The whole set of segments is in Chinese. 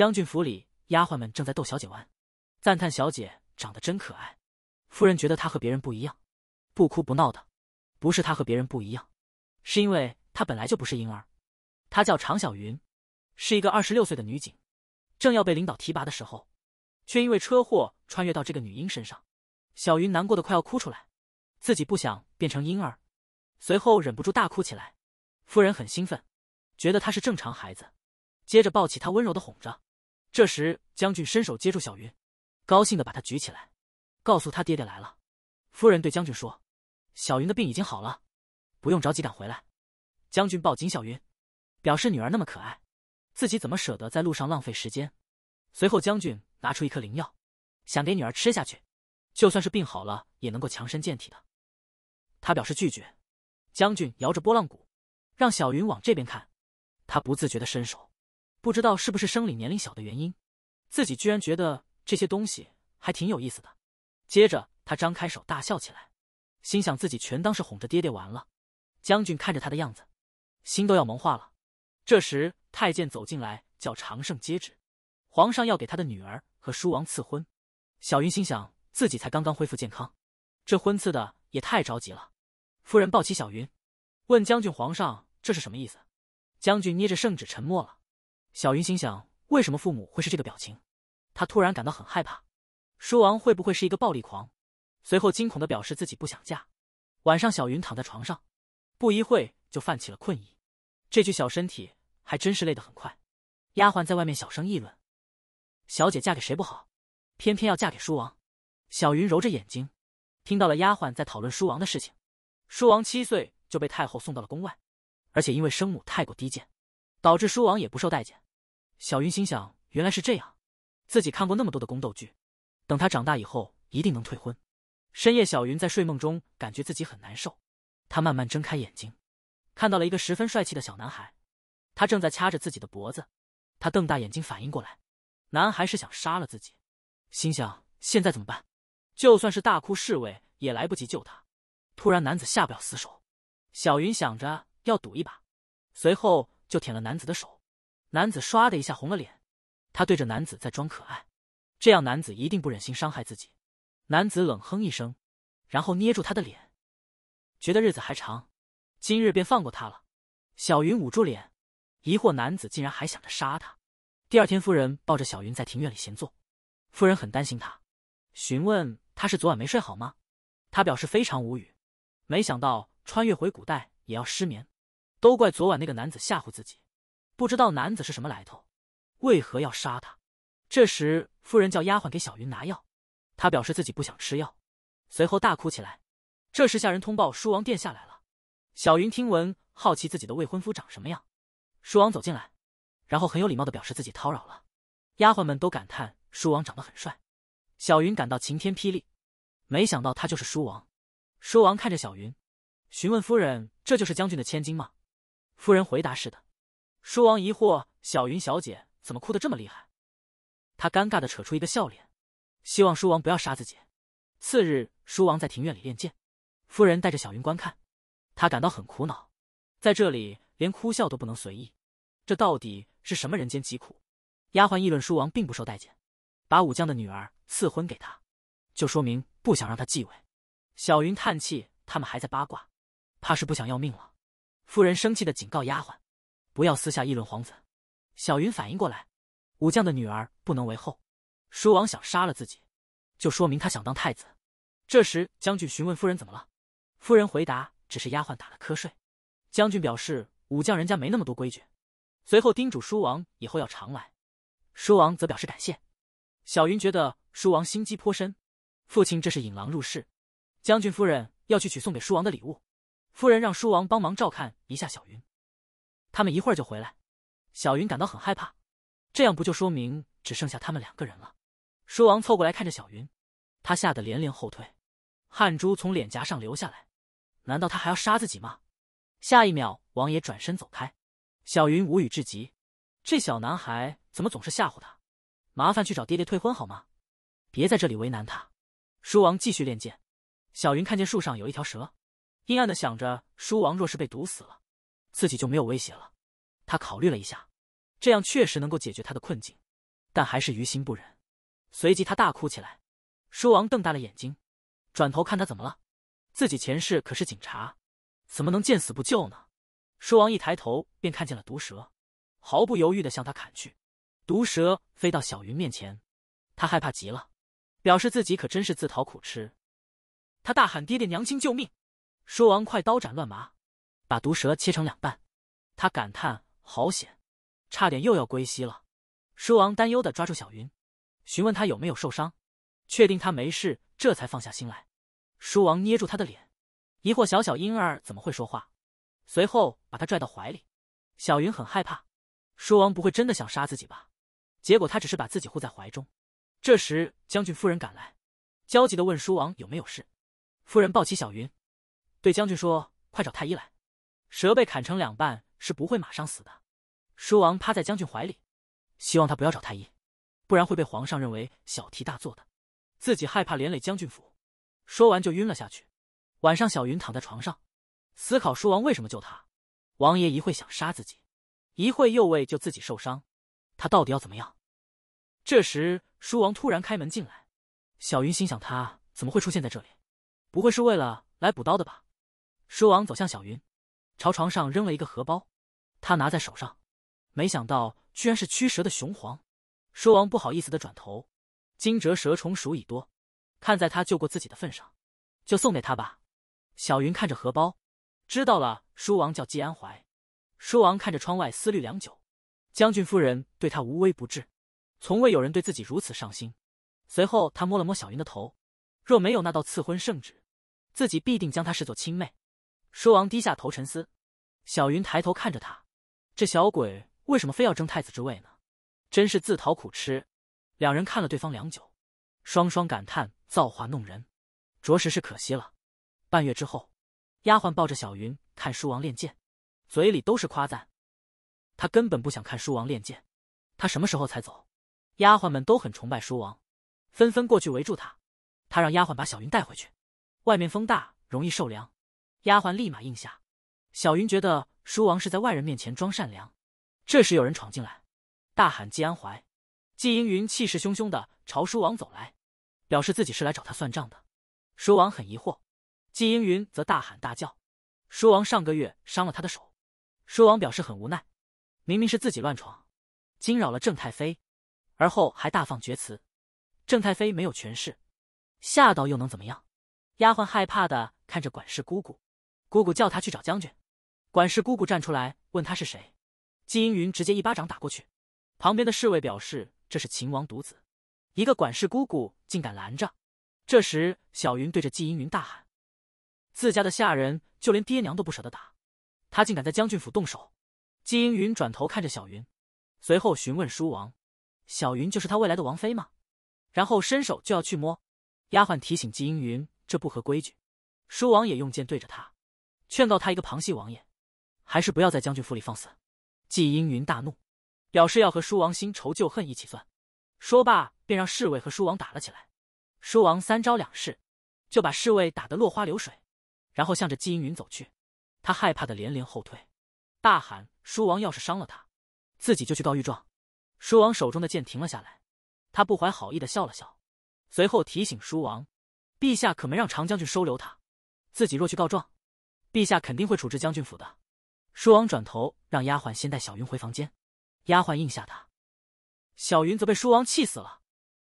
将军府里，丫鬟们正在逗小姐玩，赞叹小姐长得真可爱。夫人觉得她和别人不一样，不哭不闹的。不是她和别人不一样，是因为她本来就不是婴儿。她叫常小云，是一个二十六岁的女警，正要被领导提拔的时候，却因为车祸穿越到这个女婴身上。小云难过的快要哭出来，自己不想变成婴儿，随后忍不住大哭起来。夫人很兴奋，觉得她是正常孩子，接着抱起她温柔的哄着。这时，将军伸手接住小云，高兴的把她举起来，告诉他：“爹爹来了。”夫人对将军说：“小云的病已经好了，不用着急赶回来。”将军抱紧小云，表示女儿那么可爱，自己怎么舍得在路上浪费时间。随后，将军拿出一颗灵药，想给女儿吃下去，就算是病好了，也能够强身健体的。他表示拒绝。将军摇着拨浪鼓，让小云往这边看，他不自觉的伸手。不知道是不是生理年龄小的原因，自己居然觉得这些东西还挺有意思的。接着他张开手大笑起来，心想自己全当是哄着爹爹玩了。将军看着他的样子，心都要萌化了。这时太监走进来叫长胜接旨，皇上要给他的女儿和舒王赐婚。小云心想自己才刚刚恢复健康，这婚赐的也太着急了。夫人抱起小云，问将军：“皇上这是什么意思？”将军捏着圣旨沉默了。小云心想，为什么父母会是这个表情？她突然感到很害怕，舒王会不会是一个暴力狂？随后惊恐的表示自己不想嫁。晚上，小云躺在床上，不一会就泛起了困意。这具小身体还真是累得很快。丫鬟在外面小声议论：“小姐嫁给谁不好，偏偏要嫁给舒王。”小云揉着眼睛，听到了丫鬟在讨论舒王的事情。舒王七岁就被太后送到了宫外，而且因为生母太过低贱。导致书王也不受待见，小云心想原来是这样，自己看过那么多的宫斗剧，等他长大以后一定能退婚。深夜，小云在睡梦中感觉自己很难受，他慢慢睁开眼睛，看到了一个十分帅气的小男孩，他正在掐着自己的脖子，他瞪大眼睛反应过来，男孩是想杀了自己，心想现在怎么办？就算是大哭侍卫也来不及救他。突然男子下不了死手，小云想着要赌一把，随后。就舔了男子的手，男子唰的一下红了脸，他对着男子在装可爱，这样男子一定不忍心伤害自己。男子冷哼一声，然后捏住他的脸，觉得日子还长，今日便放过他了。小云捂住脸，疑惑男子竟然还想着杀他。第二天，夫人抱着小云在庭院里闲坐，夫人很担心他，询问他是昨晚没睡好吗？他表示非常无语，没想到穿越回古代也要失眠。都怪昨晚那个男子吓唬自己，不知道男子是什么来头，为何要杀他？这时，夫人叫丫鬟给小云拿药，她表示自己不想吃药，随后大哭起来。这时，下人通报舒王殿下来了。小云听闻，好奇自己的未婚夫长什么样。舒王走进来，然后很有礼貌的表示自己叨扰了。丫鬟们都感叹舒王长得很帅。小云感到晴天霹雳，没想到他就是舒王。舒王看着小云，询问夫人：“这就是将军的千金吗？”夫人回答是的，书王疑惑：“小云小姐怎么哭得这么厉害？”他尴尬的扯出一个笑脸，希望书王不要杀自己。次日，书王在庭院里练剑，夫人带着小云观看，他感到很苦恼，在这里连哭笑都不能随意，这到底是什么人间疾苦？丫鬟议论书王并不受待见，把武将的女儿赐婚给他，就说明不想让他继位。小云叹气：“他们还在八卦，怕是不想要命了。”夫人生气的警告丫鬟，不要私下议论皇子。小云反应过来，武将的女儿不能为后。叔王想杀了自己，就说明他想当太子。这时，将军询问夫人怎么了，夫人回答只是丫鬟打了瞌睡。将军表示武将人家没那么多规矩，随后叮嘱舒王以后要常来。舒王则表示感谢。小云觉得舒王心机颇深，父亲这是引狼入室。将军夫人要去取送给舒王的礼物。夫人让舒王帮忙照看一下小云，他们一会儿就回来。小云感到很害怕，这样不就说明只剩下他们两个人了？舒王凑过来看着小云，他吓得连连后退，汗珠从脸颊上流下来。难道他还要杀自己吗？下一秒，王爷转身走开，小云无语至极。这小男孩怎么总是吓唬他？麻烦去找爹爹退婚好吗？别在这里为难他。舒王继续练剑，小云看见树上有一条蛇。阴暗的想着，书王若是被毒死了，自己就没有威胁了。他考虑了一下，这样确实能够解决他的困境，但还是于心不忍。随即他大哭起来。书王瞪大了眼睛，转头看他怎么了。自己前世可是警察，怎么能见死不救呢？书王一抬头便看见了毒蛇，毫不犹豫地向他砍去。毒蛇飞到小云面前，他害怕极了，表示自己可真是自讨苦吃。他大喊：“爹爹，娘亲，救命！”叔王快刀斩乱麻，把毒蛇切成两半。他感叹：“好险，差点又要归西了。”叔王担忧的抓住小云，询问他有没有受伤，确定他没事，这才放下心来。叔王捏住他的脸，疑惑：“小小婴儿怎么会说话？”随后把他拽到怀里。小云很害怕，叔王不会真的想杀自己吧？结果他只是把自己护在怀中。这时将军夫人赶来，焦急的问叔王有没有事。夫人抱起小云。对将军说：“快找太医来，蛇被砍成两半是不会马上死的。”舒王趴在将军怀里，希望他不要找太医，不然会被皇上认为小题大做的，自己害怕连累将军府。说完就晕了下去。晚上，小云躺在床上，思考舒王为什么救他。王爷一会想杀自己，一会又为救自己受伤，他到底要怎么样？这时，舒王突然开门进来，小云心想：他怎么会出现在这里？不会是为了来补刀的吧？书王走向小云，朝床上扔了一个荷包，他拿在手上，没想到居然是驱蛇的雄黄。书王不好意思的转头，惊蛰蛇虫鼠蚁多，看在他救过自己的份上，就送给他吧。小云看着荷包，知道了书王叫季安怀。书王看着窗外，思虑良久。将军夫人对他无微不至，从未有人对自己如此上心。随后他摸了摸小云的头，若没有那道赐婚圣旨，自己必定将她视作亲妹。书王低下头沉思，小云抬头看着他，这小鬼为什么非要争太子之位呢？真是自讨苦吃。两人看了对方良久，双双感叹造化弄人，着实是可惜了。半月之后，丫鬟抱着小云看书王练剑，嘴里都是夸赞。他根本不想看书王练剑。他什么时候才走？丫鬟们都很崇拜书王，纷纷过去围住他。他让丫鬟把小云带回去，外面风大，容易受凉。丫鬟立马应下。小云觉得舒王是在外人面前装善良。这时有人闯进来，大喊季安怀。季英云气势汹汹的朝舒王走来，表示自己是来找他算账的。舒王很疑惑，季英云则大喊大叫。舒王上个月伤了他的手，舒王表示很无奈。明明是自己乱闯，惊扰了郑太妃，而后还大放厥词。郑太妃没有权势，吓到又能怎么样？丫鬟害怕的看着管事姑姑。姑姑叫他去找将军，管事姑姑站出来问他是谁，季英云直接一巴掌打过去。旁边的侍卫表示这是秦王独子，一个管事姑姑竟敢拦着。这时小云对着季英云大喊：“自家的下人，就连爹娘都不舍得打，他竟敢在将军府动手！”季英云转头看着小云，随后询问叔王：“小云就是他未来的王妃吗？”然后伸手就要去摸，丫鬟提醒季英云这不合规矩，叔王也用剑对着他。劝告他一个旁系王爷，还是不要在将军府里放肆。季英云大怒，表示要和舒王新仇旧恨一起算。说罢，便让侍卫和舒王打了起来。舒王三招两式就把侍卫打得落花流水，然后向着季英云走去。他害怕的连连后退，大喊：“舒王，要是伤了他，自己就去告御状。”舒王手中的剑停了下来，他不怀好意的笑了笑，随后提醒舒王：“陛下可没让长将军收留他，自己若去告状。”陛下肯定会处置将军府的，叔王转头让丫鬟先带小云回房间，丫鬟应下他，小云则被舒王气死了，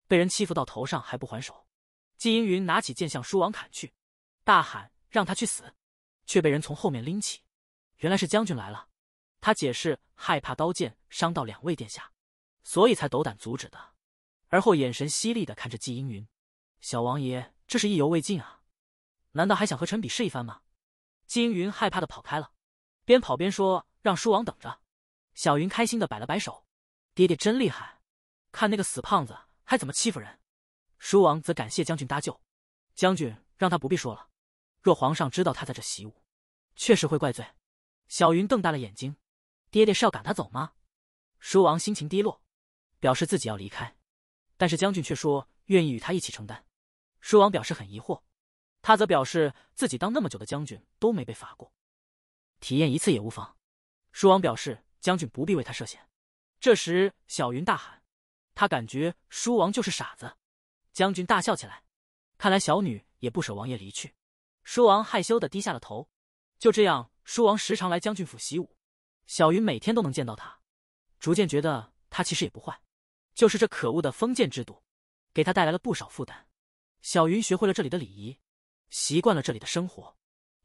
被人欺负到头上还不还手。季英云拿起剑向舒王砍去，大喊让他去死，却被人从后面拎起，原来是将军来了。他解释害怕刀剑伤到两位殿下，所以才斗胆阻止的。而后眼神犀利的看着季英云，小王爷这是意犹未尽啊，难道还想和臣比试一番吗？金云害怕的跑开了，边跑边说：“让叔王等着。”小云开心的摆了摆手：“爹爹真厉害，看那个死胖子还怎么欺负人。”叔王则感谢将军搭救，将军让他不必说了。若皇上知道他在这习武，确实会怪罪。小云瞪大了眼睛：“爹爹是要赶他走吗？”叔王心情低落，表示自己要离开，但是将军却说愿意与他一起承担。叔王表示很疑惑。他则表示自己当那么久的将军都没被罚过，体验一次也无妨。舒王表示将军不必为他涉险。这时小云大喊：“他感觉舒王就是傻子。”将军大笑起来，看来小女也不舍王爷离去。舒王害羞的低下了头。就这样，舒王时常来将军府习武，小云每天都能见到他，逐渐觉得他其实也不坏，就是这可恶的封建制度给他带来了不少负担。小云学会了这里的礼仪。习惯了这里的生活，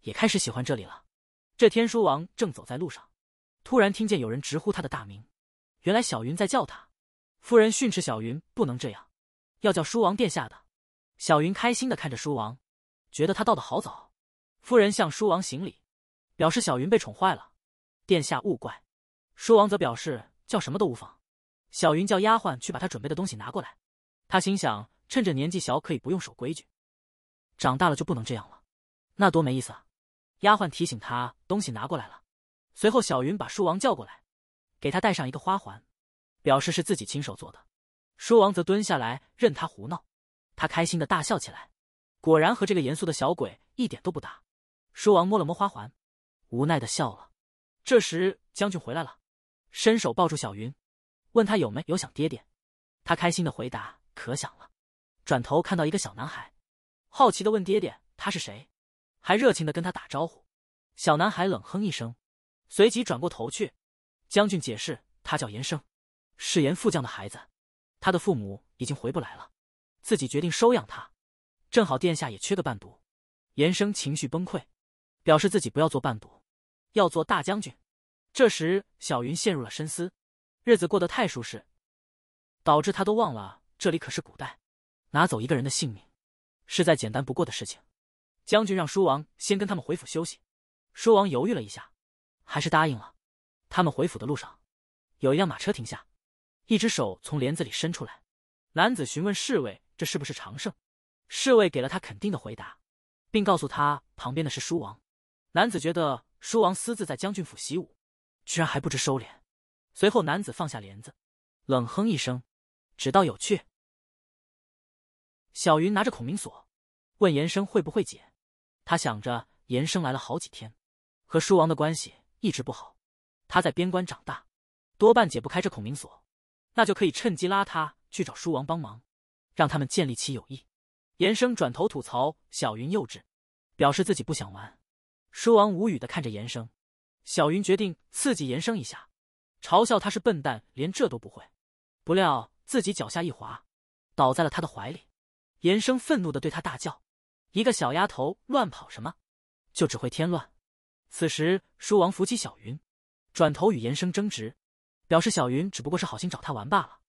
也开始喜欢这里了。这天书王正走在路上，突然听见有人直呼他的大名，原来小云在叫他。夫人训斥小云不能这样，要叫书王殿下的。小云开心的看着书王，觉得他到的好早。夫人向书王行礼，表示小云被宠坏了。殿下勿怪。书王则表示叫什么都无妨。小云叫丫鬟去把他准备的东西拿过来，他心想趁着年纪小可以不用守规矩。长大了就不能这样了，那多没意思啊！丫鬟提醒他东西拿过来了，随后小云把书王叫过来，给他戴上一个花环，表示是自己亲手做的。书王则蹲下来任他胡闹，他开心的大笑起来，果然和这个严肃的小鬼一点都不搭。书王摸了摸花环，无奈的笑了。这时将军回来了，伸手抱住小云，问他有没有想爹爹？他开心的回答可想了。转头看到一个小男孩。好奇的问爹爹：“他是谁？”还热情的跟他打招呼。小男孩冷哼一声，随即转过头去。将军解释：“他叫严生，是严副将的孩子，他的父母已经回不来了，自己决定收养他。正好殿下也缺个伴读。”严生情绪崩溃，表示自己不要做伴读，要做大将军。这时，小云陷入了深思，日子过得太舒适，导致他都忘了这里可是古代，拿走一个人的性命。是再简单不过的事情，将军让书王先跟他们回府休息，书王犹豫了一下，还是答应了。他们回府的路上，有一辆马车停下，一只手从帘子里伸出来，男子询问侍卫这是不是常胜，侍卫给了他肯定的回答，并告诉他旁边的是书王。男子觉得书王私自在将军府习武，居然还不知收敛。随后男子放下帘子，冷哼一声，只道有趣。小云拿着孔明锁。问严生会不会解？他想着严生来了好几天，和书王的关系一直不好，他在边关长大，多半解不开这孔明锁。那就可以趁机拉他去找书王帮忙，让他们建立起友谊。严生转头吐槽小云幼稚，表示自己不想玩。书王无语的看着严生，小云决定刺激严生一下，嘲笑他是笨蛋，连这都不会。不料自己脚下一滑，倒在了他的怀里。严生愤怒的对他大叫。一个小丫头乱跑什么，就只会添乱。此时，书王扶起小云，转头与严生争执，表示小云只不过是好心找他玩罢了。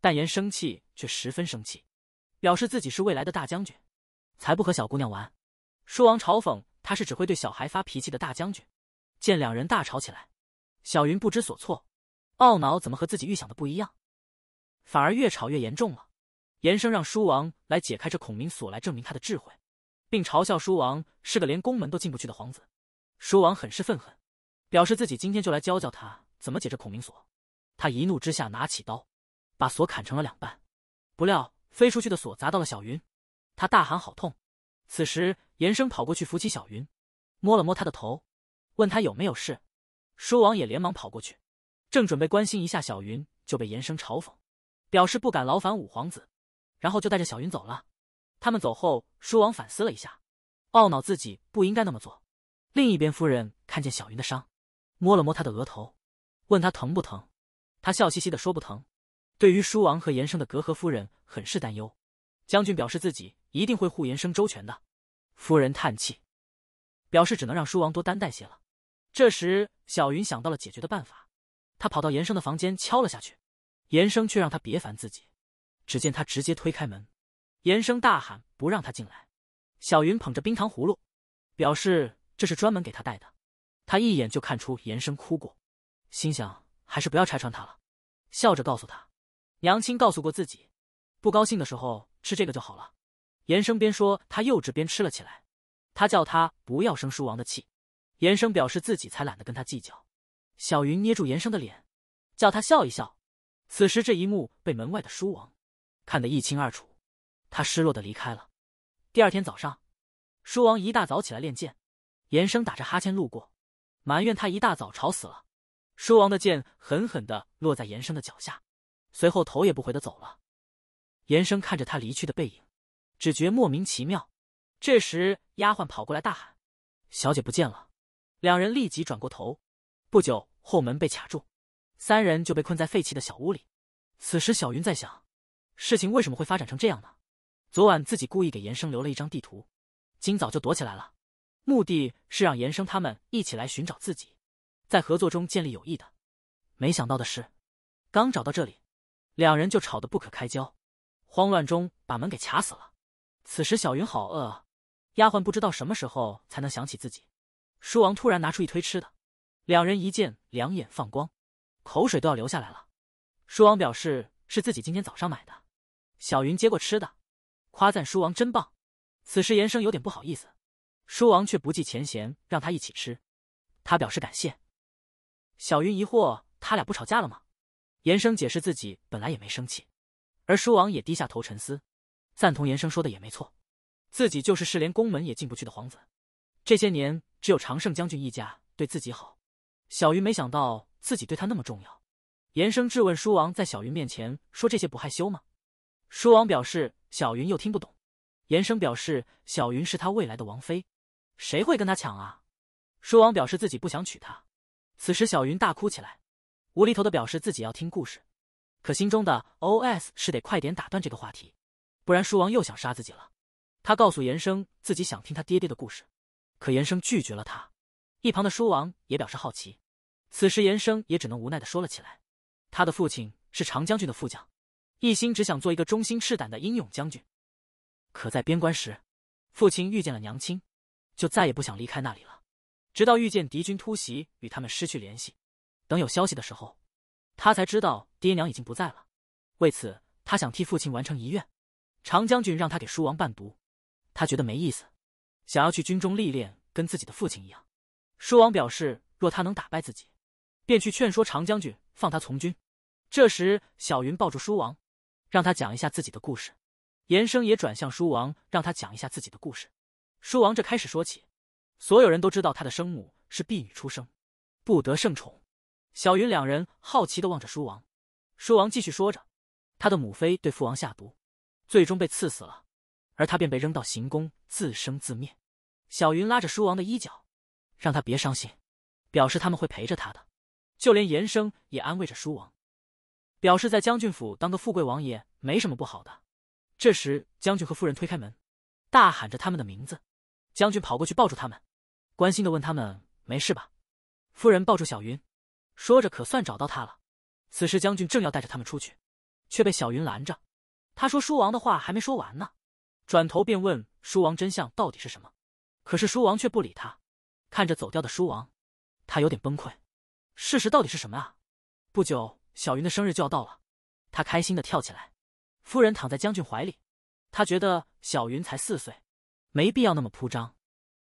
但严生气却十分生气，表示自己是未来的大将军，才不和小姑娘玩。书王嘲讽他是只会对小孩发脾气的大将军。见两人大吵起来，小云不知所措，懊恼怎么和自己预想的不一样，反而越吵越严重了。严生让书王来解开这孔明锁，来证明他的智慧。并嘲笑书王是个连宫门都进不去的皇子，书王很是愤恨，表示自己今天就来教教他怎么解这孔明锁。他一怒之下拿起刀，把锁砍成了两半。不料飞出去的锁砸到了小云，他大喊好痛。此时严生跑过去扶起小云，摸了摸他的头，问他有没有事。书王也连忙跑过去，正准备关心一下小云，就被严生嘲讽，表示不敢劳烦五皇子，然后就带着小云走了。他们走后，舒王反思了一下，懊恼自己不应该那么做。另一边，夫人看见小云的伤，摸了摸她的额头，问她疼不疼。他笑嘻嘻的说不疼。对于舒王和严生的隔阂，夫人很是担忧。将军表示自己一定会护严生周全的。夫人叹气，表示只能让舒王多担待些了。这时，小云想到了解决的办法，她跑到严生的房间敲了下去。严生却让她别烦自己。只见他直接推开门。严生大喊：“不让他进来！”小云捧着冰糖葫芦，表示这是专门给他带的。他一眼就看出严生哭过，心想还是不要拆穿他了，笑着告诉他：“娘亲告诉过自己，不高兴的时候吃这个就好了。”严生边说他幼稚，边吃了起来。他叫他不要生书王的气。严生表示自己才懒得跟他计较。小云捏住严生的脸，叫他笑一笑。此时这一幕被门外的书王看得一清二楚。他失落的离开了。第二天早上，书王一大早起来练剑，严生打着哈欠路过，埋怨他一大早吵死了。书王的剑狠狠的落在严生的脚下，随后头也不回的走了。严生看着他离去的背影，只觉莫名其妙。这时，丫鬟跑过来大喊：“小姐不见了！”两人立即转过头。不久，后门被卡住，三人就被困在废弃的小屋里。此时，小云在想：事情为什么会发展成这样呢？昨晚自己故意给严生留了一张地图，今早就躲起来了，目的是让严生他们一起来寻找自己，在合作中建立友谊的。没想到的是，刚找到这里，两人就吵得不可开交，慌乱中把门给卡死了。此时小云好饿，丫鬟不知道什么时候才能想起自己。书王突然拿出一推吃的，两人一见两眼放光，口水都要流下来了。书王表示是自己今天早上买的，小云接过吃的。夸赞书王真棒，此时严生有点不好意思，书王却不计前嫌，让他一起吃，他表示感谢。小云疑惑，他俩不吵架了吗？严生解释自己本来也没生气，而书王也低下头沉思，赞同严生说的也没错，自己就是是连宫门也进不去的皇子，这些年只有常胜将军一家对自己好。小云没想到自己对他那么重要，严生质问书王在小云面前说这些不害羞吗？书王表示：“小云又听不懂。”严生表示：“小云是他未来的王妃，谁会跟他抢啊？”书王表示自己不想娶她。此时，小云大哭起来，无厘头的表示自己要听故事，可心中的 OS 是得快点打断这个话题，不然书王又想杀自己了。他告诉严生自己想听他爹爹的故事，可严生拒绝了他。一旁的书王也表示好奇。此时，严生也只能无奈的说了起来：“他的父亲是长将军的副将。”一心只想做一个忠心赤胆的英勇将军，可在边关时，父亲遇见了娘亲，就再也不想离开那里了。直到遇见敌军突袭，与他们失去联系，等有消息的时候，他才知道爹娘已经不在了。为此，他想替父亲完成遗愿。长将军让他给书王伴读，他觉得没意思，想要去军中历练，跟自己的父亲一样。书王表示，若他能打败自己，便去劝说长将军放他从军。这时，小云抱住书王。让他讲一下自己的故事。严生也转向书王，让他讲一下自己的故事。书王这开始说起，所有人都知道他的生母是婢女出生，不得圣宠。小云两人好奇的望着书王，书王继续说着，他的母妃对父王下毒，最终被刺死了，而他便被扔到行宫自生自灭。小云拉着书王的衣角，让他别伤心，表示他们会陪着他的。就连严生也安慰着书王。表示在将军府当个富贵王爷没什么不好的。这时，将军和夫人推开门，大喊着他们的名字。将军跑过去抱住他们，关心的问他们没事吧。夫人抱住小云，说着可算找到他了。此时，将军正要带着他们出去，却被小云拦着。他说：“书王的话还没说完呢。”转头便问书王真相到底是什么。可是书王却不理他，看着走掉的书王，他有点崩溃。事实到底是什么啊？不久。小云的生日就要到了，他开心的跳起来。夫人躺在将军怀里，他觉得小云才四岁，没必要那么铺张。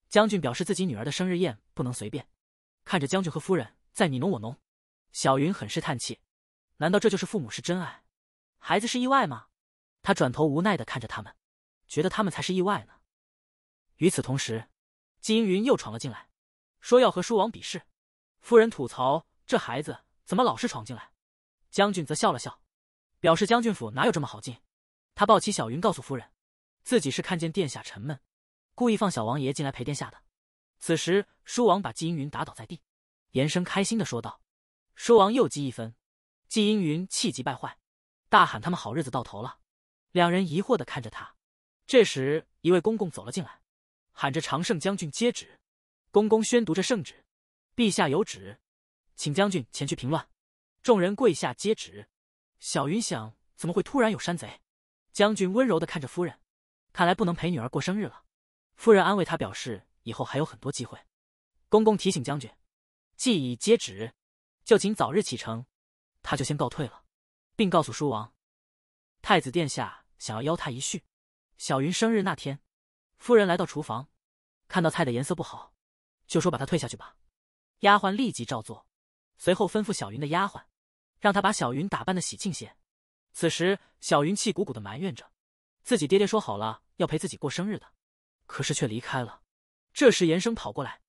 将军表示自己女儿的生日宴不能随便。看着将军和夫人在你侬我侬，小云很是叹气。难道这就是父母是真爱，孩子是意外吗？他转头无奈的看着他们，觉得他们才是意外呢。与此同时，金云又闯了进来，说要和书王比试。夫人吐槽：这孩子怎么老是闯进来？将军则笑了笑，表示将军府哪有这么好进。他抱起小云，告诉夫人，自己是看见殿下沉闷，故意放小王爷进来陪殿下的。此时，舒王把季英云打倒在地，严生开心的说道：“舒王又积一分。”季英云气急败坏，大喊：“他们好日子到头了！”两人疑惑的看着他。这时，一位公公走了进来，喊着：“长胜将军接旨。”公公宣读着圣旨：“陛下有旨，请将军前去平乱。”众人跪下接旨。小云想，怎么会突然有山贼？将军温柔的看着夫人，看来不能陪女儿过生日了。夫人安慰他，表示以后还有很多机会。公公提醒将军，既已接旨，就请早日启程。他就先告退了，并告诉叔王，太子殿下想要邀他一叙。小云生日那天，夫人来到厨房，看到菜的颜色不好，就说把他退下去吧。丫鬟立即照做，随后吩咐小云的丫鬟。让他把小云打扮的喜庆些。此时，小云气鼓鼓的埋怨着，自己爹爹说好了要陪自己过生日的，可是却离开了。这时，严生跑过来，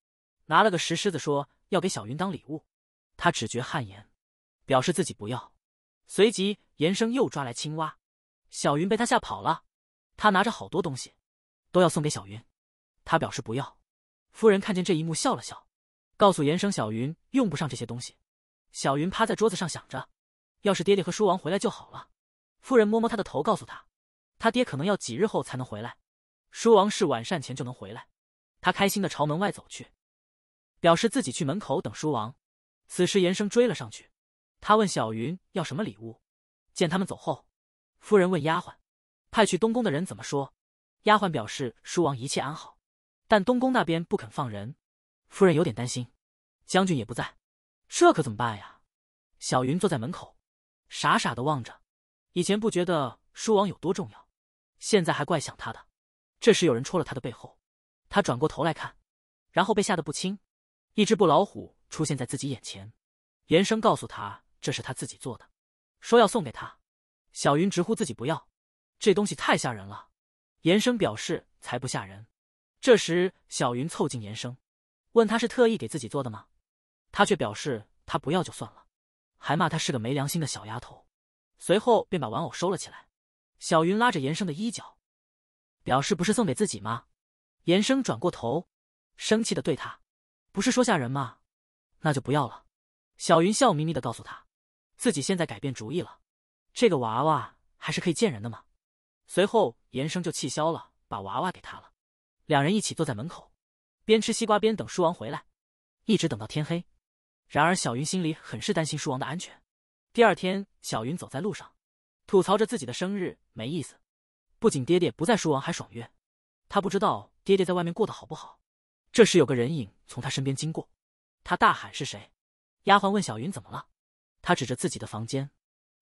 拿了个石狮子说要给小云当礼物。他只觉汗颜，表示自己不要。随即，严生又抓来青蛙，小云被他吓跑了。他拿着好多东西，都要送给小云，他表示不要。夫人看见这一幕笑了笑，告诉严生小云用不上这些东西。小云趴在桌子上想着，要是爹爹和叔王回来就好了。夫人摸摸他的头，告诉他，他爹可能要几日后才能回来，叔王是晚膳前就能回来。他开心的朝门外走去，表示自己去门口等叔王。此时严生追了上去，他问小云要什么礼物。见他们走后，夫人问丫鬟，派去东宫的人怎么说？丫鬟表示叔王一切安好，但东宫那边不肯放人，夫人有点担心。将军也不在。这可怎么办呀？小云坐在门口，傻傻的望着。以前不觉得书王有多重要，现在还怪想他的。这时有人戳了他的背后，他转过头来看，然后被吓得不轻。一只布老虎出现在自己眼前，严生告诉他这是他自己做的，说要送给他。小云直呼自己不要，这东西太吓人了。严生表示才不吓人。这时小云凑近严生，问他是特意给自己做的吗？他却表示他不要就算了，还骂他是个没良心的小丫头。随后便把玩偶收了起来。小云拉着严生的衣角，表示不是送给自己吗？严生转过头，生气的对他：“不是说吓人吗？那就不要了。”小云笑眯眯的告诉他：“自己现在改变主意了，这个娃娃还是可以见人的嘛。”随后严生就气消了，把娃娃给他了。两人一起坐在门口，边吃西瓜边等叔王回来，一直等到天黑。然而，小云心里很是担心书王的安全。第二天，小云走在路上，吐槽着自己的生日没意思。不仅爹爹不在，书王还爽约。他不知道爹爹在外面过得好不好。这时，有个人影从他身边经过，他大喊：“是谁？”丫鬟问小云：“怎么了？”他指着自己的房间，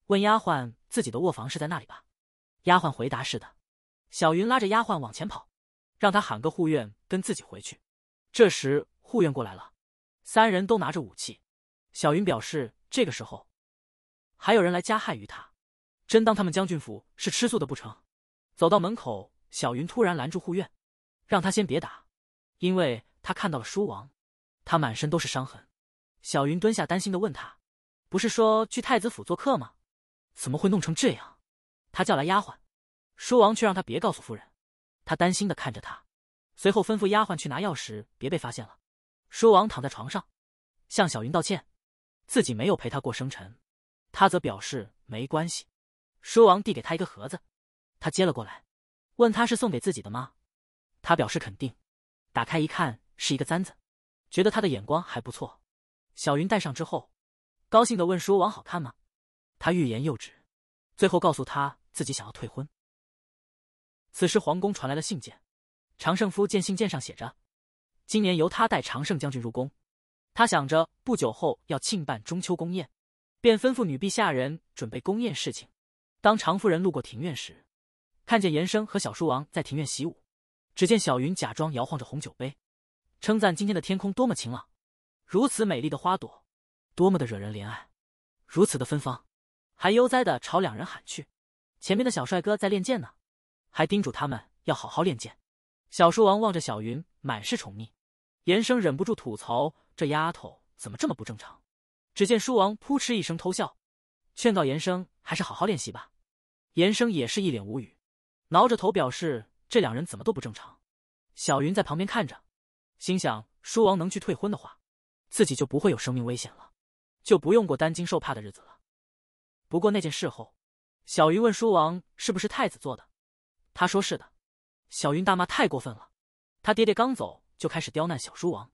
问丫鬟：“自己的卧房是在那里吧？”丫鬟回答：“是的。”小云拉着丫鬟往前跑，让他喊个护院跟自己回去。这时，护院过来了。三人都拿着武器，小云表示这个时候还有人来加害于他，真当他们将军府是吃素的不成？走到门口，小云突然拦住护院，让他先别打，因为他看到了书王，他满身都是伤痕。小云蹲下，担心的问他，不是说去太子府做客吗？怎么会弄成这样？他叫来丫鬟，书王却让他别告诉夫人，他担心的看着他，随后吩咐丫鬟去拿药时别被发现了。书王躺在床上，向小云道歉，自己没有陪他过生辰，他则表示没关系。书王递给他一个盒子，他接了过来，问他是送给自己的吗？他表示肯定，打开一看是一个簪子，觉得他的眼光还不错。小云戴上之后，高兴的问书王好看吗？他欲言又止，最后告诉他自己想要退婚。此时皇宫传来了信件，常胜夫见信件上写着。今年由他带常胜将军入宫，他想着不久后要庆办中秋宫宴，便吩咐女婢下人准备宫宴事情。当常夫人路过庭院时，看见严生和小叔王在庭院习武，只见小云假装摇晃着红酒杯，称赞今天的天空多么晴朗，如此美丽的花朵，多么的惹人怜爱，如此的芬芳，还悠哉的朝两人喊去：“前面的小帅哥在练剑呢，还叮嘱他们要好好练剑。”小叔王望着小云，满是宠溺。严生忍不住吐槽：“这丫头怎么这么不正常？”只见书王扑哧一声偷笑，劝告严生，还是好好练习吧。”严生也是一脸无语，挠着头表示：“这两人怎么都不正常。”小云在旁边看着，心想：“书王能去退婚的话，自己就不会有生命危险了，就不用过担惊受怕的日子了。”不过那件事后，小云问书王：“是不是太子做的？”他说：“是的。”小云大骂：“太过分了！”他爹爹刚走。就开始刁难小书王，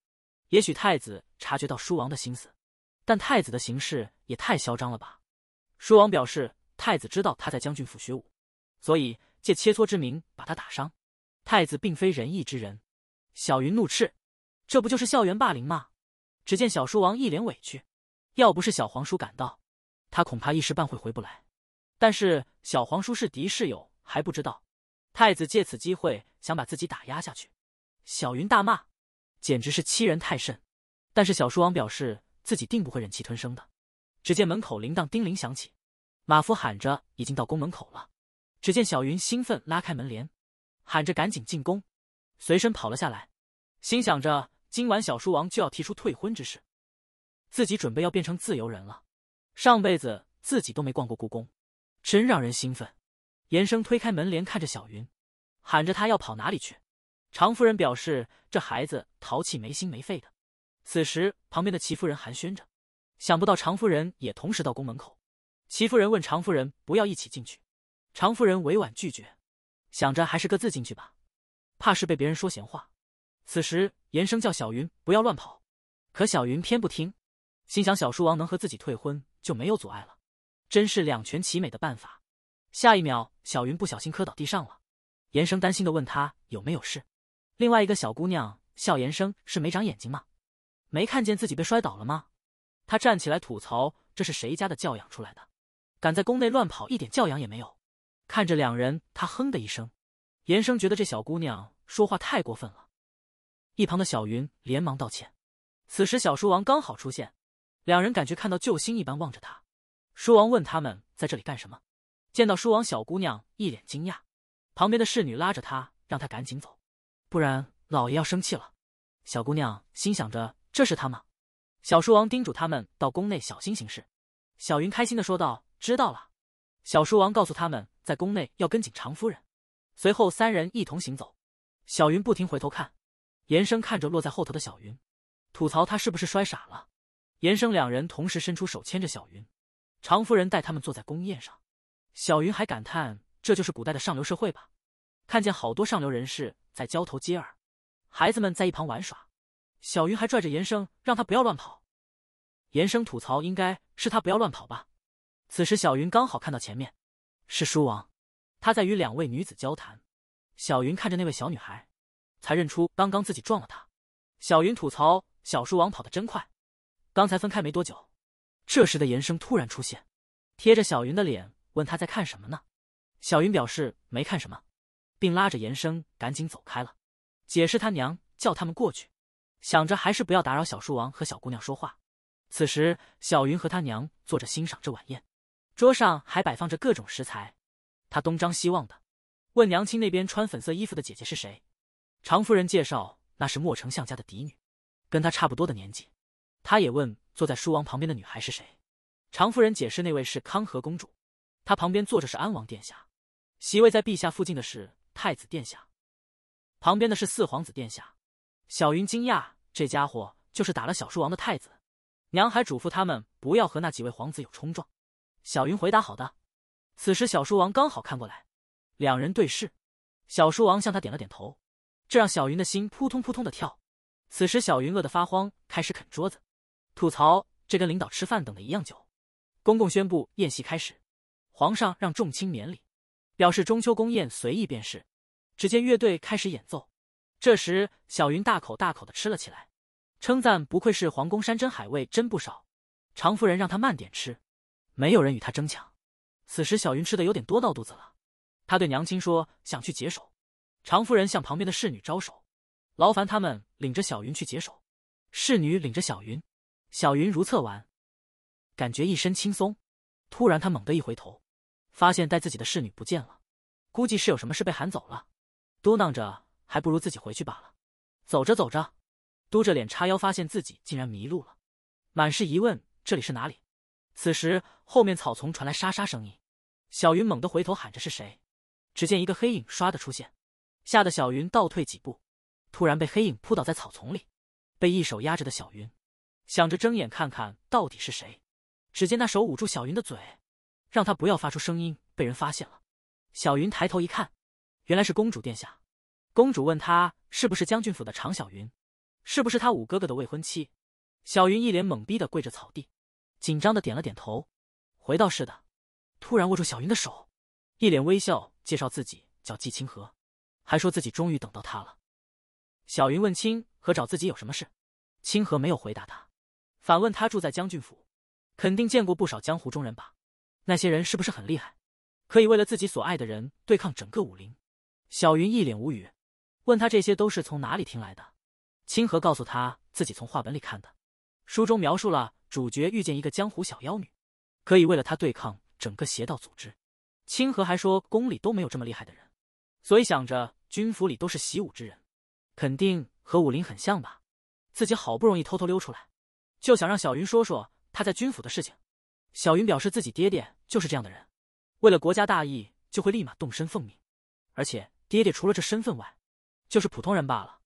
也许太子察觉到书王的心思，但太子的行事也太嚣张了吧？书王表示，太子知道他在将军府学武，所以借切磋之名把他打伤。太子并非仁义之人，小云怒斥：“这不就是校园霸凌吗？”只见小书王一脸委屈，要不是小皇叔赶到，他恐怕一时半会回不来。但是小皇叔是敌是友还不知道，太子借此机会想把自己打压下去。小云大骂，简直是欺人太甚。但是小书王表示自己定不会忍气吞声的。只见门口铃铛叮铃响起，马夫喊着已经到宫门口了。只见小云兴奋拉开门帘，喊着赶紧进宫，随身跑了下来，心想着今晚小书王就要提出退婚之事，自己准备要变成自由人了。上辈子自己都没逛过故宫，真让人兴奋。严生推开门帘看着小云，喊着他要跑哪里去。常夫人表示，这孩子淘气没心没肺的。此时，旁边的齐夫人寒暄着，想不到常夫人也同时到宫门口。齐夫人问常夫人：“不要一起进去？”常夫人委婉拒绝，想着还是各自进去吧，怕是被别人说闲话。此时，严生叫小云不要乱跑，可小云偏不听，心想小叔王能和自己退婚就没有阻碍了，真是两全其美的办法。下一秒，小云不小心磕倒地上了，严生担心的问他有没有事。另外一个小姑娘笑，言生是没长眼睛吗？没看见自己被摔倒了吗？她站起来吐槽：“这是谁家的教养出来的？敢在宫内乱跑，一点教养也没有。”看着两人，她哼的一声。严生觉得这小姑娘说话太过分了。一旁的小云连忙道歉。此时，小书王刚好出现，两人感觉看到救星一般望着他。书王问他们在这里干什么？见到书王，小姑娘一脸惊讶，旁边的侍女拉着他，让他赶紧走。不然老爷要生气了。小姑娘心想着，这是他吗？小叔王叮嘱他们到宫内小心行事。小云开心的说道：“知道了。”小叔王告诉他们在宫内要跟紧常夫人。随后三人一同行走。小云不停回头看。严生看着落在后头的小云，吐槽他是不是摔傻了。严生两人同时伸出手牵着小云。常夫人带他们坐在宫宴上。小云还感叹，这就是古代的上流社会吧。看见好多上流人士在交头接耳，孩子们在一旁玩耍，小云还拽着严生让他不要乱跑。严生吐槽应该是他不要乱跑吧。此时小云刚好看到前面是书王，他在与两位女子交谈。小云看着那位小女孩，才认出刚刚自己撞了她。小云吐槽小书王跑得真快，刚才分开没多久。这时的严生突然出现，贴着小云的脸问他在看什么呢？小云表示没看什么。并拉着严生赶紧走开了，解释他娘叫他们过去，想着还是不要打扰小树王和小姑娘说话。此时，小云和他娘坐着欣赏这晚宴，桌上还摆放着各种食材。他东张西望的，问娘亲那边穿粉色衣服的姐姐是谁？常夫人介绍，那是莫丞相家的嫡女，跟他差不多的年纪。他也问坐在书王旁边的女孩是谁？常夫人解释，那位是康和公主，她旁边坐着是安王殿下，席位在陛下附近的是。太子殿下，旁边的是四皇子殿下。小云惊讶，这家伙就是打了小叔王的太子。娘还嘱咐他们不要和那几位皇子有冲撞。小云回答：“好的。”此时小叔王刚好看过来，两人对视，小叔王向他点了点头，这让小云的心扑通扑通的跳。此时小云饿得发慌，开始啃桌子，吐槽这跟领导吃饭等的一样久。公公宣布宴席开始，皇上让众卿免礼。表示中秋宫宴随意便是。只见乐队开始演奏，这时小云大口大口的吃了起来，称赞不愧是皇宫山珍海味真不少。常夫人让她慢点吃，没有人与她争抢。此时小云吃的有点多，闹肚子了。她对娘亲说想去解手。常夫人向旁边的侍女招手，劳烦他们领着小云去解手。侍女领着小云，小云如厕完，感觉一身轻松。突然她猛地一回头。发现带自己的侍女不见了，估计是有什么事被喊走了，嘟囔着还不如自己回去罢了。走着走着，嘟着脸叉腰，发现自己竟然迷路了，满是疑问这里是哪里？此时后面草丛传来沙沙声音，小云猛地回头喊着是谁？只见一个黑影唰的出现，吓得小云倒退几步，突然被黑影扑倒在草丛里，被一手压着的小云想着睁眼看看到底是谁，只见那手捂住小云的嘴。让他不要发出声音，被人发现了。小云抬头一看，原来是公主殿下。公主问她是不是将军府的常小云，是不是她五哥哥的未婚妻？小云一脸懵逼的跪着草地，紧张的点了点头，回道是的。突然握住小云的手，一脸微笑介绍自己叫季清河，还说自己终于等到他了。小云问清河找自己有什么事，清河没有回答他，反问他住在将军府，肯定见过不少江湖中人吧。那些人是不是很厉害，可以为了自己所爱的人对抗整个武林？小云一脸无语，问他这些都是从哪里听来的。清河告诉他自己从画本里看的，书中描述了主角遇见一个江湖小妖女，可以为了她对抗整个邪道组织。清河还说宫里都没有这么厉害的人，所以想着军府里都是习武之人，肯定和武林很像吧。自己好不容易偷偷溜出来，就想让小云说说他在军府的事情。小云表示自己爹爹就是这样的人，为了国家大义就会立马动身奉命，而且爹爹除了这身份外，就是普通人罢了。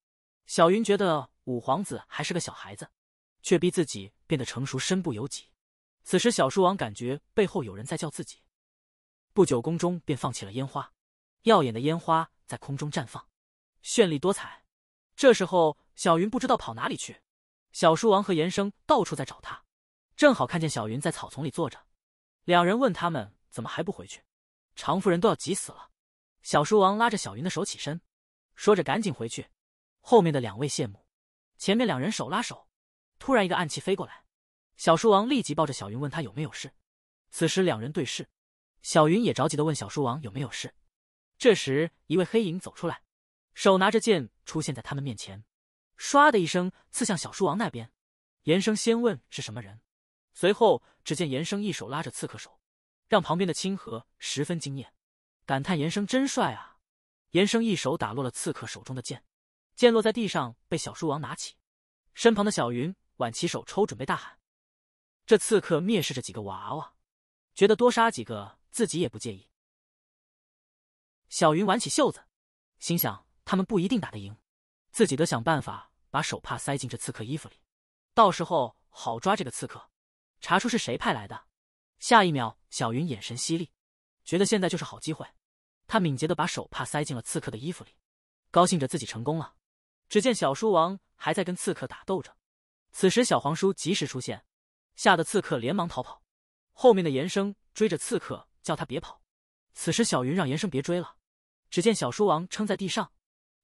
小云觉得五皇子还是个小孩子，却逼自己变得成熟，身不由己。此时小叔王感觉背后有人在叫自己。不久，宫中便放起了烟花，耀眼的烟花在空中绽放，绚丽多彩。这时候小云不知道跑哪里去，小叔王和严生到处在找他。正好看见小云在草丛里坐着，两人问他们怎么还不回去，常夫人都要急死了。小书王拉着小云的手起身，说着赶紧回去。后面的两位羡慕，前面两人手拉手。突然一个暗器飞过来，小书王立即抱着小云问他有没有事。此时两人对视，小云也着急的问小书王有没有事。这时一位黑影走出来，手拿着剑出现在他们面前，唰的一声刺向小书王那边。严生先问是什么人。随后，只见严生一手拉着刺客手，让旁边的清河十分惊艳，感叹：“严生真帅啊！”严生一手打落了刺客手中的剑，剑落在地上，被小书王拿起。身旁的小云挽起手抽，准备大喊：“这刺客蔑视着几个娃娃，觉得多杀几个自己也不介意。”小云挽起袖子，心想：“他们不一定打得赢，自己得想办法把手帕塞进这刺客衣服里，到时候好抓这个刺客。”查出是谁派来的，下一秒，小云眼神犀利，觉得现在就是好机会，她敏捷的把手帕塞进了刺客的衣服里，高兴着自己成功了。只见小书王还在跟刺客打斗着，此时小黄书及时出现，吓得刺客连忙逃跑。后面的严生追着刺客，叫他别跑。此时小云让严生别追了。只见小书王撑在地上，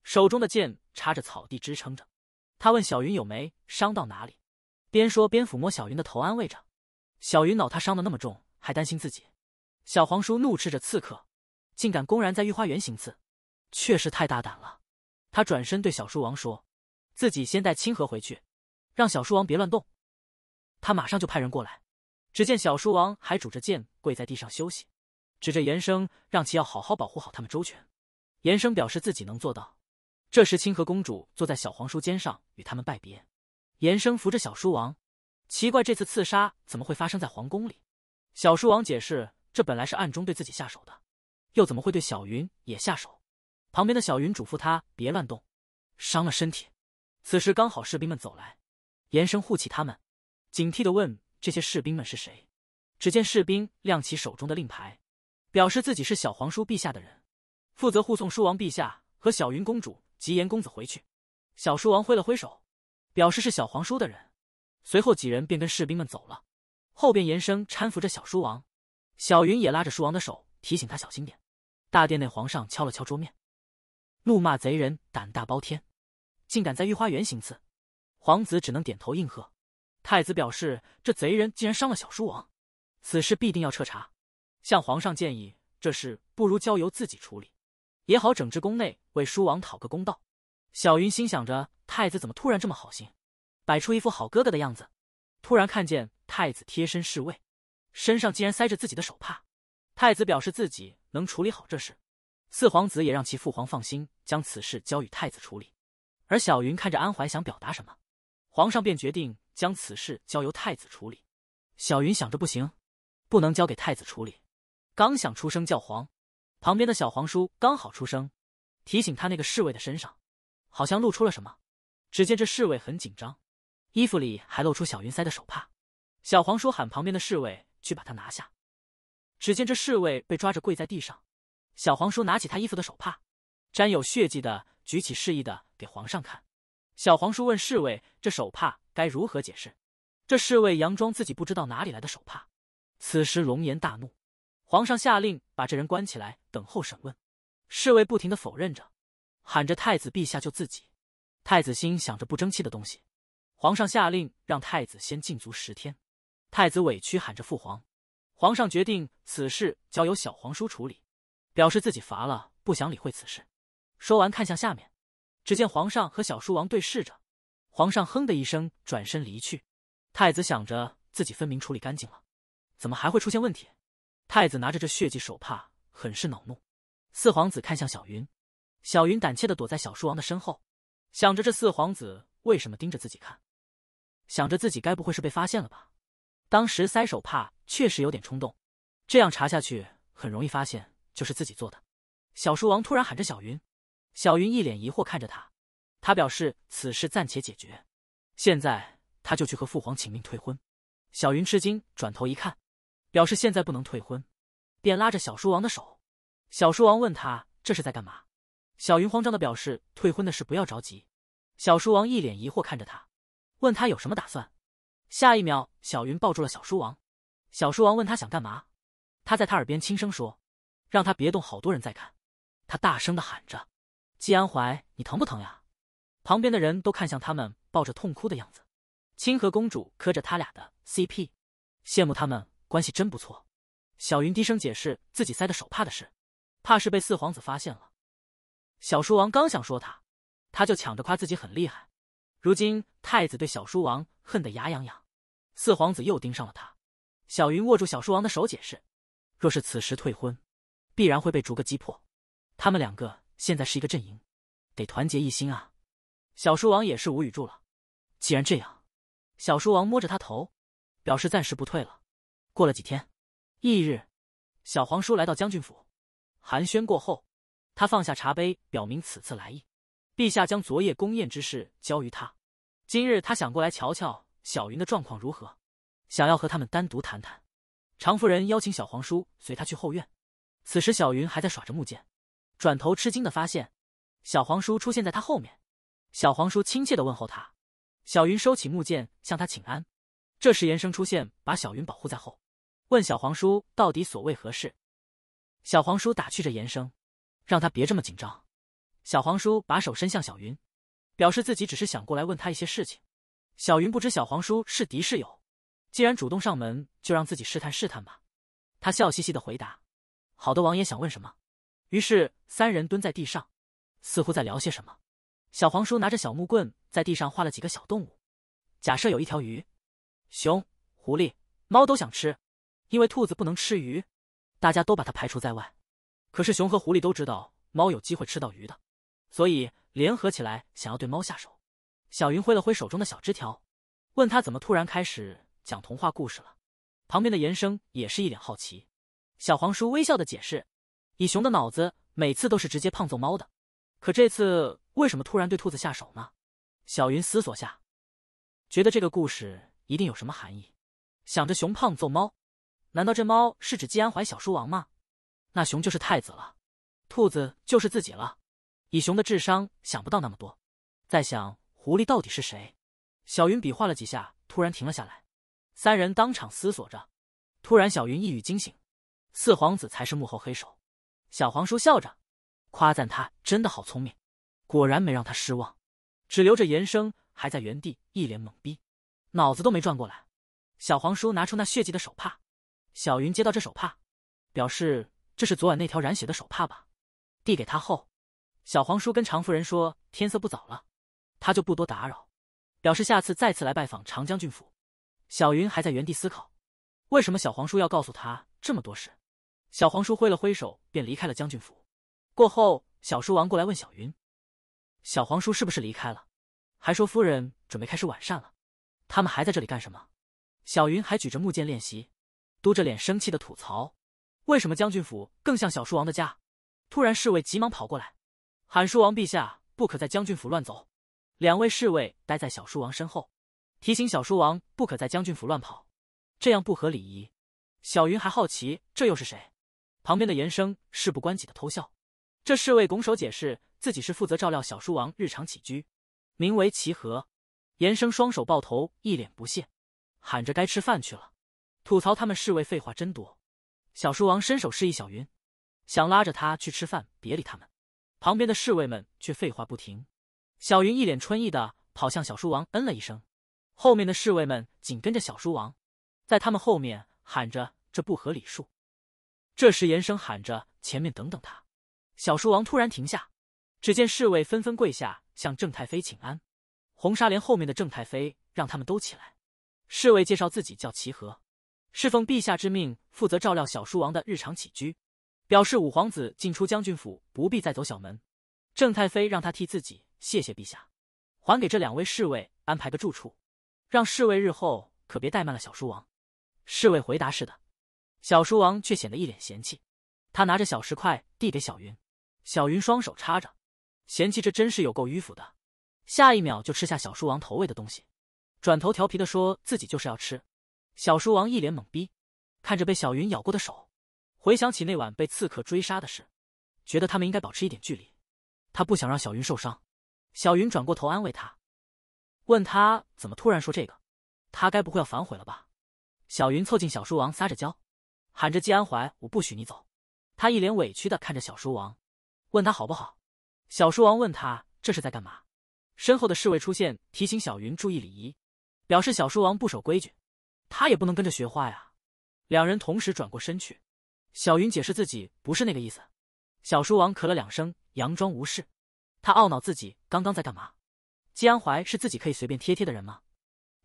手中的剑插着草地支撑着，他问小云有没伤到哪里。边说边抚摸小云的头，安慰着。小云恼他伤的那么重，还担心自己。小黄叔怒斥着刺客，竟敢公然在御花园行刺，确实太大胆了。他转身对小叔王说：“自己先带清河回去，让小叔王别乱动，他马上就派人过来。”只见小叔王还拄着剑跪在地上休息，指着严生让其要好好保护好他们周全。严生表示自己能做到。这时，清河公主坐在小黄叔肩上与他们拜别。严生扶着小书王，奇怪这次刺杀怎么会发生在皇宫里？小书王解释，这本来是暗中对自己下手的，又怎么会对小云也下手？旁边的小云嘱咐他别乱动，伤了身体。此时刚好士兵们走来，严生护起他们，警惕的问这些士兵们是谁？只见士兵亮起手中的令牌，表示自己是小皇叔陛下的人，负责护送书王陛下和小云公主及严公子回去。小书王挥了挥手。表示是小皇叔的人，随后几人便跟士兵们走了。后边言生搀扶着小叔王，小云也拉着叔王的手，提醒他小心点。大殿内，皇上敲了敲桌面，怒骂贼人胆大包天，竟敢在御花园行刺。皇子只能点头应和。太子表示，这贼人竟然伤了小叔王，此事必定要彻查。向皇上建议，这事不如交由自己处理，也好整治宫内，为叔王讨个公道。小云心想着。太子怎么突然这么好心，摆出一副好哥哥的样子？突然看见太子贴身侍卫，身上竟然塞着自己的手帕。太子表示自己能处理好这事，四皇子也让其父皇放心，将此事交与太子处理。而小云看着安怀想表达什么，皇上便决定将此事交由太子处理。小云想着不行，不能交给太子处理，刚想出声叫皇，旁边的小皇叔刚好出声，提醒他那个侍卫的身上好像露出了什么。只见这侍卫很紧张，衣服里还露出小云塞的手帕。小黄叔喊旁边的侍卫去把他拿下。只见这侍卫被抓着跪在地上，小黄叔拿起他衣服的手帕，沾有血迹的举起，示意的给皇上看。小黄叔问侍卫：“这手帕该如何解释？”这侍卫佯装自己不知道哪里来的手帕。此时龙颜大怒，皇上下令把这人关起来，等候审问。侍卫不停的否认着，喊着：“太子陛下救自己。”太子心想着不争气的东西，皇上下令让太子先禁足十天。太子委屈喊着父皇。皇上决定此事交由小皇叔处理，表示自己乏了不想理会此事。说完看向下面，只见皇上和小叔王对视着，皇上哼的一声转身离去。太子想着自己分明处理干净了，怎么还会出现问题？太子拿着这血迹手帕，很是恼怒。四皇子看向小云，小云胆怯的躲在小叔王的身后。想着这四皇子为什么盯着自己看，想着自己该不会是被发现了吧？当时塞手帕确实有点冲动，这样查下去很容易发现就是自己做的。小书王突然喊着小云，小云一脸疑惑看着他，他表示此事暂且解决，现在他就去和父皇请命退婚。小云吃惊，转头一看，表示现在不能退婚，便拉着小书王的手。小书王问他这是在干嘛。小云慌张的表示：“退婚的事不要着急。”小叔王一脸疑惑看着他，问他有什么打算。下一秒，小云抱住了小叔王。小叔王问他想干嘛，他在他耳边轻声说：“让他别动，好多人在看。”他大声的喊着：“季安怀，你疼不疼呀？”旁边的人都看向他们抱着痛哭的样子。清河公主磕着他俩的 CP，羡慕他们关系真不错。小云低声解释自己塞的手帕的事，怕是被四皇子发现了。小叔王刚想说他，他就抢着夸自己很厉害。如今太子对小叔王恨得牙痒痒，四皇子又盯上了他。小云握住小叔王的手解释：“若是此时退婚，必然会被逐个击破。他们两个现在是一个阵营，得团结一心啊！”小叔王也是无语住了。既然这样，小叔王摸着他头，表示暂时不退了。过了几天，翌日，小皇叔来到将军府，寒暄过后。他放下茶杯，表明此次来意：陛下将昨夜宫宴之事交于他，今日他想过来瞧瞧小云的状况如何，想要和他们单独谈谈。常夫人邀请小黄叔随他去后院。此时小云还在耍着木剑，转头吃惊的发现小黄叔出现在他后面。小黄叔亲切的问候他，小云收起木剑向他请安。这时严生出现，把小云保护在后，问小黄叔到底所谓何事。小黄叔打趣着严生。让他别这么紧张。小黄叔把手伸向小云，表示自己只是想过来问他一些事情。小云不知小黄叔是敌是友，既然主动上门，就让自己试探试探吧。他笑嘻嘻的回答：“好的，王爷想问什么？”于是三人蹲在地上，似乎在聊些什么。小黄叔拿着小木棍在地上画了几个小动物，假设有一条鱼，熊、狐狸、猫都想吃，因为兔子不能吃鱼，大家都把它排除在外。可是熊和狐狸都知道猫有机会吃到鱼的，所以联合起来想要对猫下手。小云挥了挥手中的小枝条，问他怎么突然开始讲童话故事了。旁边的严生也是一脸好奇。小黄叔微笑的解释：“以熊的脑子，每次都是直接胖揍猫的，可这次为什么突然对兔子下手呢？”小云思索下，觉得这个故事一定有什么含义。想着熊胖揍猫，难道这猫是指季安怀小书王吗？那熊就是太子了，兔子就是自己了，以熊的智商想不到那么多，在想狐狸到底是谁。小云比划了几下，突然停了下来，三人当场思索着。突然，小云一语惊醒，四皇子才是幕后黑手。小黄叔笑着，夸赞他真的好聪明，果然没让他失望。只留着严生还在原地一脸懵逼，脑子都没转过来。小黄叔拿出那血迹的手帕，小云接到这手帕，表示。这是昨晚那条染血的手帕吧？递给他后，小黄叔跟常夫人说：“天色不早了，他就不多打扰，表示下次再次来拜访长将军府。”小云还在原地思考，为什么小黄叔要告诉他这么多事？小黄叔挥了挥手，便离开了将军府。过后，小叔王过来问小云：“小黄叔是不是离开了？还说夫人准备开始晚膳了，他们还在这里干什么？”小云还举着木剑练习，嘟着脸生气的吐槽。为什么将军府更像小叔王的家？突然，侍卫急忙跑过来，喊叔王陛下不可在将军府乱走。两位侍卫待在小叔王身后，提醒小叔王不可在将军府乱跑，这样不合礼仪。小云还好奇这又是谁？旁边的严生事不关己的偷笑。这侍卫拱手解释自己是负责照料小叔王日常起居，名为齐和。严生双手抱头，一脸不屑，喊着该吃饭去了，吐槽他们侍卫废话真多。小书王伸手示意小云，想拉着他去吃饭，别理他们。旁边的侍卫们却废话不停。小云一脸春意的跑向小书王，嗯了一声。后面的侍卫们紧跟着小书王，在他们后面喊着：“这不合礼数。”这时，严声喊着：“前面等等他！”小书王突然停下，只见侍卫纷纷跪下，向郑太妃请安。红纱帘后面的郑太妃让他们都起来。侍卫介绍自己叫齐和。侍奉陛下之命，负责照料小叔王的日常起居，表示五皇子进出将军府不必再走小门。郑太妃让他替自己谢谢陛下，还给这两位侍卫安排个住处，让侍卫日后可别怠慢了小叔王。侍卫回答是的，小叔王却显得一脸嫌弃，他拿着小石块递给小云，小云双手插着，嫌弃这真是有够迂腐的。下一秒就吃下小叔王投喂的东西，转头调皮地说自己就是要吃。小叔王一脸懵逼，看着被小云咬过的手，回想起那晚被刺客追杀的事，觉得他们应该保持一点距离。他不想让小云受伤。小云转过头安慰他，问他怎么突然说这个，他该不会要反悔了吧？小云凑近小叔王撒着娇，喊着季安怀，我不许你走。他一脸委屈的看着小叔王，问他好不好？小叔王问他这是在干嘛？身后的侍卫出现，提醒小云注意礼仪，表示小叔王不守规矩。他也不能跟着学坏啊。两人同时转过身去，小云解释自己不是那个意思。小叔王咳了两声，佯装无事。他懊恼自己刚刚在干嘛？季安怀是自己可以随便贴贴的人吗？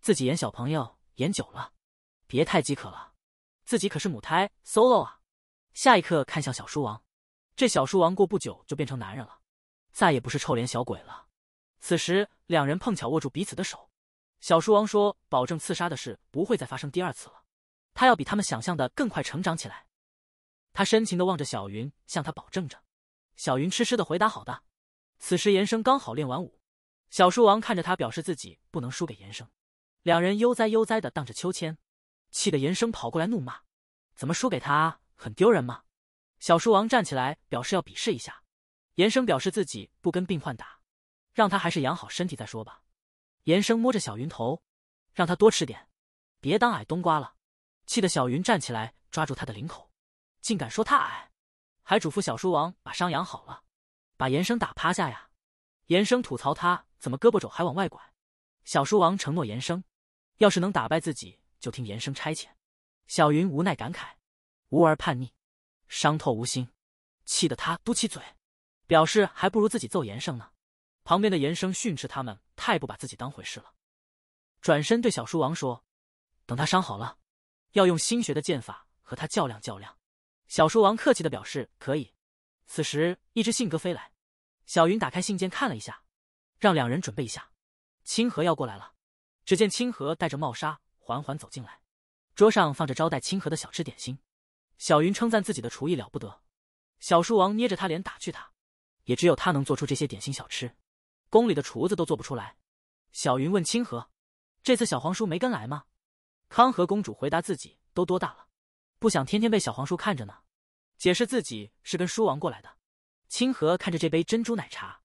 自己演小朋友演久了，别太饥渴了。自己可是母胎 solo 啊！下一刻看向小叔王，这小叔王过不久就变成男人了，再也不是臭脸小鬼了。此时两人碰巧握住彼此的手。小叔王说：“保证刺杀的事不会再发生第二次了，他要比他们想象的更快成长起来。”他深情的望着小云，向他保证着。小云痴痴的回答：“好的。”此时严生刚好练完武，小叔王看着他表示自己不能输给严生。两人悠哉悠哉的荡着秋千，气得严生跑过来怒骂：“怎么输给他很丢人吗？”小叔王站起来表示要比试一下，严生表示自己不跟病患打，让他还是养好身体再说吧。严生摸着小云头，让他多吃点，别当矮冬瓜了。气得小云站起来抓住他的领口，竟敢说他矮，还嘱咐小书王把伤养好了，把严生打趴下呀。严生吐槽他怎么胳膊肘还往外拐。小书王承诺严生，要是能打败自己，就听严生差遣。小云无奈感慨，无儿叛逆，伤透无心，气得他嘟起嘴，表示还不如自己揍严生呢。旁边的严生训斥他们。太不把自己当回事了。转身对小叔王说：“等他伤好了，要用新学的剑法和他较量较量。”小叔王客气的表示可以。此时，一只信鸽飞来，小云打开信件看了一下，让两人准备一下，清河要过来了。只见清河戴着帽纱，缓缓走进来，桌上放着招待清河的小吃点心。小云称赞自己的厨艺了不得。小叔王捏着他脸打趣他：“也只有他能做出这些点心小吃。”宫里的厨子都做不出来。小云问清河：“这次小皇叔没跟来吗？”康和公主回答：“自己都多大了，不想天天被小皇叔看着呢。”解释自己是跟叔王过来的。清河看着这杯珍珠奶茶，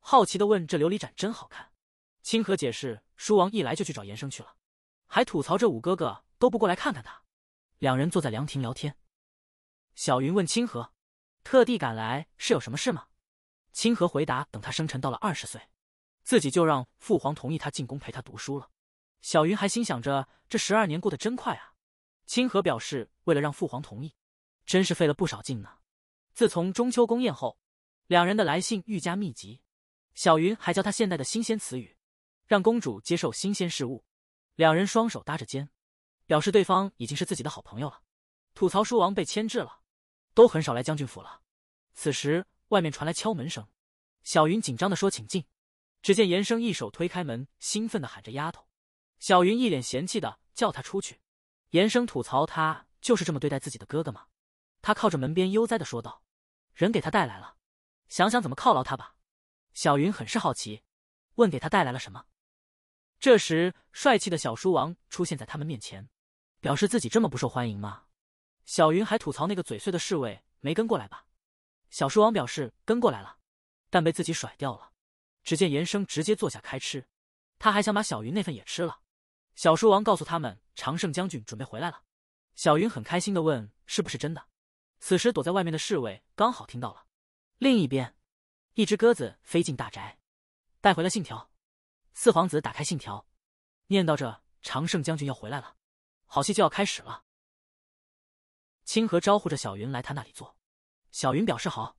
好奇的问：“这琉璃盏真好看。”清河解释：“叔王一来就去找严生去了，还吐槽这五哥哥都不过来看看他。”两人坐在凉亭聊天。小云问清河：“特地赶来是有什么事吗？”清河回答：“等他生辰到了二十岁，自己就让父皇同意他进宫陪他读书了。”小云还心想着：“这十二年过得真快啊！”清河表示：“为了让父皇同意，真是费了不少劲呢。”自从中秋宫宴后，两人的来信愈加密集。小云还教他现代的新鲜词语，让公主接受新鲜事物。两人双手搭着肩，表示对方已经是自己的好朋友了。吐槽书王被牵制了，都很少来将军府了。此时。外面传来敲门声，小云紧张的说：“请进。”只见严生一手推开门，兴奋的喊着：“丫头！”小云一脸嫌弃的叫他出去。严生吐槽他就是这么对待自己的哥哥吗？他靠着门边悠哉的说道：“人给他带来了，想想怎么犒劳他吧。”小云很是好奇，问：“给他带来了什么？”这时，帅气的小书王出现在他们面前，表示自己这么不受欢迎吗？小云还吐槽那个嘴碎的侍卫没跟过来吧。小书王表示跟过来了，但被自己甩掉了。只见严生直接坐下开吃，他还想把小云那份也吃了。小书王告诉他们，常胜将军准备回来了。小云很开心的问：“是不是真的？”此时躲在外面的侍卫刚好听到了。另一边，一只鸽子飞进大宅，带回了信条。四皇子打开信条，念叨着：“常胜将军要回来了，好戏就要开始了。”清河招呼着小云来他那里坐。小云表示好，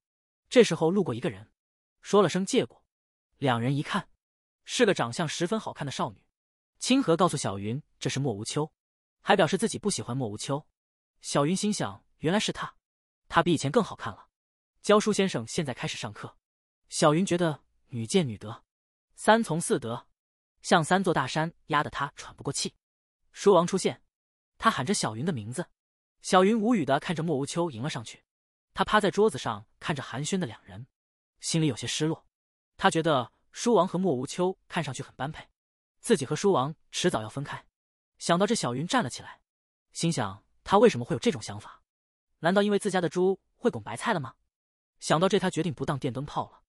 这时候路过一个人，说了声借过，两人一看，是个长相十分好看的少女。清河告诉小云，这是莫无秋，还表示自己不喜欢莫无秋。小云心想，原来是他，他比以前更好看了。教书先生现在开始上课，小云觉得女见女德，三从四德，像三座大山压得她喘不过气。书王出现，他喊着小云的名字，小云无语的看着莫无秋，迎了上去。他趴在桌子上，看着寒暄的两人，心里有些失落。他觉得舒王和莫无秋看上去很般配，自己和舒王迟早要分开。想到这，小云站了起来，心想他为什么会有这种想法？难道因为自家的猪会拱白菜了吗？想到这，他决定不当电灯泡了。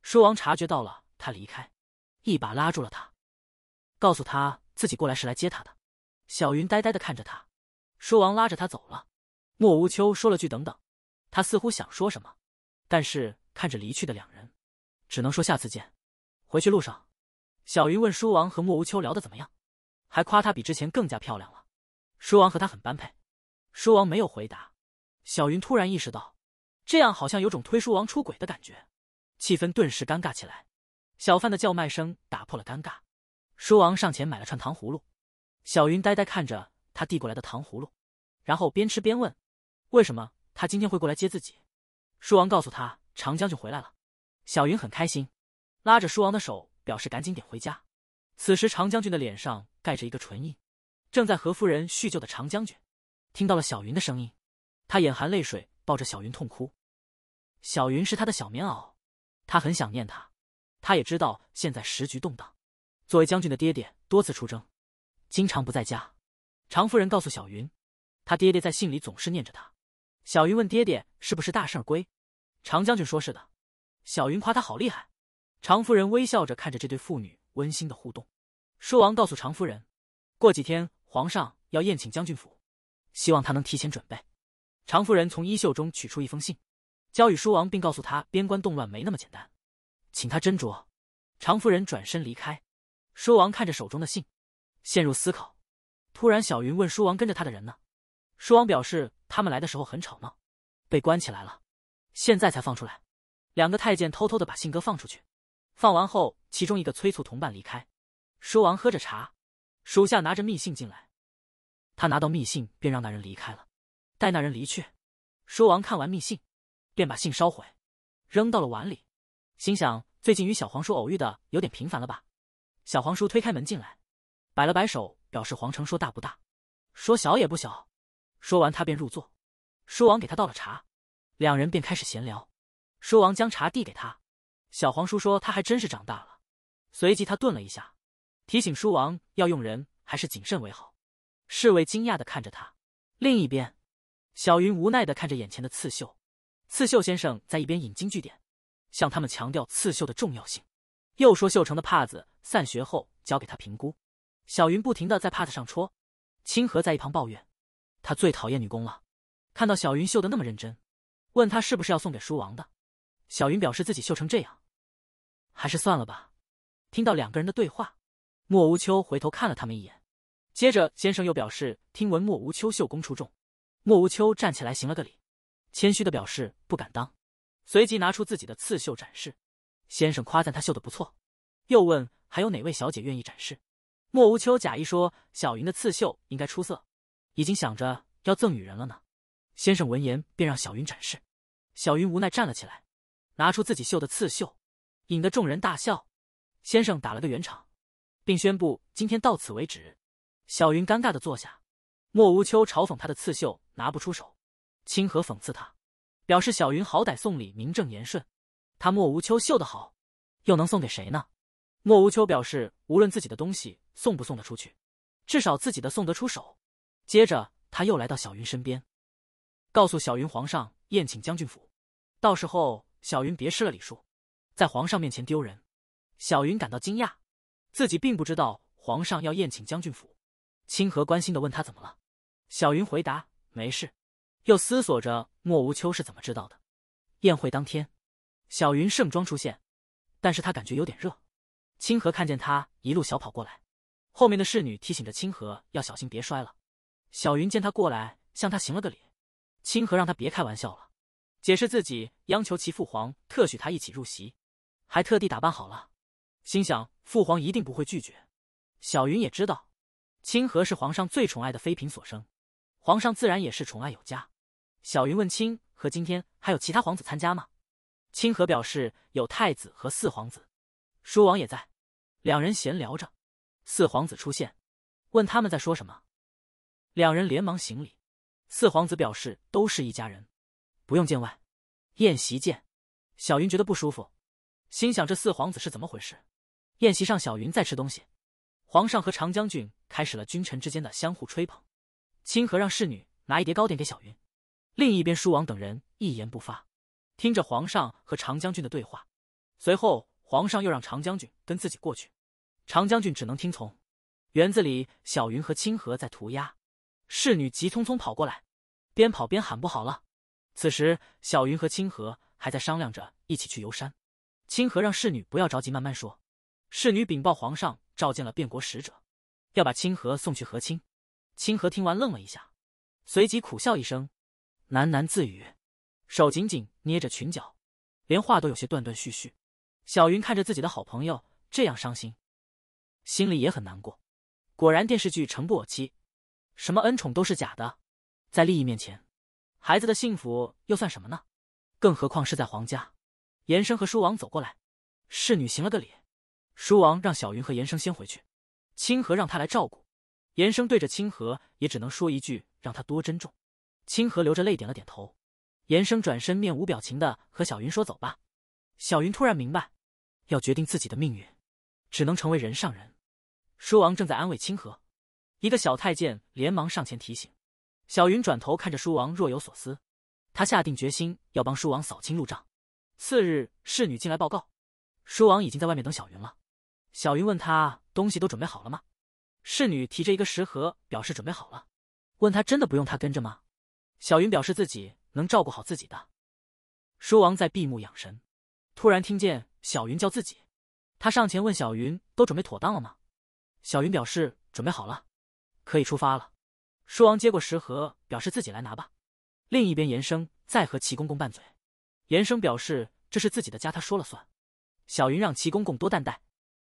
舒王察觉到了他离开，一把拉住了他，告诉他自己过来是来接他的。小云呆呆的看着他，舒王拉着他走了。莫无秋说了句：“等等。”他似乎想说什么，但是看着离去的两人，只能说下次见。回去路上，小云问舒王和莫无秋聊的怎么样，还夸他比之前更加漂亮了。舒王和他很般配。舒王没有回答。小云突然意识到，这样好像有种推书王出轨的感觉，气氛顿时尴尬起来。小贩的叫卖声打破了尴尬。舒王上前买了串糖葫芦，小云呆呆看着他递过来的糖葫芦，然后边吃边问：“为什么？”他今天会过来接自己。书王告诉他，长将军回来了，小云很开心，拉着书王的手，表示赶紧点回家。此时，长将军的脸上盖着一个唇印，正在和夫人叙旧的长将军，听到了小云的声音，他眼含泪水，抱着小云痛哭。小云是他的小棉袄，他很想念他。他也知道现在时局动荡，作为将军的爹爹多次出征，经常不在家。常夫人告诉小云，他爹爹在信里总是念着他。小云问爹爹：“是不是大事归？”常将军说：“是的。”小云夸他好厉害。常夫人微笑着看着这对父女温馨的互动。叔王告诉常夫人：“过几天皇上要宴请将军府，希望他能提前准备。”常夫人从衣袖中取出一封信，交与叔王，并告诉他：“边关动乱没那么简单，请他斟酌。”常夫人转身离开。叔王看着手中的信，陷入思考。突然，小云问叔王：“跟着他的人呢？”叔王表示。他们来的时候很吵闹，被关起来了，现在才放出来。两个太监偷偷的把信鸽放出去，放完后，其中一个催促同伴离开。舒王喝着茶，属下拿着密信进来，他拿到密信便让那人离开了。带那人离去，舒王看完密信，便把信烧毁，扔到了碗里，心想最近与小黄叔偶遇的有点频繁了吧。小黄叔推开门进来，摆了摆手，表示皇城说大不大，说小也不小。说完，他便入座，舒王给他倒了茶，两人便开始闲聊。舒王将茶递给他，小黄叔说：“他还真是长大了。”随即他顿了一下，提醒舒王要用人还是谨慎为好。侍卫惊讶的看着他。另一边，小云无奈的看着眼前的刺绣，刺绣先生在一边引经据典，向他们强调刺绣的重要性，又说绣成的帕子散学后交给他评估。小云不停的在帕子上戳，清河在一旁抱怨。他最讨厌女工了，看到小云绣的那么认真，问他是不是要送给书王的，小云表示自己绣成这样，还是算了吧。听到两个人的对话，莫无秋回头看了他们一眼，接着先生又表示听闻莫无秋绣工出众，莫无秋站起来行了个礼，谦虚的表示不敢当，随即拿出自己的刺绣展示。先生夸赞他绣的不错，又问还有哪位小姐愿意展示。莫无秋假意说小云的刺绣应该出色。已经想着要赠与人了呢。先生闻言便让小云展示，小云无奈站了起来，拿出自己绣的刺绣，引得众人大笑。先生打了个圆场，并宣布今天到此为止。小云尴尬的坐下，莫无秋嘲讽他的刺绣拿不出手，清河讽刺他，表示小云好歹送礼名正言顺，他莫无秋绣的好，又能送给谁呢？莫无秋表示，无论自己的东西送不送得出去，至少自己的送得出手。接着他又来到小云身边，告诉小云：“皇上宴请将军府，到时候小云别失了礼数，在皇上面前丢人。”小云感到惊讶，自己并不知道皇上要宴请将军府。清河关心的问他怎么了，小云回答：“没事。”又思索着莫无秋是怎么知道的。宴会当天，小云盛装出现，但是他感觉有点热。清河看见他一路小跑过来，后面的侍女提醒着清河要小心别摔了。小云见他过来，向他行了个礼。清河让他别开玩笑了，解释自己央求其父皇特许他一起入席，还特地打扮好了，心想父皇一定不会拒绝。小云也知道，清河是皇上最宠爱的妃嫔所生，皇上自然也是宠爱有加。小云问清河：“今天还有其他皇子参加吗？”清河表示有太子和四皇子，舒王也在。两人闲聊着，四皇子出现，问他们在说什么。两人连忙行礼，四皇子表示都是一家人，不用见外。宴席见，小云觉得不舒服，心想这四皇子是怎么回事？宴席上，小云在吃东西，皇上和长将军开始了君臣之间的相互吹捧。清河让侍女拿一碟糕点给小云。另一边，舒王等人一言不发，听着皇上和长将军的对话。随后，皇上又让长将军跟自己过去，长将军只能听从。园子里，小云和清河在涂鸦。侍女急匆匆跑过来，边跑边喊：“不好了！”此时，小云和清河还在商量着一起去游山。清河让侍女不要着急，慢慢说。侍女禀报皇上召见了变国使者，要把清河送去和亲。清河听完愣了一下，随即苦笑一声，喃喃自语，手紧紧捏着裙角，连话都有些断断续续。小云看着自己的好朋友这样伤心，心里也很难过。果然，电视剧诚不我欺》什么恩宠都是假的，在利益面前，孩子的幸福又算什么呢？更何况是在皇家。严生和书王走过来，侍女行了个礼，书王让小云和严生先回去，清河让他来照顾。严生对着清河也只能说一句，让他多珍重。清河流着泪点了点头。严生转身，面无表情的和小云说：“走吧。”小云突然明白，要决定自己的命运，只能成为人上人。书王正在安慰清河。一个小太监连忙上前提醒，小云转头看着舒王若有所思。他下定决心要帮舒王扫清路障。次日，侍女进来报告，舒王已经在外面等小云了。小云问他东西都准备好了吗？侍女提着一个食盒，表示准备好了。问他真的不用他跟着吗？小云表示自己能照顾好自己的。舒王在闭目养神，突然听见小云叫自己，他上前问小云都准备妥当了吗？小云表示准备好了。可以出发了，舒王接过食盒，表示自己来拿吧。另一边，严生在和齐公公拌嘴。严生表示这是自己的家，他说了算。小云让齐公公多担待，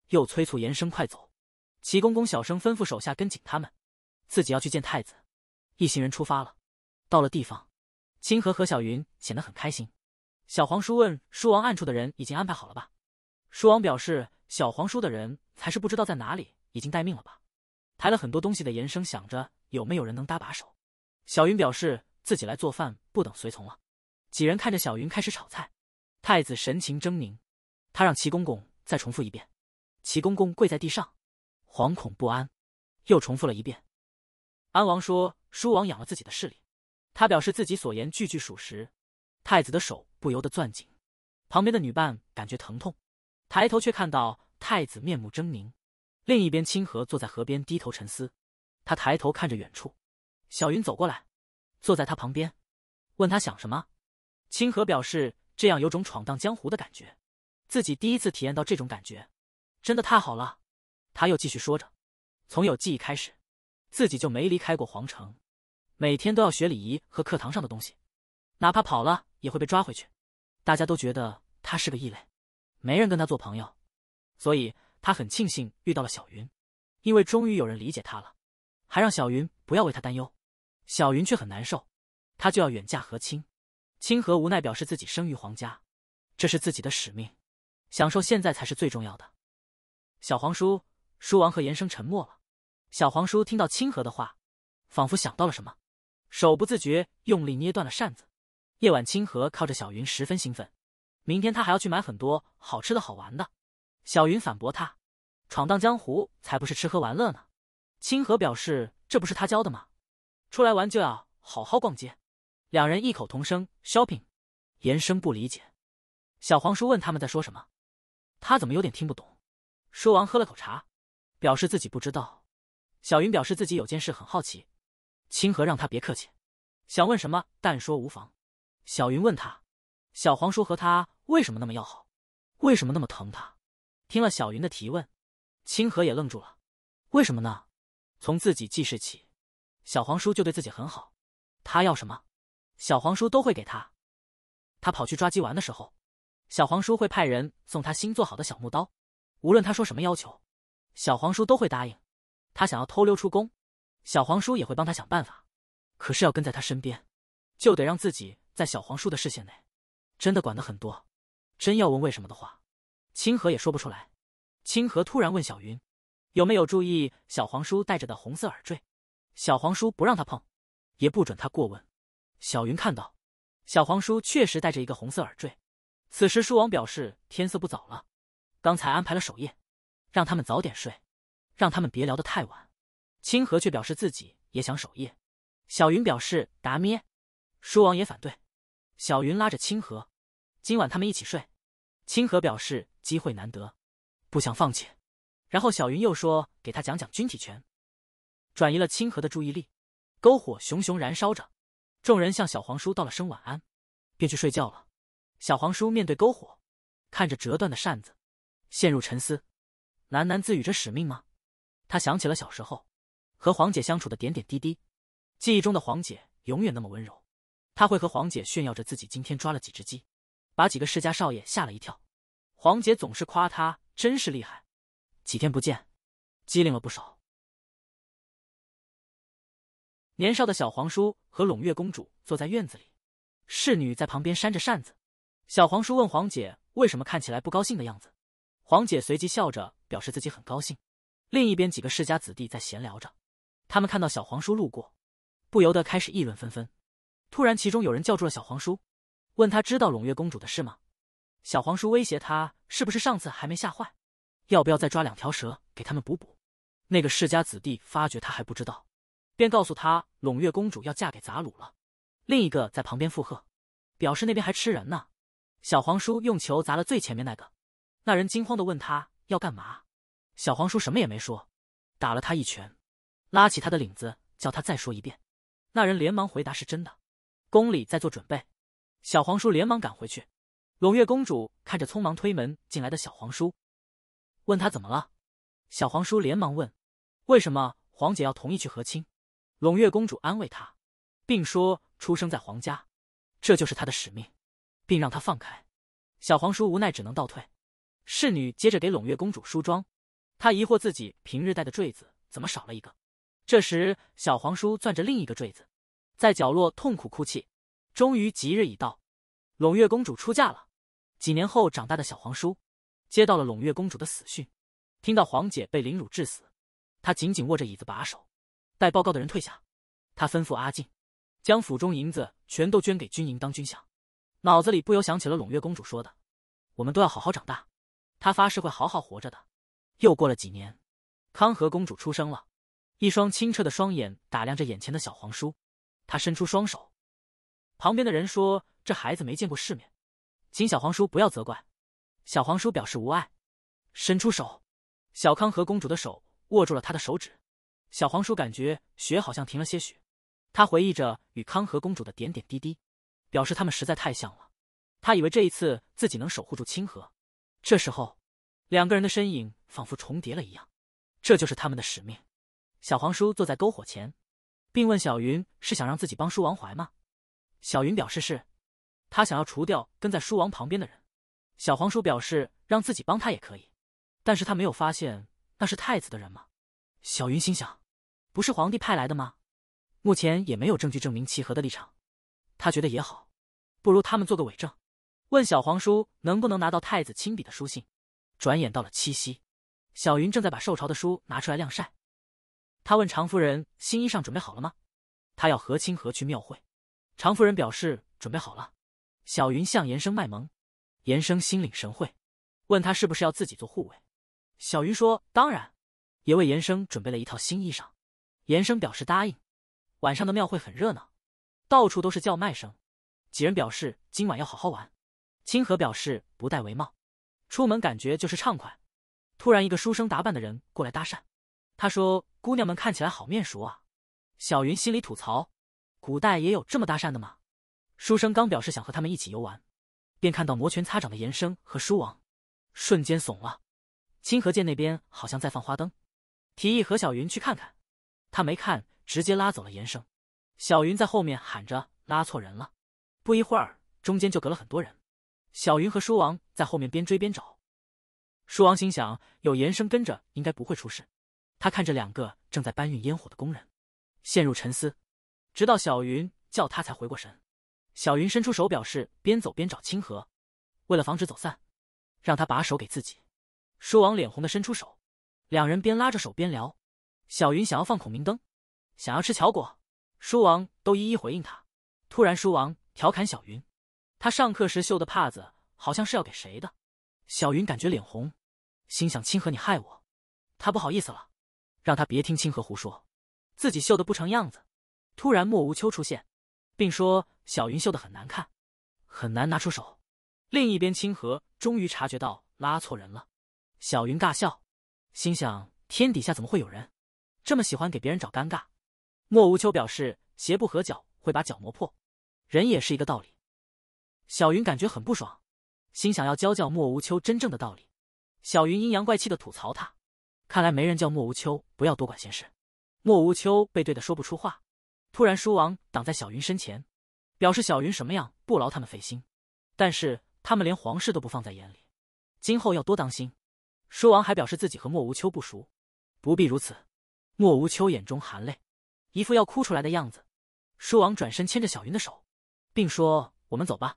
又催促严生快走。齐公公小声吩咐手下跟紧他们，自己要去见太子。一行人出发了。到了地方，清河和小云显得很开心。小黄叔问舒王暗处的人已经安排好了吧？舒王表示小黄叔的人才是不知道在哪里，已经待命了吧。抬了很多东西的严生想着有没有人能搭把手，小云表示自己来做饭，不等随从了。几人看着小云开始炒菜，太子神情狰狞，他让齐公公再重复一遍。齐公公跪在地上，惶恐不安，又重复了一遍。安王说：“叔王养了自己的势力。”他表示自己所言句句属实。太子的手不由得攥紧，旁边的女伴感觉疼痛，抬头却看到太子面目狰狞。另一边，清河坐在河边，低头沉思。他抬头看着远处，小云走过来，坐在他旁边，问他想什么。清河表示这样有种闯荡江湖的感觉，自己第一次体验到这种感觉，真的太好了。他又继续说着，从有记忆开始，自己就没离开过皇城，每天都要学礼仪和课堂上的东西，哪怕跑了也会被抓回去。大家都觉得他是个异类，没人跟他做朋友，所以。他很庆幸遇到了小云，因为终于有人理解他了，还让小云不要为他担忧。小云却很难受，他就要远嫁和亲。清河无奈表示自己生于皇家，这是自己的使命，享受现在才是最重要的。小黄叔、叔王和严生沉默了。小黄叔听到清河的话，仿佛想到了什么，手不自觉用力捏断了扇子。夜晚，清河靠着小云，十分兴奋。明天他还要去买很多好吃的好玩的。小云反驳他：“闯荡江湖才不是吃喝玩乐呢。”清河表示：“这不是他教的吗？出来玩就要好好逛街。”两人异口同声：“shopping。”严生不理解，小黄叔问他们在说什么，他怎么有点听不懂？说完喝了口茶，表示自己不知道。小云表示自己有件事很好奇，清河让他别客气，想问什么但说无妨。小云问他：“小黄叔和他为什么那么要好？为什么那么疼他？”听了小云的提问，清河也愣住了。为什么呢？从自己记事起，小黄叔就对自己很好。他要什么，小黄叔都会给他。他跑去抓鸡玩的时候，小黄叔会派人送他新做好的小木刀。无论他说什么要求，小黄叔都会答应。他想要偷溜出宫，小黄叔也会帮他想办法。可是要跟在他身边，就得让自己在小黄叔的视线内。真的管得很多。真要问为什么的话。清河也说不出来。清河突然问小云：“有没有注意小黄叔戴着的红色耳坠？”小黄叔不让他碰，也不准他过问。小云看到，小黄叔确实戴着一个红色耳坠。此时，书王表示天色不早了，刚才安排了守夜，让他们早点睡，让他们别聊得太晚。清河却表示自己也想守夜。小云表示达咩，书王也反对。小云拉着清河，今晚他们一起睡。清河表示机会难得，不想放弃。然后小云又说：“给他讲讲军体拳，转移了清河的注意力。”篝火熊熊燃烧着，众人向小黄叔道了声晚安，便去睡觉了。小黄叔面对篝火，看着折断的扇子，陷入沉思，喃喃自语着：“使命吗？”他想起了小时候和黄姐相处的点点滴滴，记忆中的黄姐永远那么温柔。他会和黄姐炫耀着自己今天抓了几只鸡。把几个世家少爷吓了一跳，黄姐总是夸他真是厉害，几天不见，机灵了不少。年少的小黄叔和胧月公主坐在院子里，侍女在旁边扇着扇子。小黄叔问黄姐为什么看起来不高兴的样子，黄姐随即笑着表示自己很高兴。另一边几个世家子弟在闲聊着，他们看到小黄叔路过，不由得开始议论纷纷。突然，其中有人叫住了小黄叔。问他知道胧月公主的事吗？小黄叔威胁他，是不是上次还没吓坏？要不要再抓两条蛇给他们补补？那个世家子弟发觉他还不知道，便告诉他胧月公主要嫁给杂鲁了。另一个在旁边附和，表示那边还吃人呢。小黄叔用球砸了最前面那个，那人惊慌的问他要干嘛？小黄叔什么也没说，打了他一拳，拉起他的领子叫他再说一遍。那人连忙回答是真的，宫里在做准备。小黄叔连忙赶回去，胧月公主看着匆忙推门进来的小黄叔，问他怎么了。小黄叔连忙问：“为什么皇姐要同意去和亲？”胧月公主安慰他，并说：“出生在皇家，这就是他的使命。”并让他放开。小黄叔无奈只能倒退。侍女接着给胧月公主梳妆，她疑惑自己平日戴的坠子怎么少了一个。这时，小黄叔攥着另一个坠子，在角落痛苦哭泣。终于吉日已到，胧月公主出嫁了。几年后长大的小皇叔，接到了胧月公主的死讯，听到皇姐被凌辱致死，他紧紧握着椅子把手。带报告的人退下。他吩咐阿静，将府中银子全都捐给军营当军饷。脑子里不由想起了胧月公主说的：“我们都要好好长大。”他发誓会好好活着的。又过了几年，康和公主出生了，一双清澈的双眼打量着眼前的小皇叔，他伸出双手。旁边的人说：“这孩子没见过世面，请小黄叔不要责怪。”小黄叔表示无碍，伸出手，小康和公主的手握住了他的手指。小黄叔感觉血好像停了些许，他回忆着与康和公主的点点滴滴，表示他们实在太像了。他以为这一次自己能守护住清河。这时候，两个人的身影仿佛重叠了一样，这就是他们的使命。小黄叔坐在篝火前，并问小云：“是想让自己帮叔王怀吗？”小云表示是，他想要除掉跟在书王旁边的人。小黄叔表示让自己帮他也可以，但是他没有发现那是太子的人吗？小云心想，不是皇帝派来的吗？目前也没有证据证明齐和的立场，他觉得也好，不如他们做个伪证，问小黄叔能不能拿到太子亲笔的书信。转眼到了七夕，小云正在把受潮的书拿出来晾晒，他问常夫人新衣裳准备好了吗？他要和亲和去庙会。常夫人表示准备好了，小云向严生卖萌，严生心领神会，问他是不是要自己做护卫。小云说当然，也为严生准备了一套新衣裳。严生表示答应。晚上的庙会很热闹，到处都是叫卖声，几人表示今晚要好好玩。清河表示不戴帷帽，出门感觉就是畅快。突然一个书生打扮的人过来搭讪，他说姑娘们看起来好面熟啊。小云心里吐槽。古代也有这么搭讪的吗？书生刚表示想和他们一起游玩，便看到摩拳擦掌的严生和书王，瞬间怂了。清河街那边好像在放花灯，提议何小云去看看。他没看，直接拉走了严生。小云在后面喊着拉错人了。不一会儿，中间就隔了很多人。小云和书王在后面边追边找。书王心想有严生跟着，应该不会出事。他看着两个正在搬运烟火的工人，陷入沉思。直到小云叫他，才回过神。小云伸出手，表示边走边找清河。为了防止走散，让他把手给自己。书王脸红的伸出手，两人边拉着手边聊。小云想要放孔明灯，想要吃巧果，书王都一一回应他。突然，书王调侃小云：“他上课时绣的帕子好像是要给谁的？”小云感觉脸红，心想：“清河你害我。”他不好意思了，让他别听清河胡说，自己绣的不成样子。突然，莫无秋出现，并说：“小云绣的很难看，很难拿出手。”另一边，清河终于察觉到拉错人了。小云尬笑，心想：天底下怎么会有人这么喜欢给别人找尴尬？莫无秋表示：“鞋不合脚会把脚磨破，人也是一个道理。”小云感觉很不爽，心想：要教教莫无秋真正的道理。小云阴阳怪气的吐槽他：“看来没人叫莫无秋不要多管闲事。”莫无秋被怼得说不出话。突然，书王挡在小云身前，表示小云什么样不劳他们费心，但是他们连皇室都不放在眼里，今后要多当心。书王还表示自己和莫无秋不熟，不必如此。莫无秋眼中含泪，一副要哭出来的样子。书王转身牵着小云的手，并说：“我们走吧。”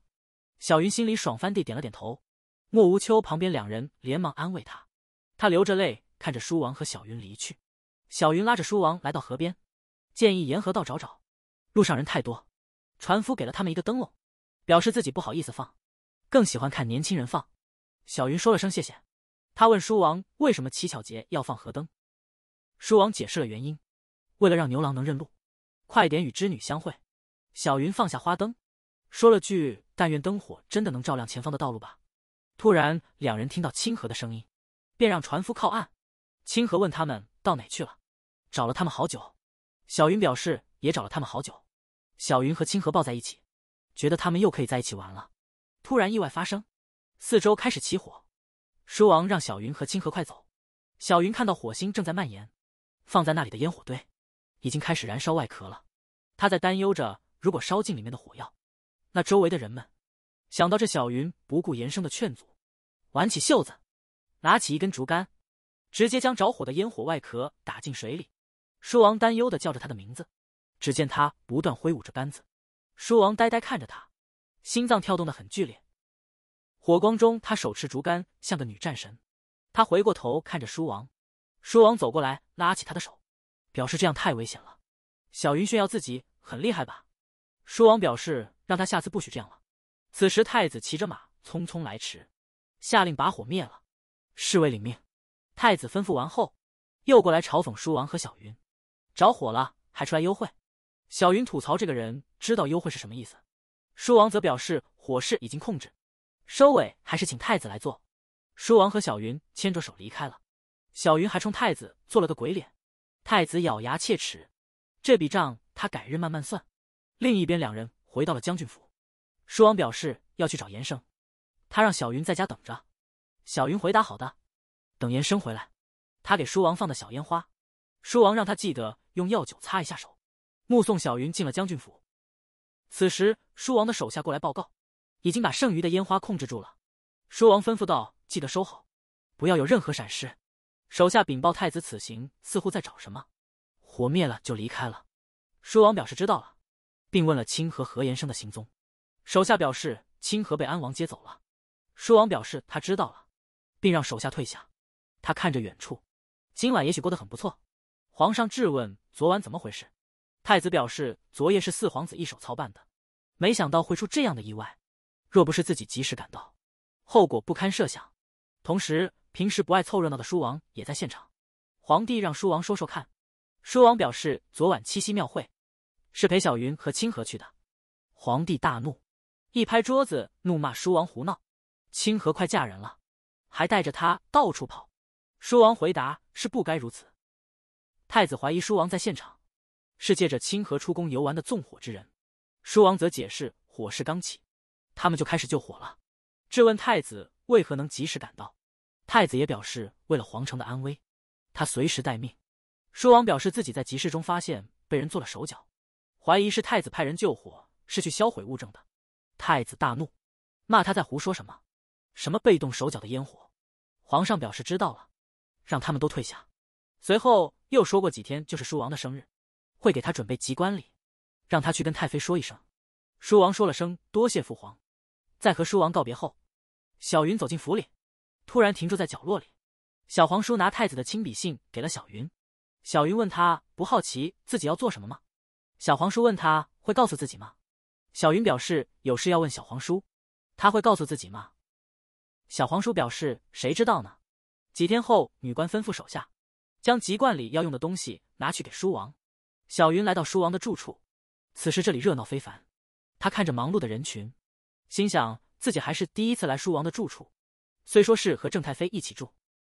小云心里爽翻地点了点头。莫无秋旁边两人连忙安慰他，他流着泪看着书王和小云离去。小云拉着书王来到河边。建议沿河道找找，路上人太多。船夫给了他们一个灯笼，表示自己不好意思放，更喜欢看年轻人放。小云说了声谢谢，他问书王为什么乞巧节要放河灯。书王解释了原因，为了让牛郎能认路，快点与织女相会。小云放下花灯，说了句：“但愿灯火真的能照亮前方的道路吧。”突然，两人听到清河的声音，便让船夫靠岸。清河问他们到哪去了，找了他们好久。小云表示也找了他们好久。小云和清河抱在一起，觉得他们又可以在一起玩了。突然意外发生，四周开始起火。书王让小云和清河快走。小云看到火星正在蔓延，放在那里的烟火堆已经开始燃烧外壳了。他在担忧着，如果烧尽里面的火药，那周围的人们……想到这，小云不顾严生的劝阻，挽起袖子，拿起一根竹竿，直接将着火的烟火外壳打进水里。书王担忧的叫着他的名字，只见他不断挥舞着杆子。书王呆呆看着他，心脏跳动的很剧烈。火光中，他手持竹竿，像个女战神。他回过头看着书王，书王走过来拉起他的手，表示这样太危险了。小云炫耀自己很厉害吧？书王表示让他下次不许这样了。此时太子骑着马匆匆来迟，下令把火灭了。侍卫领命。太子吩咐完后，又过来嘲讽书王和小云。着火了还出来幽会，小云吐槽这个人知道幽会是什么意思。舒王则表示火势已经控制，收尾还是请太子来做。舒王和小云牵着手离开了，小云还冲太子做了个鬼脸。太子咬牙切齿，这笔账他改日慢慢算。另一边，两人回到了将军府。舒王表示要去找严生，他让小云在家等着。小云回答好的，等严生回来，他给舒王放的小烟花。舒王让他记得。用药酒擦一下手，目送小云进了将军府。此时，舒王的手下过来报告，已经把剩余的烟花控制住了。舒王吩咐道：“记得收好，不要有任何闪失。”手下禀报太子此行似乎在找什么，火灭了就离开了。舒王表示知道了，并问了清河何延生的行踪。手下表示清河被安王接走了。舒王表示他知道了，并让手下退下。他看着远处，今晚也许过得很不错。皇上质问昨晚怎么回事，太子表示昨夜是四皇子一手操办的，没想到会出这样的意外，若不是自己及时赶到，后果不堪设想。同时，平时不爱凑热闹的书王也在现场。皇帝让书王说说看，书王表示昨晚七夕庙会是陪小云和清河去的。皇帝大怒，一拍桌子怒骂书王胡闹，清河快嫁人了，还带着他到处跑。书王回答是不该如此。太子怀疑舒王在现场，是借着清河出宫游玩的纵火之人。舒王则解释，火势刚起，他们就开始救火了。质问太子为何能及时赶到，太子也表示为了皇城的安危，他随时待命。舒王表示自己在集市中发现被人做了手脚，怀疑是太子派人救火是去销毁物证的。太子大怒，骂他在胡说什么，什么被动手脚的烟火。皇上表示知道了，让他们都退下。随后又说过几天就是舒王的生日，会给他准备吉官礼，让他去跟太妃说一声。舒王说了声多谢父皇，在和舒王告别后，小云走进府里，突然停住在角落里。小黄叔拿太子的亲笔信给了小云，小云问他不好奇自己要做什么吗？小黄叔问他会告诉自己吗？小云表示有事要问小黄叔，他会告诉自己吗？小黄叔表示谁知道呢？几天后，女官吩咐手下。将籍贯里要用的东西拿去给书王。小云来到书王的住处，此时这里热闹非凡。他看着忙碌的人群，心想自己还是第一次来书王的住处，虽说是和郑太妃一起住，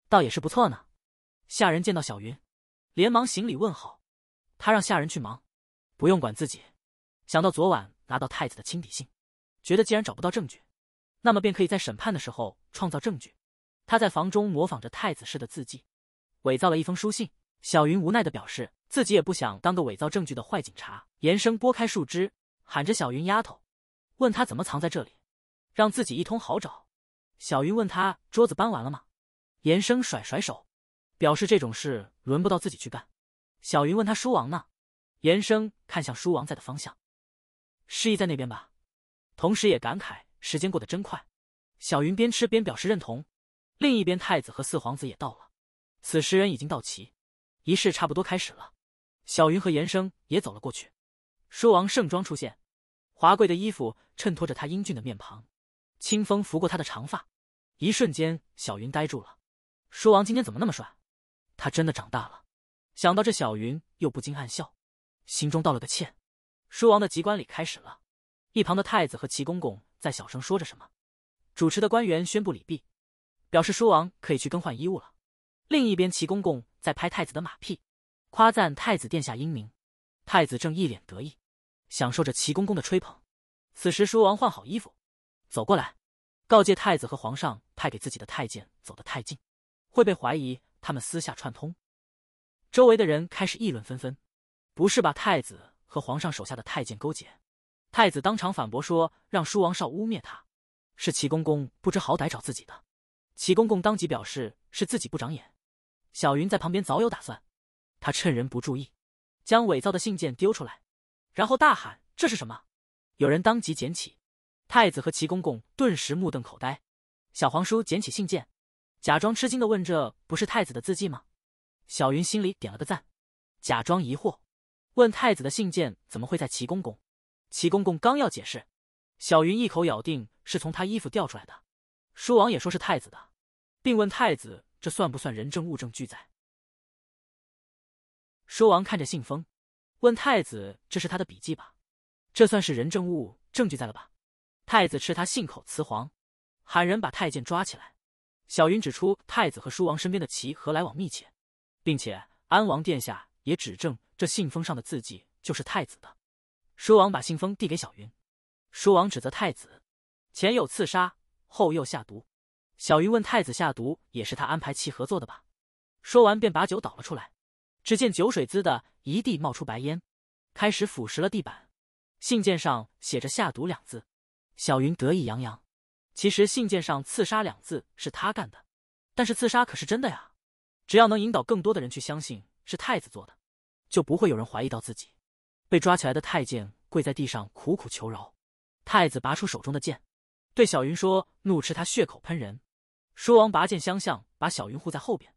倒也是不错呢。下人见到小云，连忙行礼问好。他让下人去忙，不用管自己。想到昨晚拿到太子的亲笔信，觉得既然找不到证据，那么便可以在审判的时候创造证据。他在房中模仿着太子式的字迹。伪造了一封书信，小云无奈的表示自己也不想当个伪造证据的坏警察。严生拨开树枝，喊着小云丫头，问他怎么藏在这里，让自己一通好找。小云问他桌子搬完了吗？严生甩甩手，表示这种事轮不到自己去干。小云问他书王呢？严生看向书王在的方向，示意在那边吧，同时也感慨时间过得真快。小云边吃边表示认同。另一边，太子和四皇子也到了。此时人已经到齐，仪式差不多开始了。小云和严生也走了过去。舒王盛装出现，华贵的衣服衬托着他英俊的面庞，清风拂过他的长发。一瞬间，小云呆住了。舒王今天怎么那么帅？他真的长大了。想到这，小云又不禁暗笑，心中道了个歉。舒王的吉冠礼开始了，一旁的太子和齐公公在小声说着什么。主持的官员宣布礼毕，表示舒王可以去更换衣物了。另一边，齐公公在拍太子的马屁，夸赞太子殿下英明。太子正一脸得意，享受着齐公公的吹捧。此时，舒王换好衣服，走过来，告诫太子和皇上派给自己的太监走得太近，会被怀疑他们私下串通。周围的人开始议论纷纷：“不是吧？太子和皇上手下的太监勾结？”太子当场反驳说：“让舒王少污蔑他，是齐公公不知好歹找自己的。”齐公公当即表示：“是自己不长眼。”小云在旁边早有打算，她趁人不注意，将伪造的信件丢出来，然后大喊：“这是什么？”有人当即捡起，太子和齐公公顿时目瞪口呆。小皇叔捡起信件，假装吃惊的问：“这不是太子的字迹吗？”小云心里点了个赞，假装疑惑问：“太子的信件怎么会在齐公公？”齐公公刚要解释，小云一口咬定是从他衣服掉出来的，书王也说是太子的，并问太子。这算不算人证物证俱在？叔王看着信封，问太子：“这是他的笔迹吧？这算是人证物证据在了吧？”太子斥他信口雌黄，喊人把太监抓起来。小云指出，太子和舒王身边的棋和来往密切，并且安王殿下也指证这信封上的字迹就是太子的。舒王把信封递给小云，舒王指责太子：“前有刺杀，后又下毒。”小云问太子下毒也是他安排其合作的吧？说完便把酒倒了出来，只见酒水滋的一地冒出白烟，开始腐蚀了地板。信件上写着“下毒”两字，小云得意洋洋。其实信件上“刺杀”两字是他干的，但是刺杀可是真的呀！只要能引导更多的人去相信是太子做的，就不会有人怀疑到自己。被抓起来的太监跪在地上苦苦求饶，太子拔出手中的剑，对小云说：“怒斥他血口喷人。”书王拔剑相向，把小云护在后边，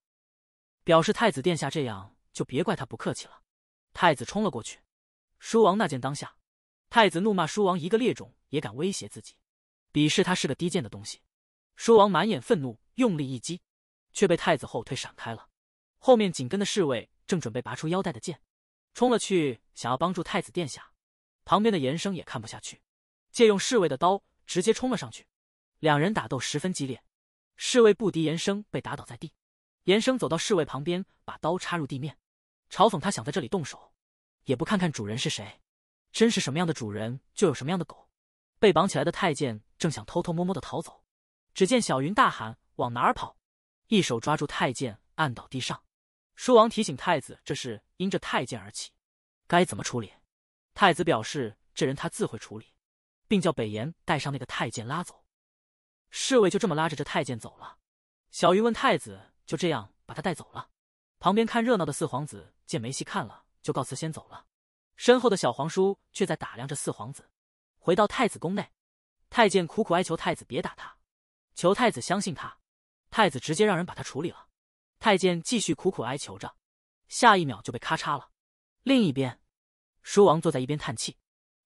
表示太子殿下这样就别怪他不客气了。太子冲了过去，书王那剑当下，太子怒骂书王一个劣种也敢威胁自己，鄙视他是个低贱的东西。书王满眼愤怒，用力一击，却被太子后退闪开了。后面紧跟的侍卫正准备拔出腰带的剑，冲了去想要帮助太子殿下。旁边的严生也看不下去，借用侍卫的刀直接冲了上去。两人打斗十分激烈。侍卫不敌严生被打倒在地，严生走到侍卫旁边，把刀插入地面，嘲讽他想在这里动手，也不看看主人是谁，真是什么样的主人就有什么样的狗。被绑起来的太监正想偷偷摸摸的逃走，只见小云大喊：“往哪儿跑！”一手抓住太监，按倒地上。叔王提醒太子，这是因着太监而起，该怎么处理？太子表示这人他自会处理，并叫北炎带上那个太监拉走。侍卫就这么拉着这太监走了。小云问太子：“就这样把他带走了？”旁边看热闹的四皇子见没戏看了，就告辞先走了。身后的小皇叔却在打量着四皇子。回到太子宫内，太监苦苦哀求太子别打他，求太子相信他。太子直接让人把他处理了。太监继续苦苦哀求着，下一秒就被咔嚓了。另一边，舒王坐在一边叹气，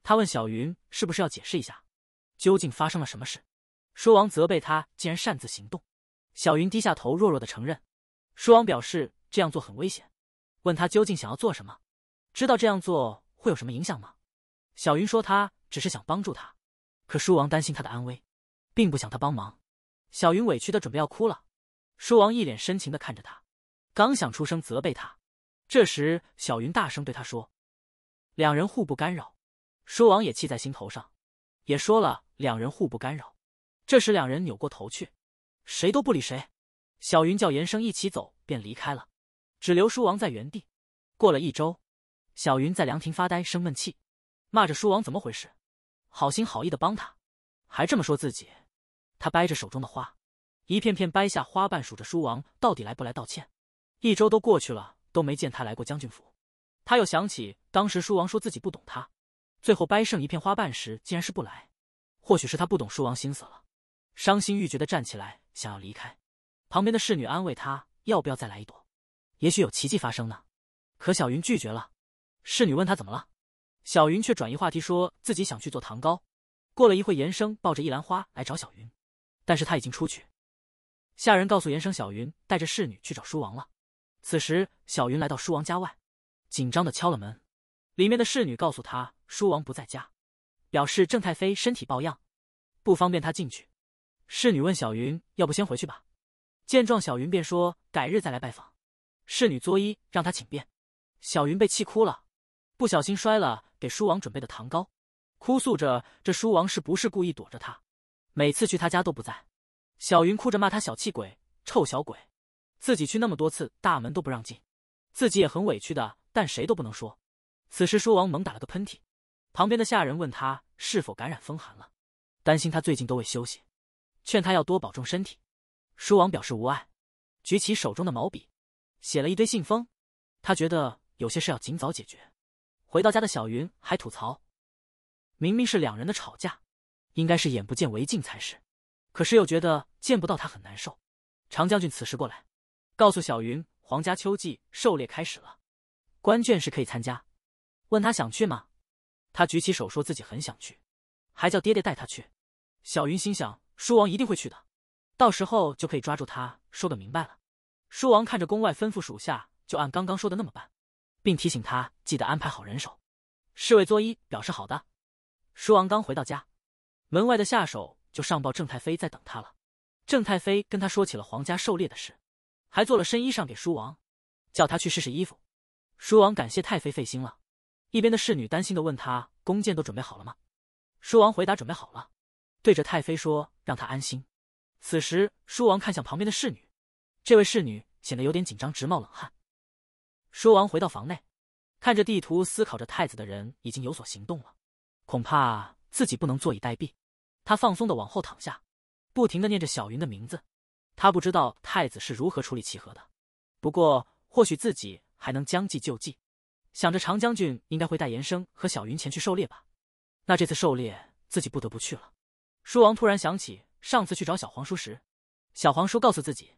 他问小云：“是不是要解释一下，究竟发生了什么事？”书王责备他竟然擅自行动，小云低下头，弱弱的承认。书王表示这样做很危险，问他究竟想要做什么，知道这样做会有什么影响吗？小云说他只是想帮助他，可书王担心他的安危，并不想他帮忙。小云委屈的准备要哭了，书王一脸深情的看着他，刚想出声责备他，这时小云大声对他说：“两人互不干扰。”书王也气在心头上，也说了两人互不干扰。这时，两人扭过头去，谁都不理谁。小云叫严生一起走，便离开了，只留书王在原地。过了一周，小云在凉亭发呆生闷气，骂着书王怎么回事，好心好意的帮他，还这么说自己。他掰着手中的花，一片片掰下花瓣，数着书王到底来不来道歉。一周都过去了，都没见他来过将军府。他又想起当时书王说自己不懂他，最后掰剩一片花瓣时，竟然是不来。或许是他不懂书王心思了。伤心欲绝的站起来，想要离开。旁边的侍女安慰她：“要不要再来一朵？也许有奇迹发生呢。”可小云拒绝了。侍女问她怎么了，小云却转移话题说：“自己想去做糖糕。”过了一会，严生抱着一篮花来找小云，但是他已经出去。下人告诉严生，小云带着侍女去找书王了。此时，小云来到书王家外，紧张的敲了门。里面的侍女告诉他，书王不在家，表示郑太妃身体抱恙，不方便他进去。侍女问小云：“要不先回去吧？”见状，小云便说：“改日再来拜访。”侍女作揖，让他请便。小云被气哭了，不小心摔了给书王准备的糖糕，哭诉着：“这书王是不是故意躲着她，每次去他家都不在。”小云哭着骂他小气鬼、臭小鬼，自己去那么多次，大门都不让进，自己也很委屈的，但谁都不能说。此时，书王猛打了个喷嚏，旁边的下人问他是否感染风寒了，担心他最近都未休息。劝他要多保重身体，书王表示无碍，举起手中的毛笔，写了一堆信封。他觉得有些事要尽早解决。回到家的小云还吐槽，明明是两人的吵架，应该是眼不见为净才是，可是又觉得见不到他很难受。常将军此时过来，告诉小云，皇家秋季狩猎开始了，官眷是可以参加，问他想去吗？他举起手说自己很想去，还叫爹爹带他去。小云心想。书王一定会去的，到时候就可以抓住他，说个明白了。书王看着宫外，吩咐属下就按刚刚说的那么办，并提醒他记得安排好人手。侍卫作揖表示好的。书王刚回到家，门外的下手就上报郑太妃在等他了。郑太妃跟他说起了皇家狩猎的事，还做了身衣裳给书王，叫他去试试衣服。书王感谢太妃费心了。一边的侍女担心的问他弓箭都准备好了吗？书王回答准备好了。对着太妃说，让她安心。此时，舒王看向旁边的侍女，这位侍女显得有点紧张，直冒冷汗。舒王回到房内，看着地图，思考着太子的人已经有所行动了，恐怕自己不能坐以待毙。他放松的往后躺下，不停的念着小云的名字。他不知道太子是如何处理齐河的，不过或许自己还能将计就计。想着长将军应该会带言生和小云前去狩猎吧，那这次狩猎自己不得不去了。书王突然想起上次去找小黄叔时，小黄叔告诉自己，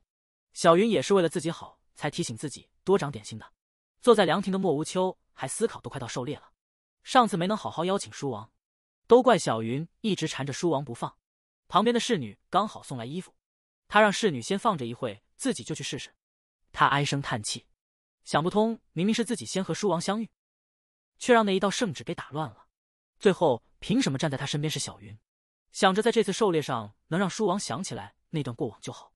小云也是为了自己好才提醒自己多长点心的。坐在凉亭的莫无秋还思考，都快到狩猎了，上次没能好好邀请书王，都怪小云一直缠着书王不放。旁边的侍女刚好送来衣服，他让侍女先放着一会，自己就去试试。他唉声叹气，想不通，明明是自己先和书王相遇，却让那一道圣旨给打乱了，最后凭什么站在他身边是小云？想着在这次狩猎上能让书王想起来那段过往就好，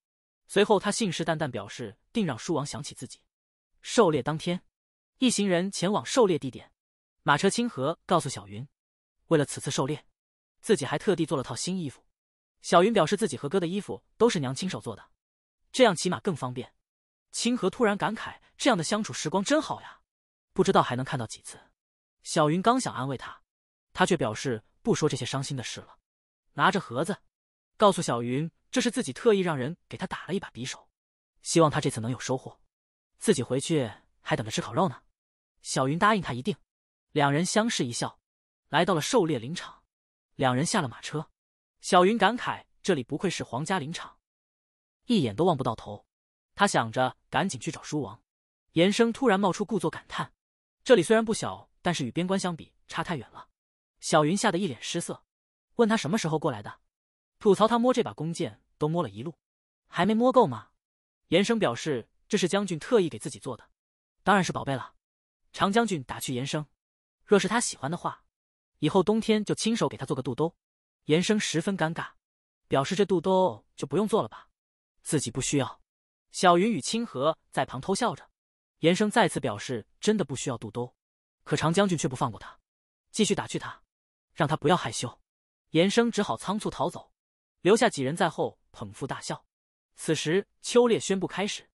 随后他信誓旦旦表示定让书王想起自己。狩猎当天，一行人前往狩猎地点，马车。清河告诉小云，为了此次狩猎，自己还特地做了套新衣服。小云表示自己和哥的衣服都是娘亲手做的，这样起码更方便。清河突然感慨：这样的相处时光真好呀，不知道还能看到几次。小云刚想安慰他，他却表示不说这些伤心的事了。拿着盒子，告诉小云，这是自己特意让人给他打了一把匕首，希望他这次能有收获。自己回去还等着吃烤肉呢。小云答应他一定。两人相视一笑，来到了狩猎林场。两人下了马车，小云感慨这里不愧是皇家林场，一眼都望不到头。他想着赶紧去找书王。严生突然冒出，故作感叹：“这里虽然不小，但是与边关相比差太远了。”小云吓得一脸失色。问他什么时候过来的，吐槽他摸这把弓箭都摸了一路，还没摸够吗？严生表示这是将军特意给自己做的，当然是宝贝了。长将军打趣严生，若是他喜欢的话，以后冬天就亲手给他做个肚兜。严生十分尴尬，表示这肚兜就不用做了吧，自己不需要。小云与清河在旁偷笑着，严生再次表示真的不需要肚兜，可长将军却不放过他，继续打趣他，让他不要害羞。严生只好仓促逃走，留下几人在后捧腹大笑。此时，秋烈宣布开始，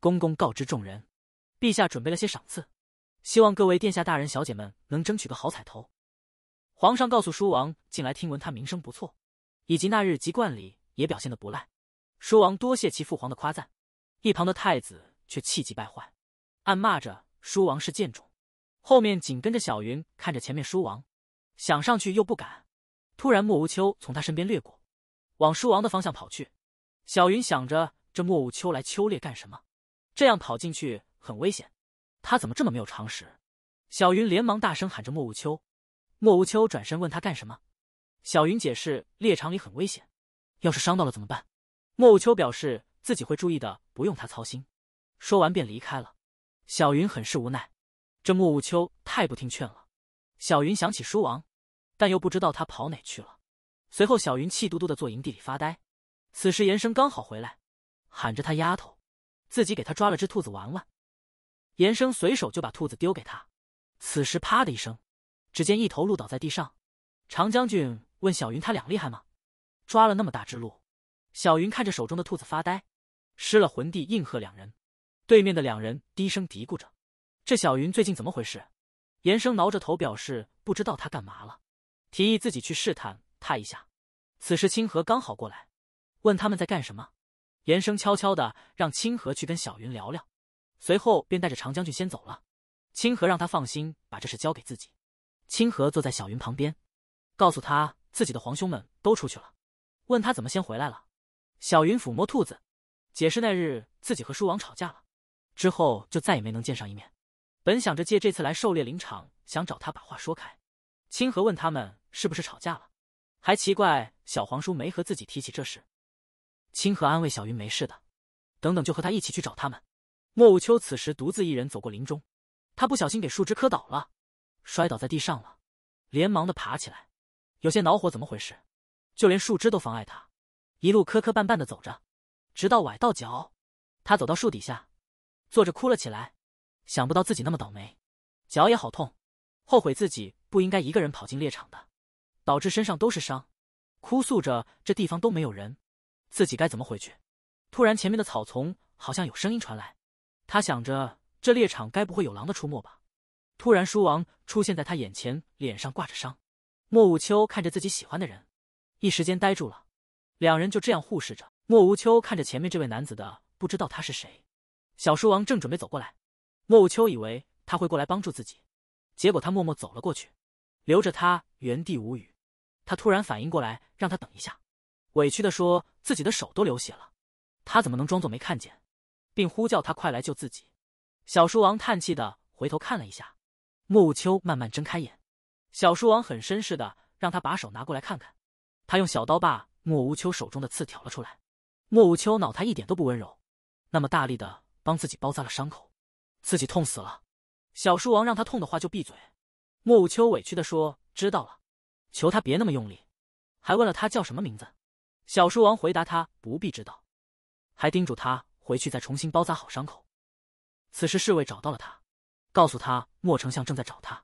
公公告知众人，陛下准备了些赏赐，希望各位殿下、大人、小姐们能争取个好彩头。皇上告诉舒王，近来听闻他名声不错，以及那日及冠礼也表现的不赖。舒王多谢其父皇的夸赞。一旁的太子却气急败坏，暗骂着舒王是贱种。后面紧跟着小云看着前面舒王，想上去又不敢。突然，莫无秋从他身边掠过，往书王的方向跑去。小云想着，这莫无秋来秋猎干什么？这样跑进去很危险，他怎么这么没有常识？小云连忙大声喊着莫无秋。莫无秋转身问他干什么。小云解释，猎场里很危险，要是伤到了怎么办？莫无秋表示自己会注意的，不用他操心。说完便离开了。小云很是无奈，这莫无秋太不听劝了。小云想起书王。但又不知道他跑哪去了。随后，小云气嘟嘟的坐营地里发呆。此时，严生刚好回来，喊着他丫头，自己给他抓了只兔子玩玩。严生随手就把兔子丢给他。此时，啪的一声，只见一头鹿倒在地上。常将军问小云：“他俩厉害吗？抓了那么大只鹿？”小云看着手中的兔子发呆，失了魂地应和两人。对面的两人低声嘀咕着：“这小云最近怎么回事？”严生挠着头，表示不知道他干嘛了。提议自己去试探他一下。此时清河刚好过来，问他们在干什么。严生悄悄的让清河去跟小云聊聊，随后便带着长将军先走了。清河让他放心，把这事交给自己。清河坐在小云旁边，告诉他自己的皇兄们都出去了，问他怎么先回来了。小云抚摸兔子，解释那日自己和舒王吵架了，之后就再也没能见上一面。本想着借这次来狩猎林场，想找他把话说开。清河问他们是不是吵架了，还奇怪小黄叔没和自己提起这事。清河安慰小云没事的，等等就和他一起去找他们。莫无秋此时独自一人走过林中，他不小心给树枝磕倒了，摔倒在地上了，连忙的爬起来，有些恼火，怎么回事？就连树枝都妨碍他，一路磕磕绊绊的走着，直到崴到脚，他走到树底下，坐着哭了起来，想不到自己那么倒霉，脚也好痛。后悔自己不应该一个人跑进猎场的，导致身上都是伤，哭诉着这地方都没有人，自己该怎么回去？突然，前面的草丛好像有声音传来，他想着这猎场该不会有狼的出没吧。突然，书王出现在他眼前，脸上挂着伤。莫无秋看着自己喜欢的人，一时间呆住了。两人就这样互视着。莫无秋看着前面这位男子的，不知道他是谁。小书王正准备走过来，莫无秋以为他会过来帮助自己。结果他默默走了过去，留着他原地无语。他突然反应过来，让他等一下，委屈的说自己的手都流血了，他怎么能装作没看见，并呼叫他快来救自己。小书王叹气的回头看了一下，莫无秋慢慢睁开眼，小书王很绅士的让他把手拿过来看看，他用小刀把莫无秋手中的刺挑了出来。莫无秋脑袋一点都不温柔，那么大力的帮自己包扎了伤口，自己痛死了。小书王让他痛的话就闭嘴，莫无秋委屈的说：“知道了，求他别那么用力。”还问了他叫什么名字，小书王回答他不必知道，还叮嘱他回去再重新包扎好伤口。此时侍卫找到了他，告诉他莫丞相正在找他，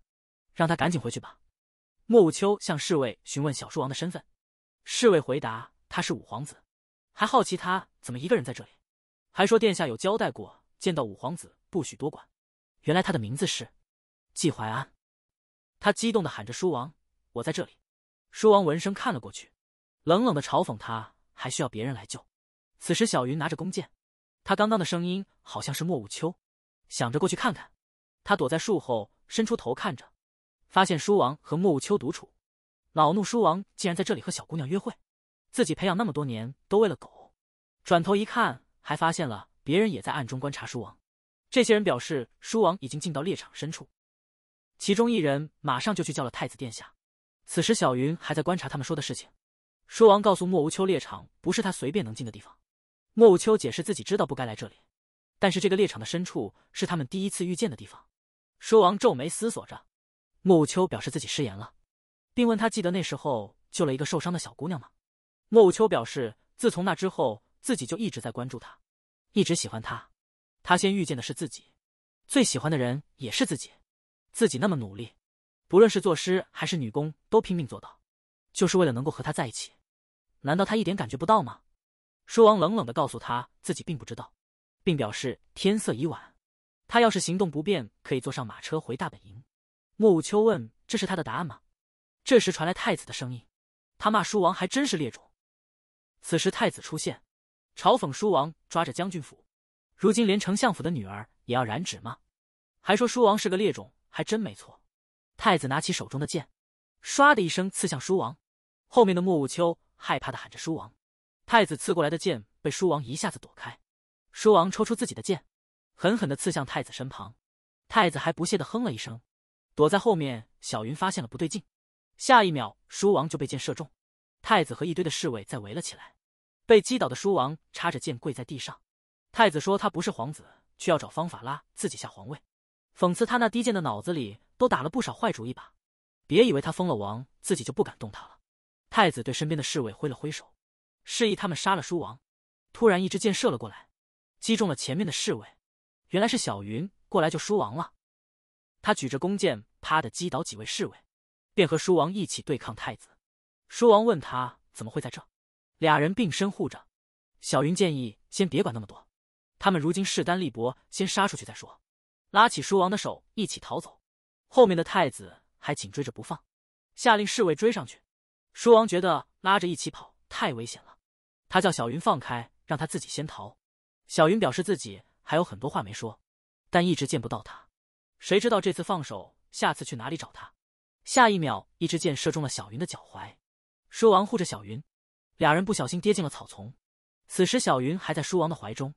让他赶紧回去吧。莫无秋向侍卫询问小书王的身份，侍卫回答他是五皇子，还好奇他怎么一个人在这里，还说殿下有交代过，见到五皇子不许多管。原来他的名字是季怀安，他激动的喊着：“书王，我在这里！”书王闻声看了过去，冷冷的嘲讽他还需要别人来救。此时小云拿着弓箭，他刚刚的声音好像是莫无秋，想着过去看看。他躲在树后伸出头看着，发现书王和莫无秋独处，恼怒书王竟然在这里和小姑娘约会，自己培养那么多年都喂了狗。转头一看，还发现了别人也在暗中观察书王。这些人表示，书王已经进到猎场深处。其中一人马上就去叫了太子殿下。此时，小云还在观察他们说的事情。书王告诉莫无秋，猎场不是他随便能进的地方。莫无秋解释自己知道不该来这里，但是这个猎场的深处是他们第一次遇见的地方。书王皱眉思索着。莫无秋表示自己失言了，并问他记得那时候救了一个受伤的小姑娘吗？莫无秋表示，自从那之后，自己就一直在关注他，一直喜欢他。他先遇见的是自己，最喜欢的人也是自己，自己那么努力，不论是作诗还是女工，都拼命做到，就是为了能够和他在一起。难道他一点感觉不到吗？书王冷冷的告诉他自己并不知道，并表示天色已晚，他要是行动不便，可以坐上马车回大本营。莫无秋问：“这是他的答案吗？”这时传来太子的声音：“他骂书王还真是劣种。”此时太子出现，嘲讽书王抓着将军府。如今连丞相府的女儿也要染指吗？还说书王是个劣种，还真没错。太子拿起手中的剑，唰的一声刺向书王。后面的莫务秋害怕的喊着：“书王！”太子刺过来的剑被书王一下子躲开。书王抽出自己的剑，狠狠的刺向太子身旁。太子还不屑的哼了一声，躲在后面。小云发现了不对劲，下一秒书王就被箭射中。太子和一堆的侍卫在围了起来。被击倒的书王插着剑跪在地上。太子说：“他不是皇子，却要找方法拉自己下皇位，讽刺他那低贱的脑子里都打了不少坏主意吧？别以为他封了王，自己就不敢动他了。”太子对身边的侍卫挥了挥手，示意他们杀了舒王。突然，一支箭射了过来，击中了前面的侍卫。原来是小云过来救舒王了。他举着弓箭，啪的击倒几位侍卫，便和舒王一起对抗太子。舒王问他怎么会在这，俩人并身护着。小云建议先别管那么多。他们如今势单力薄，先杀出去再说。拉起叔王的手，一起逃走。后面的太子还紧追着不放，下令侍卫追上去。叔王觉得拉着一起跑太危险了，他叫小云放开，让他自己先逃。小云表示自己还有很多话没说，但一直见不到他，谁知道这次放手，下次去哪里找他？下一秒，一支箭射中了小云的脚踝。叔王护着小云，俩人不小心跌进了草丛。此时，小云还在叔王的怀中。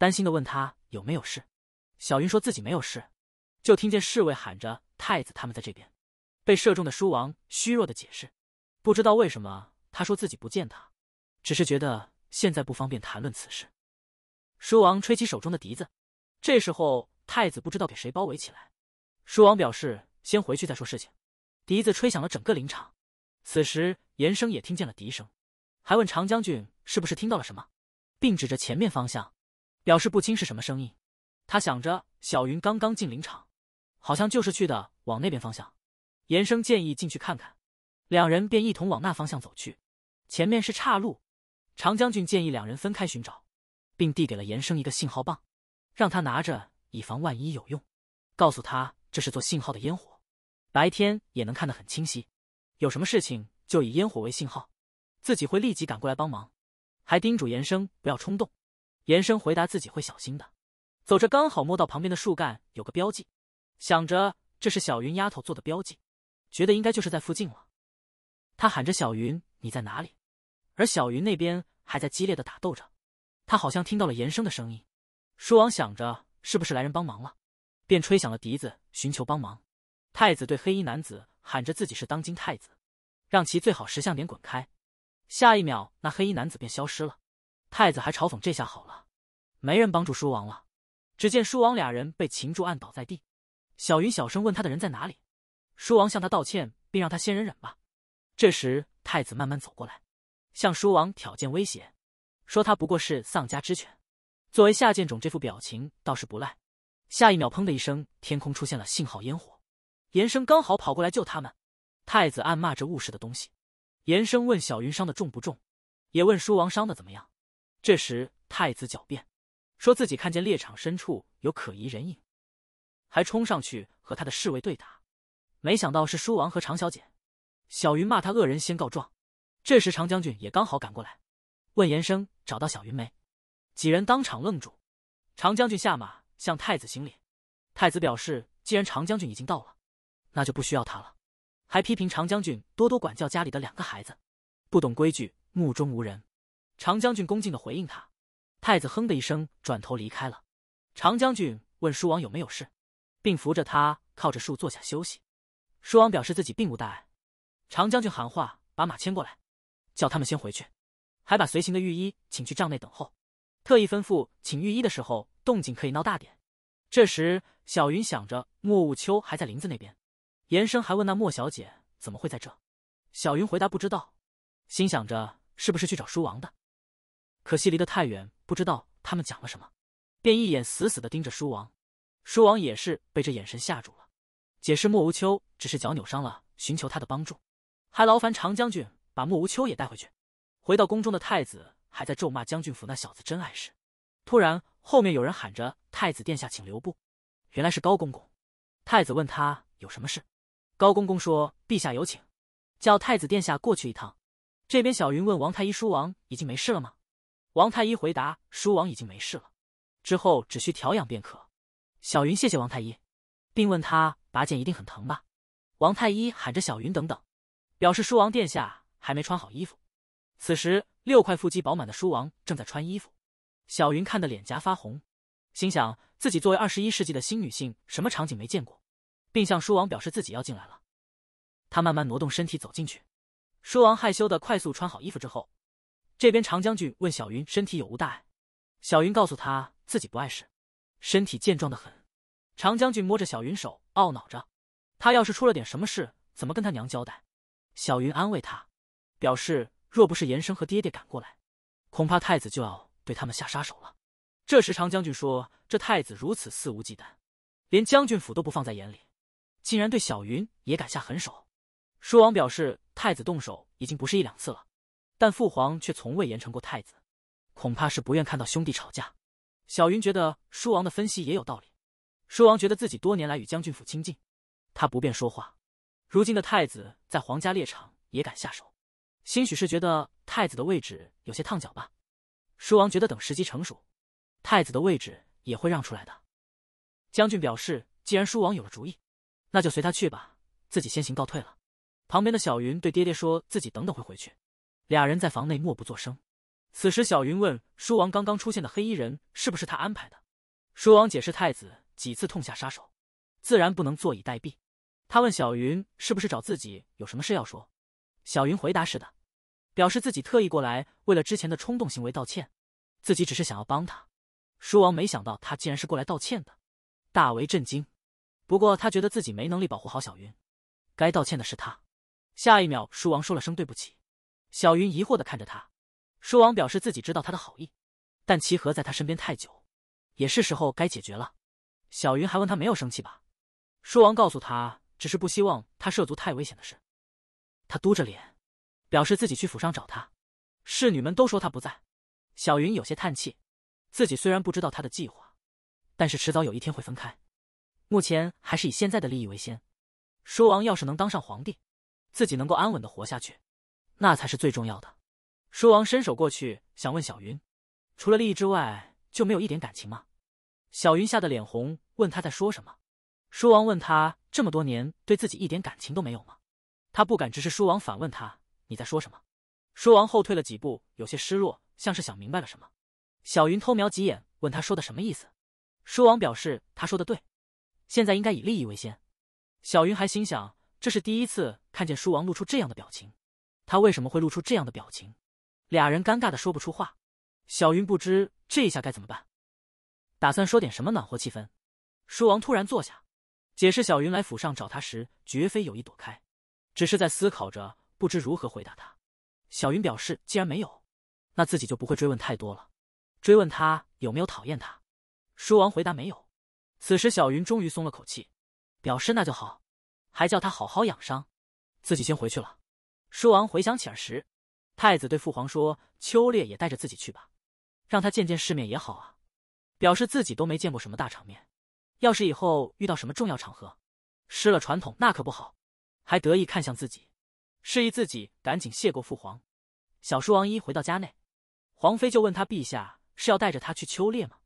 担心的问他有没有事，小云说自己没有事，就听见侍卫喊着太子他们在这边，被射中的书王虚弱的解释，不知道为什么他说自己不见他，只是觉得现在不方便谈论此事。书王吹起手中的笛子，这时候太子不知道给谁包围起来，书王表示先回去再说事情。笛子吹响了整个林场，此时严生也听见了笛声，还问常将军是不是听到了什么，并指着前面方向。表示不清是什么声音，他想着小云刚刚进林场，好像就是去的往那边方向。严生建议进去看看，两人便一同往那方向走去。前面是岔路，常将军建议两人分开寻找，并递给了严生一个信号棒，让他拿着以防万一有用。告诉他这是做信号的烟火，白天也能看得很清晰。有什么事情就以烟火为信号，自己会立即赶过来帮忙。还叮嘱严生不要冲动。严生回答自己会小心的，走着刚好摸到旁边的树干有个标记，想着这是小云丫头做的标记，觉得应该就是在附近了。他喊着小云，你在哪里？而小云那边还在激烈的打斗着，他好像听到了严生的声音。舒王想着是不是来人帮忙了，便吹响了笛子寻求帮忙。太子对黑衣男子喊着自己是当今太子，让其最好识相点滚开。下一秒那黑衣男子便消失了。太子还嘲讽：“这下好了，没人帮助书王了。”只见书王俩人被擒住，按倒在地。小云小声问他：“的人在哪里？”书王向他道歉，并让他先忍忍吧。这时，太子慢慢走过来，向书王挑剑威胁，说：“他不过是丧家之犬。”作为下贱种，这副表情倒是不赖。下一秒，砰的一声，天空出现了信号烟火。严生刚好跑过来救他们。太子暗骂着误事的东西。严生问小云伤的重不重，也问书王伤的怎么样。这时，太子狡辩，说自己看见猎场深处有可疑人影，还冲上去和他的侍卫对打，没想到是舒王和常小姐。小云骂他恶人先告状。这时，常将军也刚好赶过来，问严生找到小云没。几人当场愣住。常将军下马向太子行礼，太子表示既然常将军已经到了，那就不需要他了，还批评常将军多多管教家里的两个孩子，不懂规矩，目中无人。长将军恭敬的回应他，太子哼的一声，转头离开了。长将军问舒王有没有事，并扶着他靠着树坐下休息。舒王表示自己并无大碍。长将军喊话，把马牵过来，叫他们先回去，还把随行的御医请去帐内等候，特意吩咐请御医的时候动静可以闹大点。这时，小云想着莫雾秋还在林子那边，言生还问那莫小姐怎么会在这，小云回答不知道，心想着是不是去找舒王的。可惜离得太远，不知道他们讲了什么，便一眼死死的盯着书王。书王也是被这眼神吓住了，解释莫无秋只是脚扭伤了，寻求他的帮助，还劳烦长将军把莫无秋也带回去。回到宫中的太子还在咒骂将军府那小子真碍事。突然后面有人喊着：“太子殿下，请留步。”原来是高公公。太子问他有什么事，高公公说：“陛下有请，叫太子殿下过去一趟。”这边小云问王太医，书王已经没事了吗？王太医回答：“书王已经没事了，之后只需调养便可。”小云谢谢王太医，并问他拔剑一定很疼吧？王太医喊着：“小云，等等！”表示书王殿下还没穿好衣服。此时，六块腹肌饱满的书王正在穿衣服。小云看得脸颊发红，心想自己作为二十一世纪的新女性，什么场景没见过，并向书王表示自己要进来了。他慢慢挪动身体走进去，书王害羞的快速穿好衣服之后。这边常将军问小云身体有无大碍，小云告诉他自己不碍事，身体健壮的很。常将军摸着小云手，懊恼着，他要是出了点什么事，怎么跟他娘交代？小云安慰他，表示若不是严生和爹爹赶过来，恐怕太子就要对他们下杀手了。这时常将军说：“这太子如此肆无忌惮，连将军府都不放在眼里，竟然对小云也敢下狠手。”舒王表示，太子动手已经不是一两次了。但父皇却从未严惩过太子，恐怕是不愿看到兄弟吵架。小云觉得舒王的分析也有道理。舒王觉得自己多年来与将军府亲近，他不便说话。如今的太子在皇家猎场也敢下手，兴许是觉得太子的位置有些烫脚吧。舒王觉得等时机成熟，太子的位置也会让出来的。将军表示，既然舒王有了主意，那就随他去吧，自己先行告退了。旁边的小云对爹爹说自己等等会回去。俩人在房内默不作声。此时，小云问书王：“刚刚出现的黑衣人是不是他安排的？”书王解释：“太子几次痛下杀手，自然不能坐以待毙。”他问小云：“是不是找自己有什么事要说？”小云回答：“是的，表示自己特意过来为了之前的冲动行为道歉，自己只是想要帮他。”书王没想到他竟然是过来道歉的，大为震惊。不过他觉得自己没能力保护好小云，该道歉的是他。下一秒，书王说了声“对不起”。小云疑惑的看着他，叔王表示自己知道他的好意，但齐和在他身边太久，也是时候该解决了。小云还问他没有生气吧？叔王告诉他，只是不希望他涉足太危险的事。他嘟着脸，表示自己去府上找他，侍女们都说他不在。小云有些叹气，自己虽然不知道他的计划，但是迟早有一天会分开。目前还是以现在的利益为先。叔王要是能当上皇帝，自己能够安稳的活下去。那才是最重要的。书王伸手过去想问小云：“除了利益之外，就没有一点感情吗？”小云吓得脸红，问他在说什么。书王问他：“这么多年对自己一点感情都没有吗？”他不敢直视书王，反问他：“你在说什么？”书王后退了几步，有些失落，像是想明白了什么。小云偷瞄几眼，问他说的什么意思。书王表示他说的对，现在应该以利益为先。小云还心想，这是第一次看见书王露出这样的表情。他为什么会露出这样的表情？俩人尴尬的说不出话。小云不知这一下该怎么办，打算说点什么暖和气氛。书王突然坐下，解释小云来府上找他时绝非有意躲开，只是在思考着不知如何回答他。小云表示，既然没有，那自己就不会追问太多了。追问他有没有讨厌他。书王回答没有。此时小云终于松了口气，表示那就好，还叫他好好养伤，自己先回去了。叔王回想起儿时，太子对父皇说：“秋烈也带着自己去吧，让他见见世面也好啊。”表示自己都没见过什么大场面，要是以后遇到什么重要场合，失了传统那可不好。还得意看向自己，示意自己赶紧谢过父皇。小叔王一回到家内，皇妃就问他：“陛下是要带着他去秋猎吗？”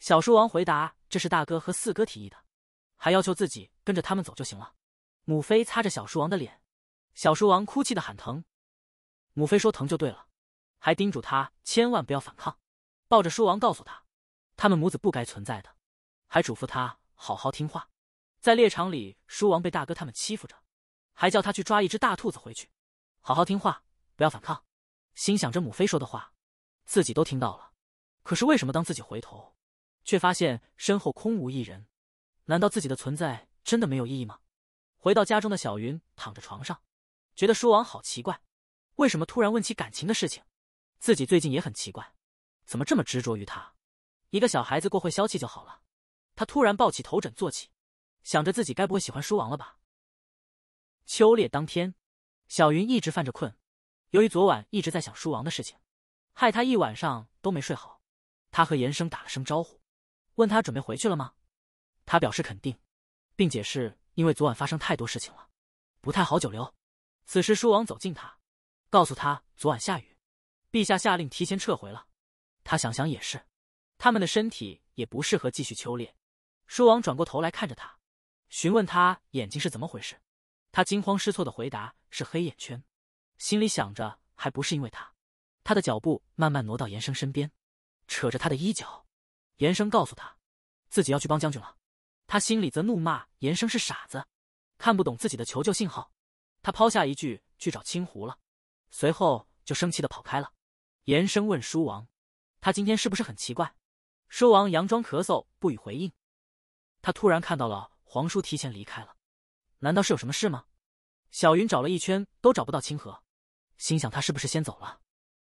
小叔王回答：“这是大哥和四哥提议的，还要求自己跟着他们走就行了。”母妃擦着小叔王的脸。小叔王哭泣的喊疼，母妃说疼就对了，还叮嘱他千万不要反抗，抱着叔王告诉他，他们母子不该存在的，还嘱咐他好好听话。在猎场里，叔王被大哥他们欺负着，还叫他去抓一只大兔子回去，好好听话，不要反抗。心想着母妃说的话，自己都听到了，可是为什么当自己回头，却发现身后空无一人？难道自己的存在真的没有意义吗？回到家中的小云躺着床上。觉得书王好奇怪，为什么突然问起感情的事情？自己最近也很奇怪，怎么这么执着于他？一个小孩子过会消气就好了。他突然抱起头枕坐起，想着自己该不会喜欢书王了吧？秋猎当天，小云一直犯着困，由于昨晚一直在想书王的事情，害他一晚上都没睡好。他和严生打了声招呼，问他准备回去了吗？他表示肯定，并解释因为昨晚发生太多事情了，不太好久留。此时，书王走近他，告诉他昨晚下雨，陛下下令提前撤回了。他想想也是，他们的身体也不适合继续秋猎。书王转过头来看着他，询问他眼睛是怎么回事。他惊慌失措的回答是黑眼圈，心里想着还不是因为他。他的脚步慢慢挪到严生身边，扯着他的衣角。严生告诉他，自己要去帮将军了。他心里则怒骂严生是傻子，看不懂自己的求救信号。他抛下一句去找青湖了，随后就生气的跑开了。严生问书王：“他今天是不是很奇怪？”书王佯装咳嗽，不予回应。他突然看到了皇叔提前离开了，难道是有什么事吗？小云找了一圈都找不到清河，心想他是不是先走了？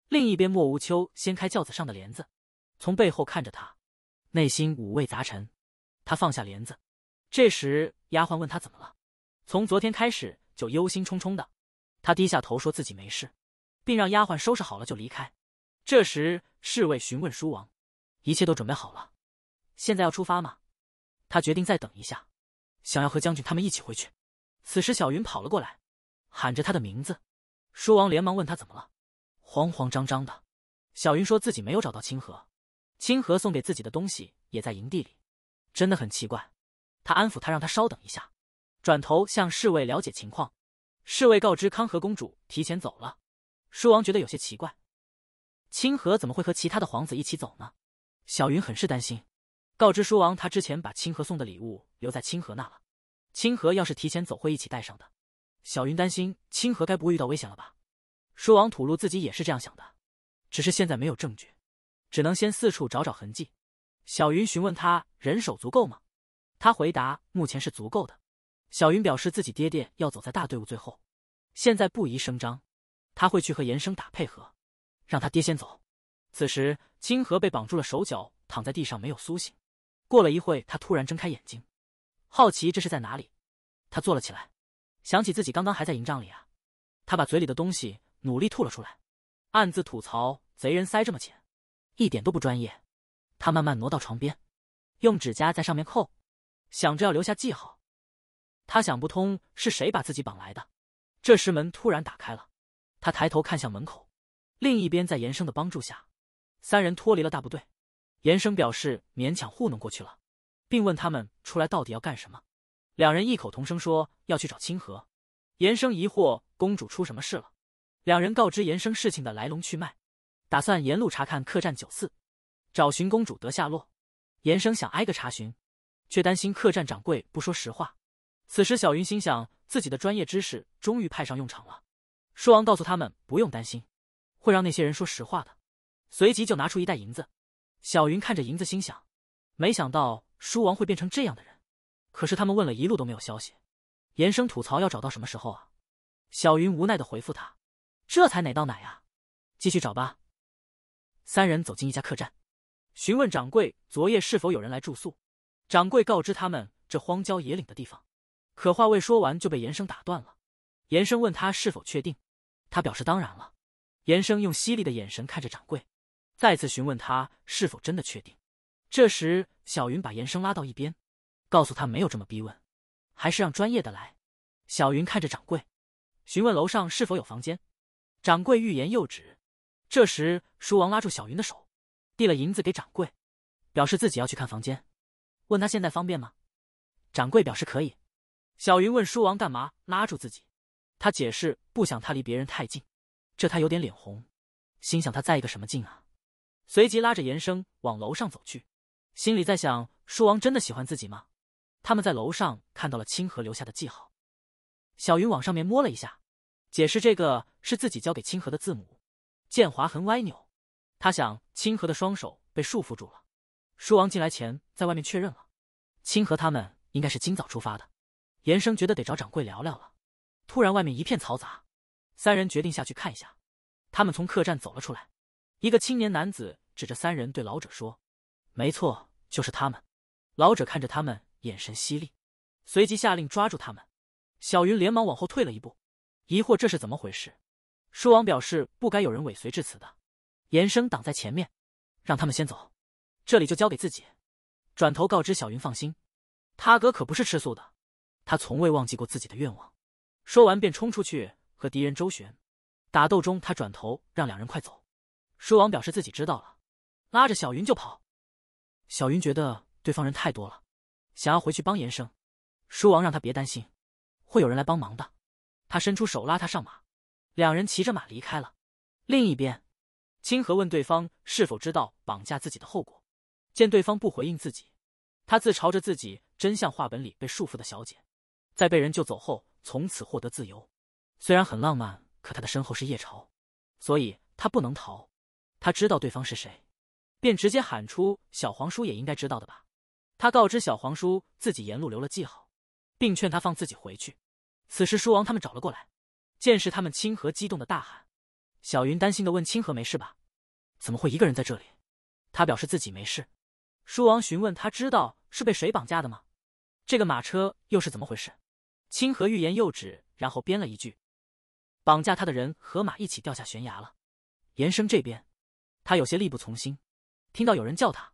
另一边，莫无秋掀开轿子上的帘子，从背后看着他，内心五味杂陈。他放下帘子，这时丫鬟问他怎么了？从昨天开始。就忧心忡忡的，他低下头说自己没事，并让丫鬟收拾好了就离开。这时侍卫询问书王：“一切都准备好了，现在要出发吗？”他决定再等一下，想要和将军他们一起回去。此时小云跑了过来，喊着他的名字。书王连忙问他怎么了，慌慌张张的。小云说自己没有找到清河，清河送给自己的东西也在营地里，真的很奇怪。他安抚他，让他稍等一下。转头向侍卫了解情况，侍卫告知康和公主提前走了。舒王觉得有些奇怪，清河怎么会和其他的皇子一起走呢？小云很是担心，告知舒王他之前把清河送的礼物留在清河那了。清河要是提前走会一起带上的。小云担心清河该不会遇到危险了吧？舒王吐露自己也是这样想的，只是现在没有证据，只能先四处找找痕迹。小云询问他人手足够吗？他回答目前是足够的。小云表示自己爹爹要走在大队伍最后，现在不宜声张，他会去和严生打配合，让他爹先走。此时，清河被绑住了手脚，躺在地上没有苏醒。过了一会，他突然睁开眼睛，好奇这是在哪里？他坐了起来，想起自己刚刚还在营帐里啊。他把嘴里的东西努力吐了出来，暗自吐槽贼人塞这么浅，一点都不专业。他慢慢挪到床边，用指甲在上面扣，想着要留下记号。他想不通是谁把自己绑来的。这时门突然打开了，他抬头看向门口。另一边，在严生的帮助下，三人脱离了大部队。严生表示勉强糊弄过去了，并问他们出来到底要干什么。两人异口同声说要去找清河。严生疑惑公主出什么事了，两人告知严生事情的来龙去脉，打算沿路查看客栈酒肆，找寻公主得下落。严生想挨个查询，却担心客栈掌柜不说实话。此时，小云心想自己的专业知识终于派上用场了。书王告诉他们不用担心，会让那些人说实话的。随即就拿出一袋银子。小云看着银子，心想，没想到书王会变成这样的人。可是他们问了一路都没有消息。严生吐槽要找到什么时候啊？小云无奈的回复他，这才哪到哪呀，继续找吧。三人走进一家客栈，询问掌柜昨夜是否有人来住宿。掌柜告知他们这荒郊野岭的地方。可话未说完就被严生打断了。严生问他是否确定，他表示当然了。严生用犀利的眼神看着掌柜，再次询问他是否真的确定。这时，小云把严生拉到一边，告诉他没有这么逼问，还是让专业的来。小云看着掌柜，询问楼上是否有房间。掌柜欲言又止。这时，书王拉住小云的手，递了银子给掌柜，表示自己要去看房间，问他现在方便吗？掌柜表示可以。小云问书王干嘛拉住自己，他解释不想他离别人太近，这他有点脸红，心想他在一个什么劲啊，随即拉着严生往楼上走去，心里在想书王真的喜欢自己吗？他们在楼上看到了清河留下的记号，小云往上面摸了一下，解释这个是自己交给清河的字母，见划痕歪扭，他想清河的双手被束缚住了，书王进来前在外面确认了，清河他们应该是今早出发的。严生觉得得找掌柜聊聊了。突然，外面一片嘈杂，三人决定下去看一下。他们从客栈走了出来，一个青年男子指着三人对老者说：“没错，就是他们。”老者看着他们，眼神犀利，随即下令抓住他们。小云连忙往后退了一步，疑惑这是怎么回事。书王表示不该有人尾随至此的。严生挡在前面，让他们先走，这里就交给自己。转头告知小云：“放心，他哥可不是吃素的。”他从未忘记过自己的愿望。说完，便冲出去和敌人周旋。打斗中，他转头让两人快走。书王表示自己知道了，拉着小云就跑。小云觉得对方人太多了，想要回去帮严生。书王让他别担心，会有人来帮忙的。他伸出手拉他上马，两人骑着马离开了。另一边，清河问对方是否知道绑架自己的后果。见对方不回应自己，他自嘲着自己真像话本里被束缚的小姐。在被人救走后，从此获得自由，虽然很浪漫，可他的身后是叶朝，所以他不能逃。他知道对方是谁，便直接喊出：“小黄叔也应该知道的吧？”他告知小黄叔自己沿路留了记号，并劝他放自己回去。此时，书王他们找了过来，见是他们，清河激动的大喊：“小云，担心的问清河没事吧？怎么会一个人在这里？”他表示自己没事。书王询问他知道是被谁绑架的吗？这个马车又是怎么回事？清河欲言又止，然后编了一句：“绑架他的人和马一起掉下悬崖了。”延生这边，他有些力不从心，听到有人叫他，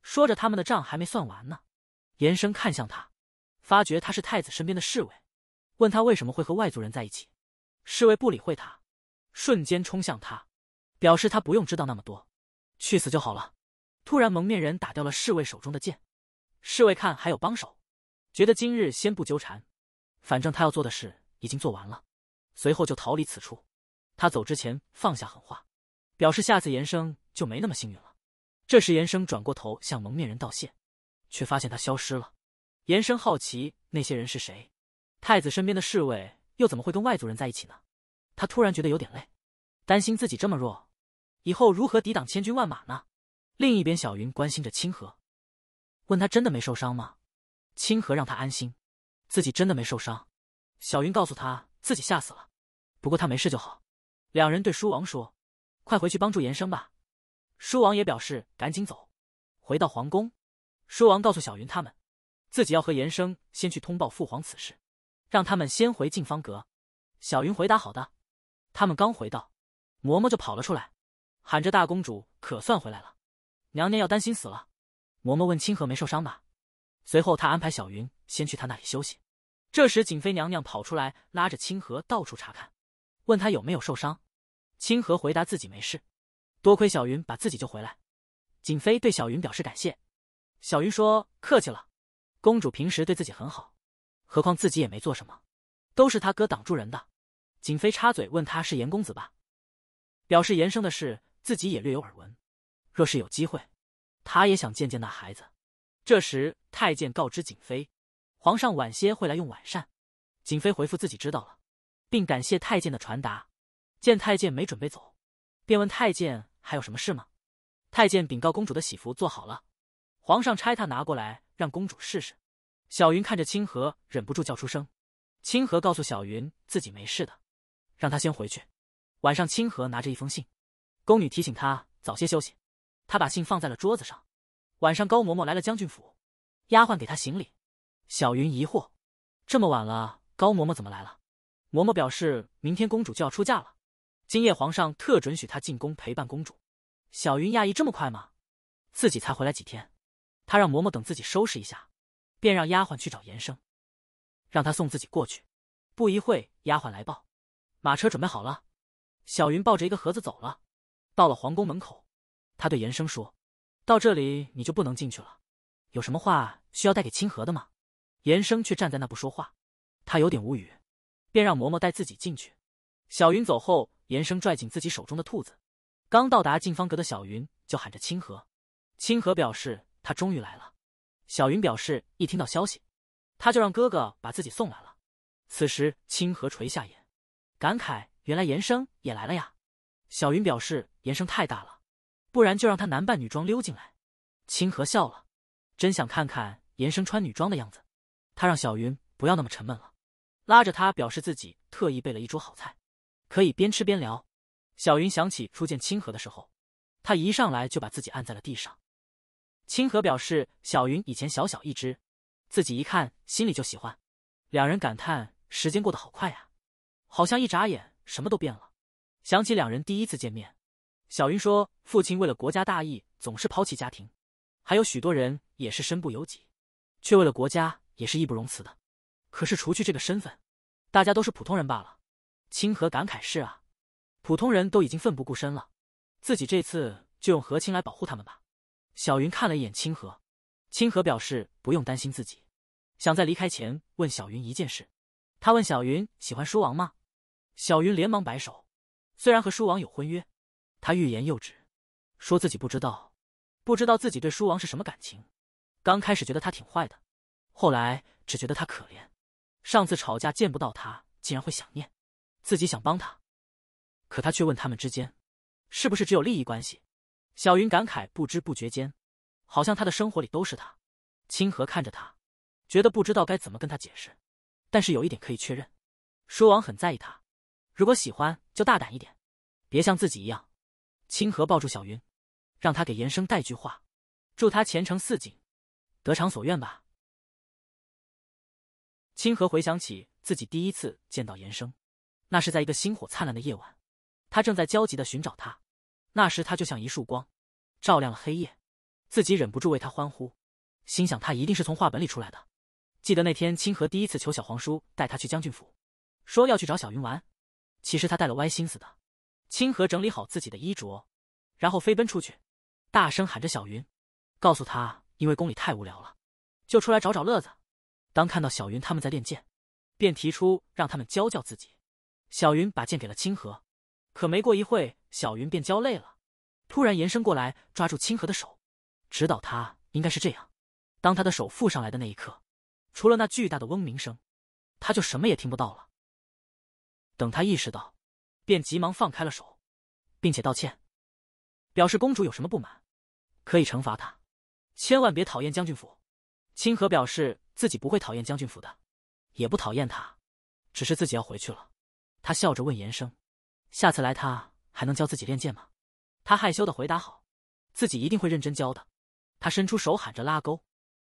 说着他们的账还没算完呢。延生看向他，发觉他是太子身边的侍卫，问他为什么会和外族人在一起。侍卫不理会他，瞬间冲向他，表示他不用知道那么多，去死就好了。突然，蒙面人打掉了侍卫手中的剑，侍卫看还有帮手，觉得今日先不纠缠。反正他要做的事已经做完了，随后就逃离此处。他走之前放下狠话，表示下次严生就没那么幸运了。这时严生转过头向蒙面人道谢，却发现他消失了。严生好奇那些人是谁，太子身边的侍卫又怎么会跟外族人在一起呢？他突然觉得有点累，担心自己这么弱，以后如何抵挡千军万马呢？另一边，小云关心着清河，问他真的没受伤吗？清河让他安心。自己真的没受伤，小云告诉他自己吓死了，不过他没事就好。两人对书王说：“快回去帮助言生吧。”书王也表示：“赶紧走。”回到皇宫，书王告诉小云他们：“自己要和言生先去通报父皇此事，让他们先回静芳阁。”小云回答：“好的。”他们刚回到，嬷嬷就跑了出来，喊着：“大公主可算回来了，娘娘要担心死了。”嬷嬷问：“清河没受伤吧？”随后他安排小云先去他那里休息。这时，景妃娘娘跑出来，拉着清河到处查看，问他有没有受伤。清河回答自己没事，多亏小云把自己救回来。景妃对小云表示感谢，小云说客气了，公主平时对自己很好，何况自己也没做什么，都是他哥挡住人的。景妃插嘴问他是严公子吧，表示严生的事自己也略有耳闻，若是有机会，他也想见见那孩子。这时，太监告知景妃。皇上晚些会来用晚膳，景妃回复自己知道了，并感谢太监的传达。见太监没准备走，便问太监还有什么事吗？太监禀告公主的喜服做好了，皇上差他拿过来让公主试试。小云看着清河，忍不住叫出声。清河告诉小云自己没事的，让他先回去。晚上，清河拿着一封信，宫女提醒他早些休息，他把信放在了桌子上。晚上，高嬷嬷来了将军府，丫鬟给他行礼。小云疑惑：“这么晚了，高嬷嬷怎么来了？”嬷嬷表示：“明天公主就要出嫁了，今夜皇上特准许她进宫陪伴公主。”小云讶异：“这么快吗？自己才回来几天？”她让嬷嬷等自己收拾一下，便让丫鬟去找严生，让他送自己过去。不一会，丫鬟来报：“马车准备好了。”小云抱着一个盒子走了。到了皇宫门口，她对严生说：“到这里你就不能进去了，有什么话需要带给清河的吗？”严生却站在那不说话，他有点无语，便让嬷嬷带自己进去。小云走后，严生拽紧自己手中的兔子。刚到达静芳阁的小云就喊着清河，清河表示他终于来了。小云表示一听到消息，他就让哥哥把自己送来了。此时，清河垂下眼，感慨：“原来严生也来了呀。”小云表示严生太大了，不然就让他男扮女装溜进来。清河笑了，真想看看严生穿女装的样子。他让小云不要那么沉闷了，拉着他表示自己特意备了一桌好菜，可以边吃边聊。小云想起初见清河的时候，他一上来就把自己按在了地上。清河表示小云以前小小一只，自己一看心里就喜欢。两人感叹时间过得好快呀，好像一眨眼什么都变了。想起两人第一次见面，小云说父亲为了国家大义总是抛弃家庭，还有许多人也是身不由己，却为了国家。也是义不容辞的，可是除去这个身份，大家都是普通人罢了。清河感慨：“是啊，普通人都已经奋不顾身了，自己这次就用和亲来保护他们吧。”小云看了一眼清河，清河表示不用担心自己，想在离开前问小云一件事。他问小云：“喜欢书王吗？”小云连忙摆手，虽然和书王有婚约，他欲言又止，说自己不知道，不知道自己对书王是什么感情。刚开始觉得他挺坏的。后来只觉得他可怜，上次吵架见不到他，竟然会想念。自己想帮他，可他却问他们之间是不是只有利益关系。小云感慨，不知不觉间，好像他的生活里都是他。清河看着他，觉得不知道该怎么跟他解释，但是有一点可以确认，舒王很在意他。如果喜欢，就大胆一点，别像自己一样。清河抱住小云，让他给严生带句话，祝他前程似锦，得偿所愿吧。清河回想起自己第一次见到严生，那是在一个星火灿烂的夜晚，他正在焦急的寻找他，那时他就像一束光，照亮了黑夜，自己忍不住为他欢呼，心想他一定是从画本里出来的。记得那天，清河第一次求小黄叔带他去将军府，说要去找小云玩，其实他带了歪心思的。清河整理好自己的衣着，然后飞奔出去，大声喊着小云，告诉他因为宫里太无聊了，就出来找找乐子。当看到小云他们在练剑，便提出让他们教教自己。小云把剑给了清河，可没过一会，小云便教累了，突然延伸过来抓住清河的手，指导他应该是这样。当他的手附上来的那一刻，除了那巨大的嗡鸣声，他就什么也听不到了。等他意识到，便急忙放开了手，并且道歉，表示公主有什么不满，可以惩罚他，千万别讨厌将军府。清河表示。自己不会讨厌将军府的，也不讨厌他，只是自己要回去了。他笑着问严生：“下次来，他还能教自己练剑吗？”他害羞的回答：“好，自己一定会认真教的。”他伸出手喊着拉钩，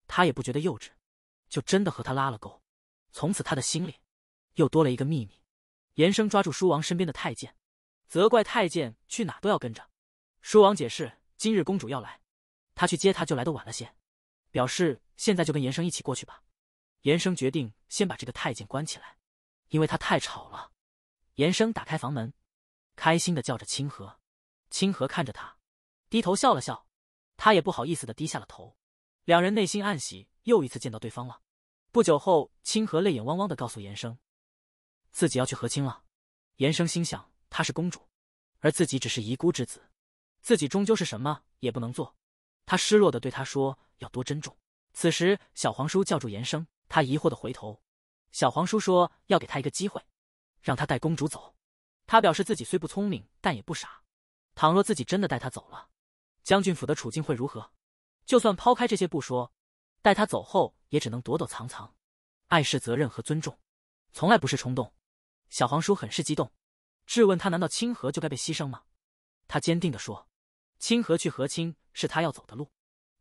他也不觉得幼稚，就真的和他拉了钩。从此他的心里又多了一个秘密。严生抓住书王身边的太监，责怪太监去哪都要跟着。书王解释：“今日公主要来，他去接她就来的晚了些。”表示现在就跟严生一起过去吧。严生决定先把这个太监关起来，因为他太吵了。严生打开房门，开心的叫着：“清河！”清河看着他，低头笑了笑，他也不好意思的低下了头。两人内心暗喜，又一次见到对方了。不久后，清河泪眼汪汪的告诉严生，自己要去和亲了。严生心想，她是公主，而自己只是遗孤之子，自己终究是什么也不能做。他失落的对他说。要多珍重。此时，小黄叔叫住严生，他疑惑的回头。小黄叔说要给他一个机会，让他带公主走。他表示自己虽不聪明，但也不傻。倘若自己真的带他走了，将军府的处境会如何？就算抛开这些不说，带他走后也只能躲躲藏藏，爱是责任和尊重，从来不是冲动。小黄叔很是激动，质问他：难道清河就该被牺牲吗？他坚定的说：清河去和亲是他要走的路。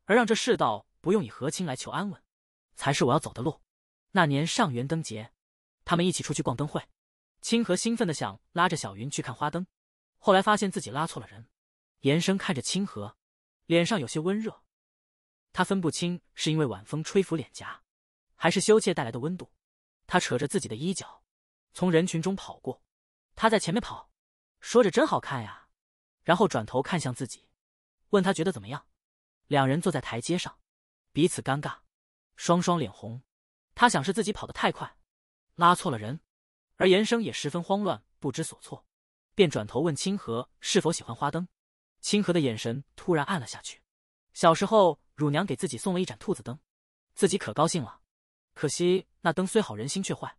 而让这世道不用以和亲来求安稳，才是我要走的路。那年上元灯节，他们一起出去逛灯会，清河兴奋的想拉着小云去看花灯，后来发现自己拉错了人。严生看着清河，脸上有些温热，他分不清是因为晚风吹拂脸颊，还是羞怯带来的温度。他扯着自己的衣角，从人群中跑过，他在前面跑，说着真好看呀，然后转头看向自己，问他觉得怎么样。两人坐在台阶上，彼此尴尬，双双脸红。他想是自己跑得太快，拉错了人。而严生也十分慌乱，不知所措，便转头问清河是否喜欢花灯。清河的眼神突然暗了下去。小时候，乳娘给自己送了一盏兔子灯，自己可高兴了。可惜那灯虽好，人心却坏。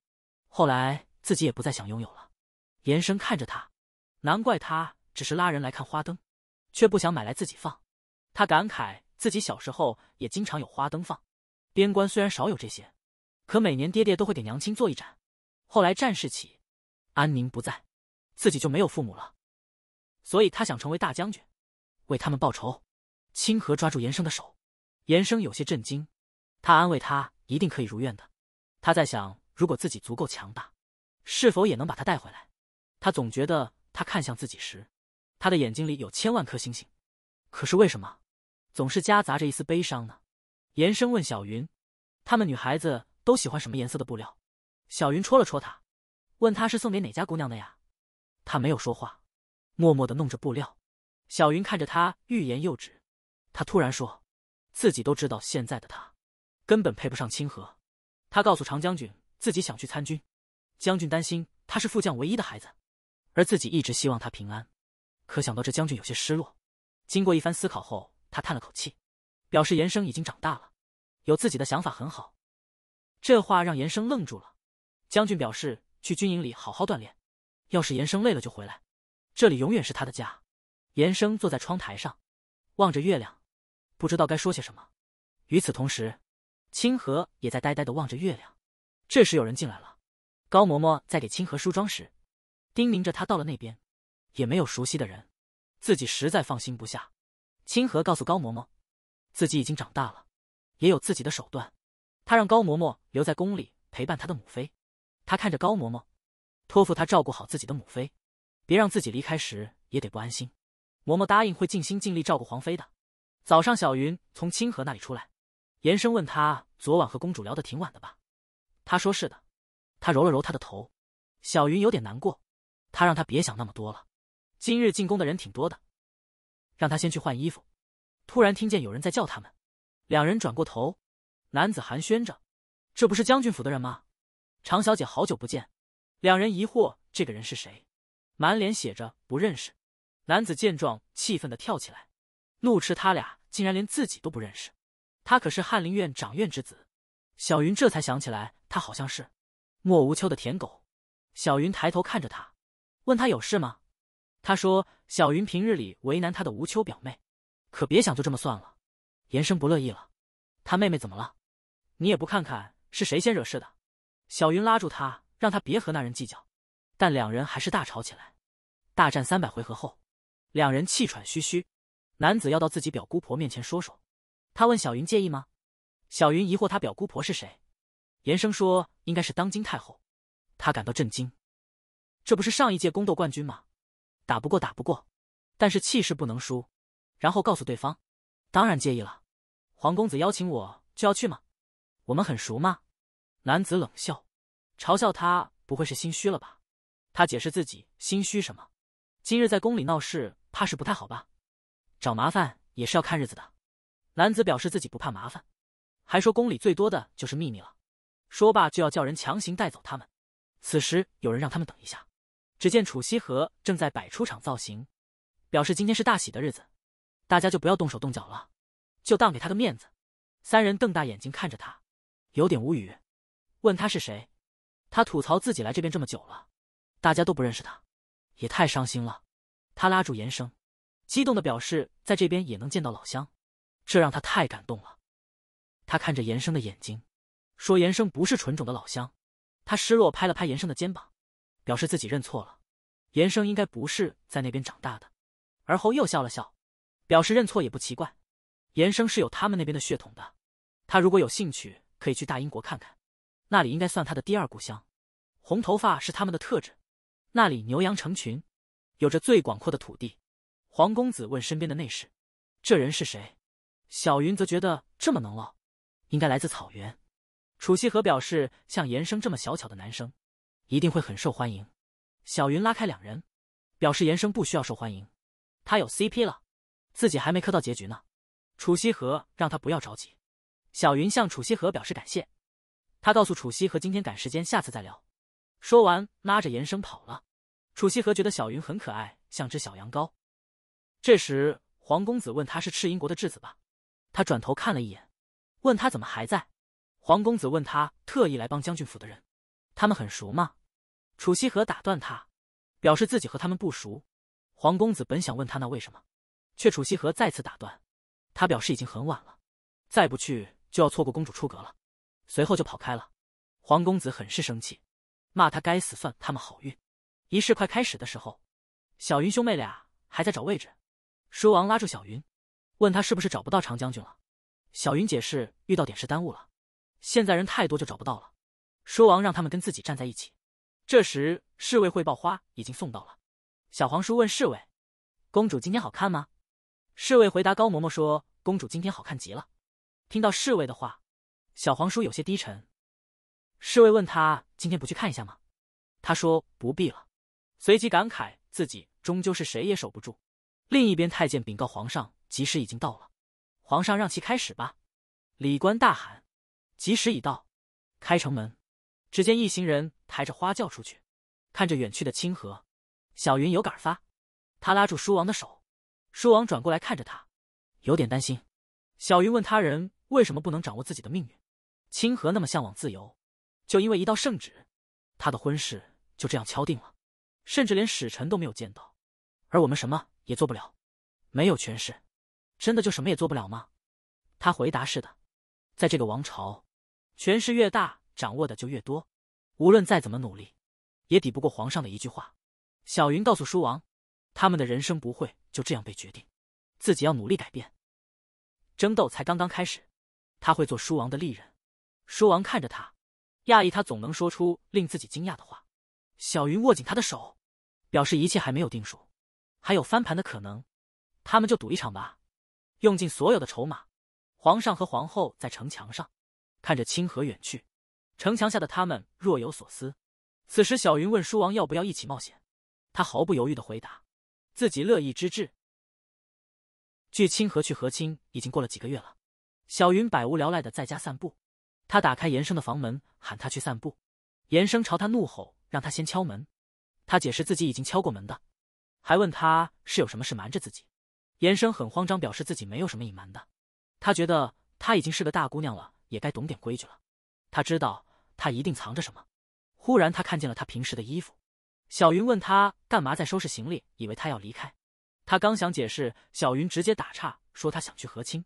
后来自己也不再想拥有了。严生看着他，难怪他只是拉人来看花灯，却不想买来自己放。他感慨自己小时候也经常有花灯放，边关虽然少有这些，可每年爹爹都会给娘亲做一盏。后来战事起，安宁不在，自己就没有父母了，所以他想成为大将军，为他们报仇。清河抓住严生的手，严生有些震惊，他安慰他一定可以如愿的。他在想，如果自己足够强大，是否也能把他带回来？他总觉得他看向自己时，他的眼睛里有千万颗星星，可是为什么？总是夹杂着一丝悲伤呢，严生问小云：“他们女孩子都喜欢什么颜色的布料？”小云戳了戳他，问他是送给哪家姑娘的呀？他没有说话，默默的弄着布料。小云看着他，欲言又止。他突然说：“自己都知道，现在的他根本配不上清河。”他告诉常将军自己想去参军，将军担心他是副将唯一的孩子，而自己一直希望他平安。可想到这，将军有些失落。经过一番思考后。他叹了口气，表示严生已经长大了，有自己的想法很好。这话让严生愣住了。将军表示去军营里好好锻炼，要是严生累了就回来，这里永远是他的家。严生坐在窗台上，望着月亮，不知道该说些什么。与此同时，清河也在呆呆的望着月亮。这时有人进来了，高嬷嬷在给清河梳妆时，叮咛着他到了那边，也没有熟悉的人，自己实在放心不下。清河告诉高嬷嬷，自己已经长大了，也有自己的手段。他让高嬷嬷留在宫里陪伴他的母妃。他看着高嬷嬷，托付他照顾好自己的母妃，别让自己离开时也得不安心。嬷嬷答应会尽心尽力照顾皇妃的。早上，小云从清河那里出来，严声问他昨晚和公主聊的挺晚的吧？他说是的。他揉了揉他的头，小云有点难过，他让他别想那么多了。今日进宫的人挺多的。让他先去换衣服。突然听见有人在叫他们，两人转过头，男子寒暄着：“这不是将军府的人吗？常小姐好久不见。”两人疑惑这个人是谁，满脸写着不认识。男子见状，气愤的跳起来，怒斥他俩竟然连自己都不认识。他可是翰林院长院之子。小云这才想起来，他好像是莫无秋的舔狗。小云抬头看着他，问他有事吗？他说：“小云平日里为难他的吴秋表妹，可别想就这么算了。”严生不乐意了，他妹妹怎么了？你也不看看是谁先惹事的。小云拉住他，让他别和那人计较，但两人还是大吵起来。大战三百回合后，两人气喘吁吁。男子要到自己表姑婆面前说说，他问小云介意吗？小云疑惑他表姑婆是谁。严生说：“应该是当今太后。”他感到震惊，这不是上一届宫斗冠军吗？打不过，打不过，但是气势不能输。然后告诉对方，当然介意了。黄公子邀请我就要去吗？我们很熟吗？男子冷笑，嘲笑他不会是心虚了吧？他解释自己心虚什么？今日在宫里闹事，怕是不太好吧？找麻烦也是要看日子的。男子表示自己不怕麻烦，还说宫里最多的就是秘密了。说罢就要叫人强行带走他们。此时有人让他们等一下。只见楚西河正在摆出场造型，表示今天是大喜的日子，大家就不要动手动脚了，就当给他个面子。三人瞪大眼睛看着他，有点无语，问他是谁。他吐槽自己来这边这么久了，大家都不认识他，也太伤心了。他拉住严生，激动的表示在这边也能见到老乡，这让他太感动了。他看着严生的眼睛，说严生不是纯种的老乡。他失落拍了拍严生的肩膀。表示自己认错了，严生应该不是在那边长大的，而后又笑了笑，表示认错也不奇怪。严生是有他们那边的血统的，他如果有兴趣，可以去大英国看看，那里应该算他的第二故乡。红头发是他们的特质，那里牛羊成群，有着最广阔的土地。黄公子问身边的内侍：“这人是谁？”小云则觉得这么能唠，应该来自草原。楚西河表示，像严生这么小巧的男生。一定会很受欢迎。小云拉开两人，表示严生不需要受欢迎，他有 CP 了，自己还没磕到结局呢。楚西河让他不要着急。小云向楚西河表示感谢，他告诉楚西河今天赶时间，下次再聊。说完拉着严生跑了。楚西河觉得小云很可爱，像只小羊羔。这时黄公子问他是赤英国的质子吧？他转头看了一眼，问他怎么还在？黄公子问他特意来帮将军府的人。他们很熟吗？楚西河打断他，表示自己和他们不熟。黄公子本想问他那为什么，却楚西河再次打断，他表示已经很晚了，再不去就要错过公主出阁了。随后就跑开了。黄公子很是生气，骂他该死，算他们好运。仪式快开始的时候，小云兄妹俩还在找位置。叔王拉住小云，问他是不是找不到常将军了。小云解释遇到点事耽误了，现在人太多就找不到了。说完，让他们跟自己站在一起。这时，侍卫汇报花已经送到了。小黄叔问侍卫：“公主今天好看吗？”侍卫回答高嬷嬷说：“公主今天好看极了。”听到侍卫的话，小黄叔有些低沉。侍卫问他：“今天不去看一下吗？”他说：“不必了。”随即感慨自己终究是谁也守不住。另一边，太监禀告皇上：“吉时已经到了。”皇上让其开始吧。礼官大喊：“吉时已到，开城门！”只见一行人抬着花轿出去，看着远去的清河，小云有感而发，他拉住书王的手，书王转过来看着他，有点担心。小云问他人为什么不能掌握自己的命运？清河那么向往自由，就因为一道圣旨，他的婚事就这样敲定了，甚至连使臣都没有见到，而我们什么也做不了，没有权势，真的就什么也做不了吗？他回答是的，在这个王朝，权势越大。掌握的就越多，无论再怎么努力，也抵不过皇上的一句话。小云告诉书王，他们的人生不会就这样被决定，自己要努力改变。争斗才刚刚开始，他会做书王的利刃。书王看着他，讶异他总能说出令自己惊讶的话。小云握紧他的手，表示一切还没有定数，还有翻盘的可能。他们就赌一场吧，用尽所有的筹码。皇上和皇后在城墙上看着清河远去。城墙下的他们若有所思。此时，小云问书王要不要一起冒险。他毫不犹豫的回答：“自己乐意之至。”距清河去和亲已经过了几个月了。小云百无聊赖的在家散步。他打开严生的房门，喊他去散步。严生朝他怒吼，让他先敲门。他解释自己已经敲过门的，还问他是有什么事瞒着自己。严生很慌张，表示自己没有什么隐瞒的。他觉得他已经是个大姑娘了，也该懂点规矩了。他知道他一定藏着什么。忽然，他看见了他平时的衣服。小云问他干嘛在收拾行李，以为他要离开。他刚想解释，小云直接打岔说他想去和亲，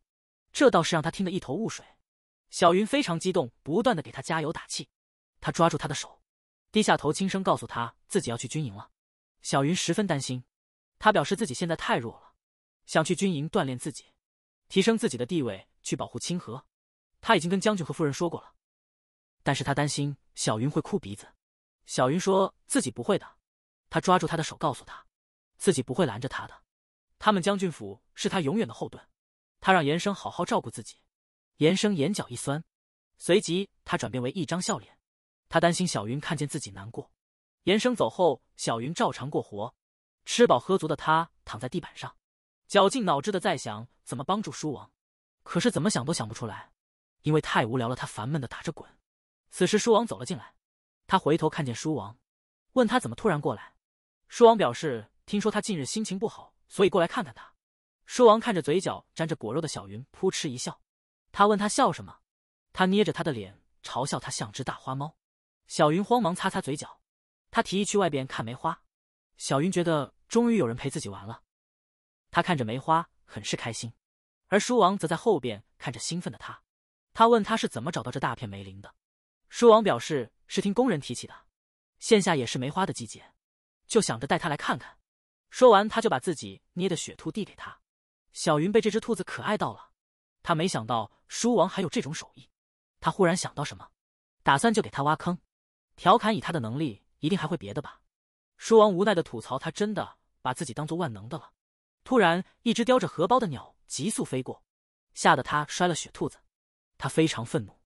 这倒是让他听得一头雾水。小云非常激动，不断的给他加油打气。他抓住他的手，低下头轻声告诉他自己要去军营了。小云十分担心，他表示自己现在太弱了，想去军营锻炼自己，提升自己的地位，去保护清河。他已经跟将军和夫人说过了。但是他担心小云会哭鼻子，小云说自己不会的，他抓住他的手，告诉他，自己不会拦着他的，他们将军府是他永远的后盾，他让严生好好照顾自己，严生眼角一酸，随即他转变为一张笑脸，他担心小云看见自己难过，严生走后，小云照常过活，吃饱喝足的他躺在地板上，绞尽脑汁的在想怎么帮助书王，可是怎么想都想不出来，因为太无聊了，他烦闷的打着滚。此时，书王走了进来，他回头看见书王，问他怎么突然过来。书王表示听说他近日心情不好，所以过来看看他。书王看着嘴角沾着果肉的小云，扑哧一笑。他问他笑什么，他捏着他的脸，嘲笑他像只大花猫。小云慌忙擦擦嘴角，他提议去外边看梅花。小云觉得终于有人陪自己玩了，他看着梅花，很是开心。而书王则在后边看着兴奋的他，他问他是怎么找到这大片梅林的。书王表示是听工人提起的，现下也是梅花的季节，就想着带他来看看。说完，他就把自己捏的雪兔递给他。小云被这只兔子可爱到了，他没想到书王还有这种手艺。他忽然想到什么，打算就给他挖坑，调侃以他的能力一定还会别的吧。书王无奈的吐槽，他真的把自己当做万能的了。突然，一只叼着荷包的鸟急速飞过，吓得他摔了雪兔子。他非常愤怒。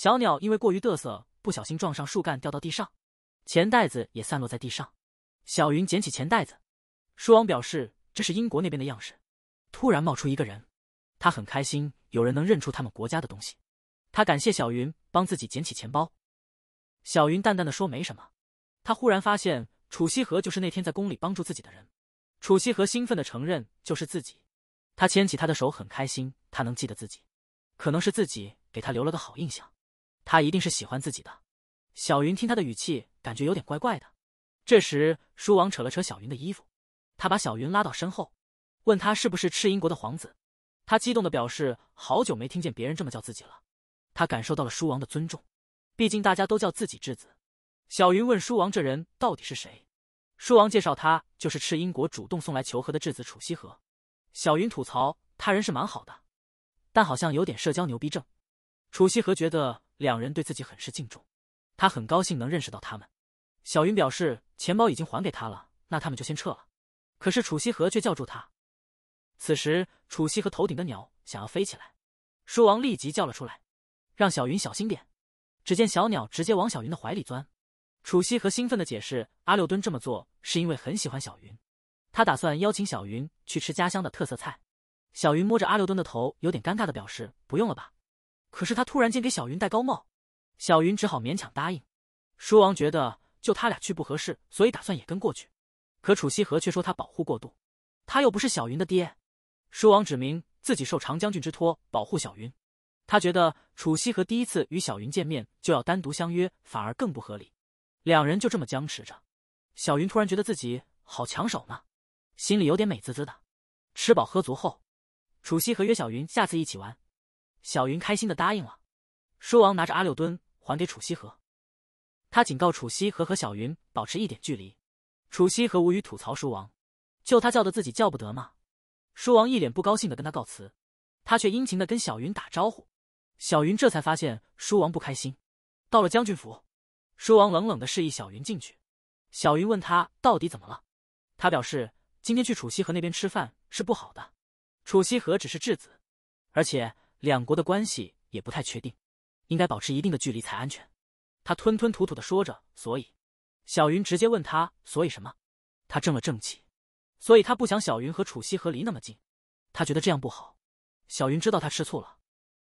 小鸟因为过于得瑟，不小心撞上树干，掉到地上，钱袋子也散落在地上。小云捡起钱袋子，书王表示这是英国那边的样式。突然冒出一个人，他很开心有人能认出他们国家的东西，他感谢小云帮自己捡起钱包。小云淡淡的说没什么。他忽然发现楚西河就是那天在宫里帮助自己的人，楚西河兴奋的承认就是自己。他牵起他的手，很开心他能记得自己，可能是自己给他留了个好印象。他一定是喜欢自己的。小云听他的语气，感觉有点怪怪的。这时，书王扯了扯小云的衣服，他把小云拉到身后，问他是不是赤英国的皇子。他激动的表示，好久没听见别人这么叫自己了。他感受到了书王的尊重，毕竟大家都叫自己质子。小云问书王：“这人到底是谁？”书王介绍他就是赤英国主动送来求和的质子楚西河。小云吐槽：“他人是蛮好的，但好像有点社交牛逼症。”楚西河觉得。两人对自己很是敬重，他很高兴能认识到他们。小云表示钱包已经还给他了，那他们就先撤了。可是楚西河却叫住他。此时楚西河头顶的鸟想要飞起来，书王立即叫了出来，让小云小心点。只见小鸟直接往小云的怀里钻。楚西河兴奋的解释，阿六墩这么做是因为很喜欢小云，他打算邀请小云去吃家乡的特色菜。小云摸着阿六墩的头，有点尴尬的表示不用了吧。可是他突然间给小云戴高帽，小云只好勉强答应。舒王觉得就他俩去不合适，所以打算也跟过去。可楚西河却说他保护过度，他又不是小云的爹。舒王指明自己受长将军之托保护小云，他觉得楚西河第一次与小云见面就要单独相约，反而更不合理。两人就这么僵持着。小云突然觉得自己好抢手呢，心里有点美滋滋的。吃饱喝足后，楚西和约小云下次一起玩。小云开心的答应了，舒王拿着阿六墩还给楚西河，他警告楚西河和小云保持一点距离。楚西河无语吐槽舒王，就他叫的自己叫不得吗？舒王一脸不高兴的跟他告辞，他却殷勤的跟小云打招呼。小云这才发现舒王不开心。到了将军府，舒王冷冷的示意小云进去。小云问他到底怎么了，他表示今天去楚西河那边吃饭是不好的，楚西河只是质子，而且。两国的关系也不太确定，应该保持一定的距离才安全。他吞吞吐吐的说着，所以小云直接问他，所以什么？他正了正气，所以他不想小云和楚西和离那么近，他觉得这样不好。小云知道他吃醋了，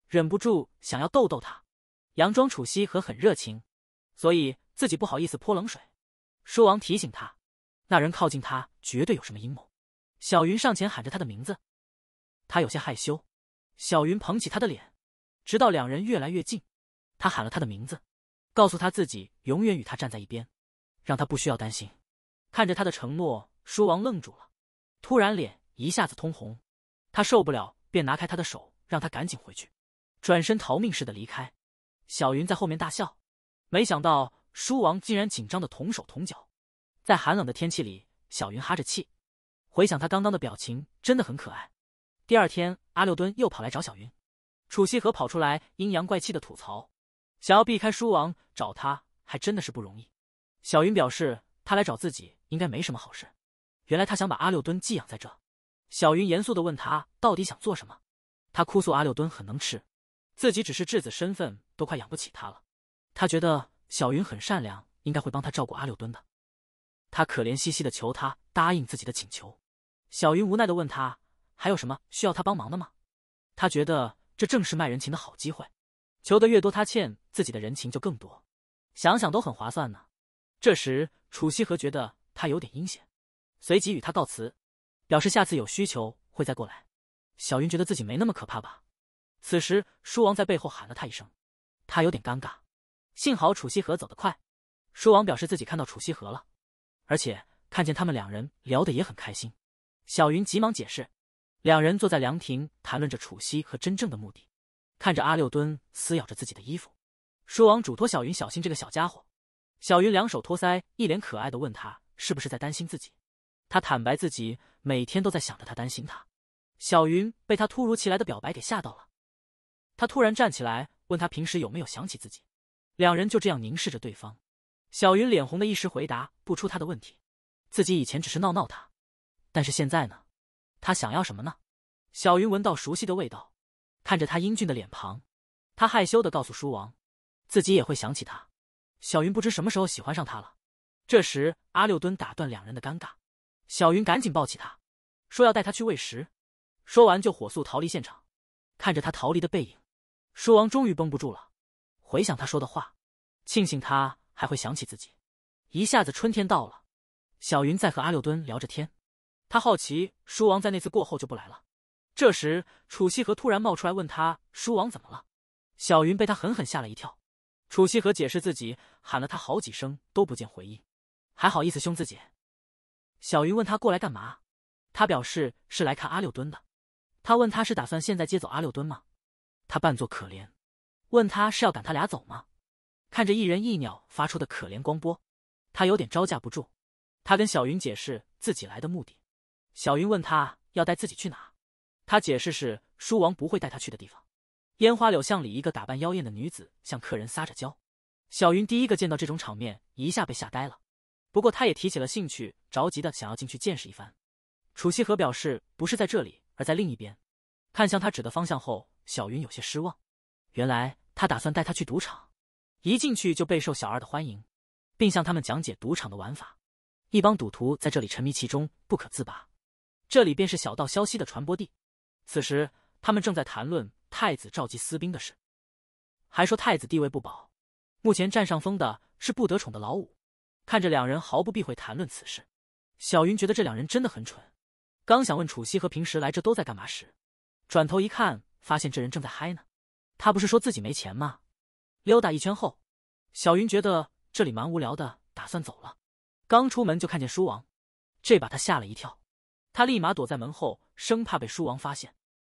忍不住想要逗逗他，佯装楚西和很热情，所以自己不好意思泼冷水。书王提醒他，那人靠近他绝对有什么阴谋。小云上前喊着他的名字，他有些害羞。小云捧起他的脸，直到两人越来越近，他喊了他的名字，告诉他自己永远与他站在一边，让他不需要担心。看着他的承诺，书王愣住了，突然脸一下子通红，他受不了，便拿开他的手，让他赶紧回去，转身逃命似的离开。小云在后面大笑，没想到书王竟然紧张的同手同脚，在寒冷的天气里，小云哈着气，回想他刚刚的表情，真的很可爱。第二天，阿六墩又跑来找小云，楚西河跑出来阴阳怪气的吐槽，想要避开书王找他，还真的是不容易。小云表示他来找自己应该没什么好事，原来他想把阿六墩寄养在这。小云严肃的问他到底想做什么，他哭诉阿六墩很能吃，自己只是质子身份都快养不起他了。他觉得小云很善良，应该会帮他照顾阿六墩的，他可怜兮兮的求他答应自己的请求。小云无奈的问他。还有什么需要他帮忙的吗？他觉得这正是卖人情的好机会，求得越多，他欠自己的人情就更多，想想都很划算呢。这时，楚西河觉得他有点阴险，随即与他告辞，表示下次有需求会再过来。小云觉得自己没那么可怕吧？此时，书王在背后喊了他一声，他有点尴尬。幸好楚西河走得快，书王表示自己看到楚西河了，而且看见他们两人聊得也很开心。小云急忙解释。两人坐在凉亭谈论着楚西和真正的目的，看着阿六蹲撕咬着自己的衣服，叔王嘱托小云小心这个小家伙。小云两手托腮，一脸可爱的问他是不是在担心自己。他坦白自己每天都在想着他，担心他。小云被他突如其来的表白给吓到了，他突然站起来问他平时有没有想起自己。两人就这样凝视着对方，小云脸红的一时回答不出他的问题，自己以前只是闹闹他，但是现在呢？他想要什么呢？小云闻到熟悉的味道，看着他英俊的脸庞，他害羞的告诉书王，自己也会想起他。小云不知什么时候喜欢上他了。这时，阿六墩打断两人的尴尬，小云赶紧抱起他，说要带他去喂食，说完就火速逃离现场。看着他逃离的背影，书王终于绷不住了，回想他说的话，庆幸他还会想起自己。一下子春天到了，小云在和阿六墩聊着天。他好奇舒王在那次过后就不来了。这时，楚西河突然冒出来问他舒王怎么了。小云被他狠狠吓了一跳。楚西河解释自己喊了他好几声都不见回应，还好意思凶自己。小云问他过来干嘛，他表示是来看阿六墩的。他问他是打算现在接走阿六墩吗？他扮作可怜，问他是要赶他俩走吗？看着一人一鸟发出的可怜光波，他有点招架不住。他跟小云解释自己来的目的。小云问他要带自己去哪，他解释是书王不会带他去的地方。烟花柳巷里，一个打扮妖艳的女子向客人撒着娇。小云第一个见到这种场面，一下被吓呆了。不过他也提起了兴趣，着急的想要进去见识一番。楚西河表示不是在这里，而在另一边。看向他指的方向后，小云有些失望。原来他打算带他去赌场。一进去就备受小二的欢迎，并向他们讲解赌场的玩法。一帮赌徒在这里沉迷其中，不可自拔。这里便是小道消息的传播地，此时他们正在谈论太子召集私兵的事，还说太子地位不保，目前占上风的是不得宠的老五。看着两人毫不避讳谈论此事，小云觉得这两人真的很蠢。刚想问楚西和平时来这都在干嘛时，转头一看，发现这人正在嗨呢。他不是说自己没钱吗？溜达一圈后，小云觉得这里蛮无聊的，打算走了。刚出门就看见书王，这把他吓了一跳。他立马躲在门后，生怕被书王发现。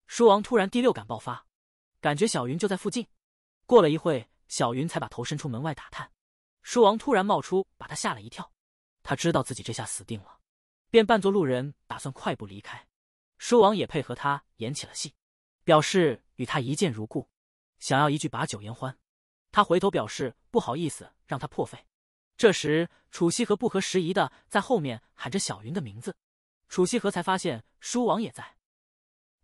书王突然第六感爆发，感觉小云就在附近。过了一会，小云才把头伸出门外打探。书王突然冒出，把他吓了一跳。他知道自己这下死定了，便扮作路人，打算快步离开。书王也配合他演起了戏，表示与他一见如故，想要一句把酒言欢。他回头表示不好意思，让他破费。这时，楚西和不合时宜的在后面喊着小云的名字。楚西河才发现书王也在，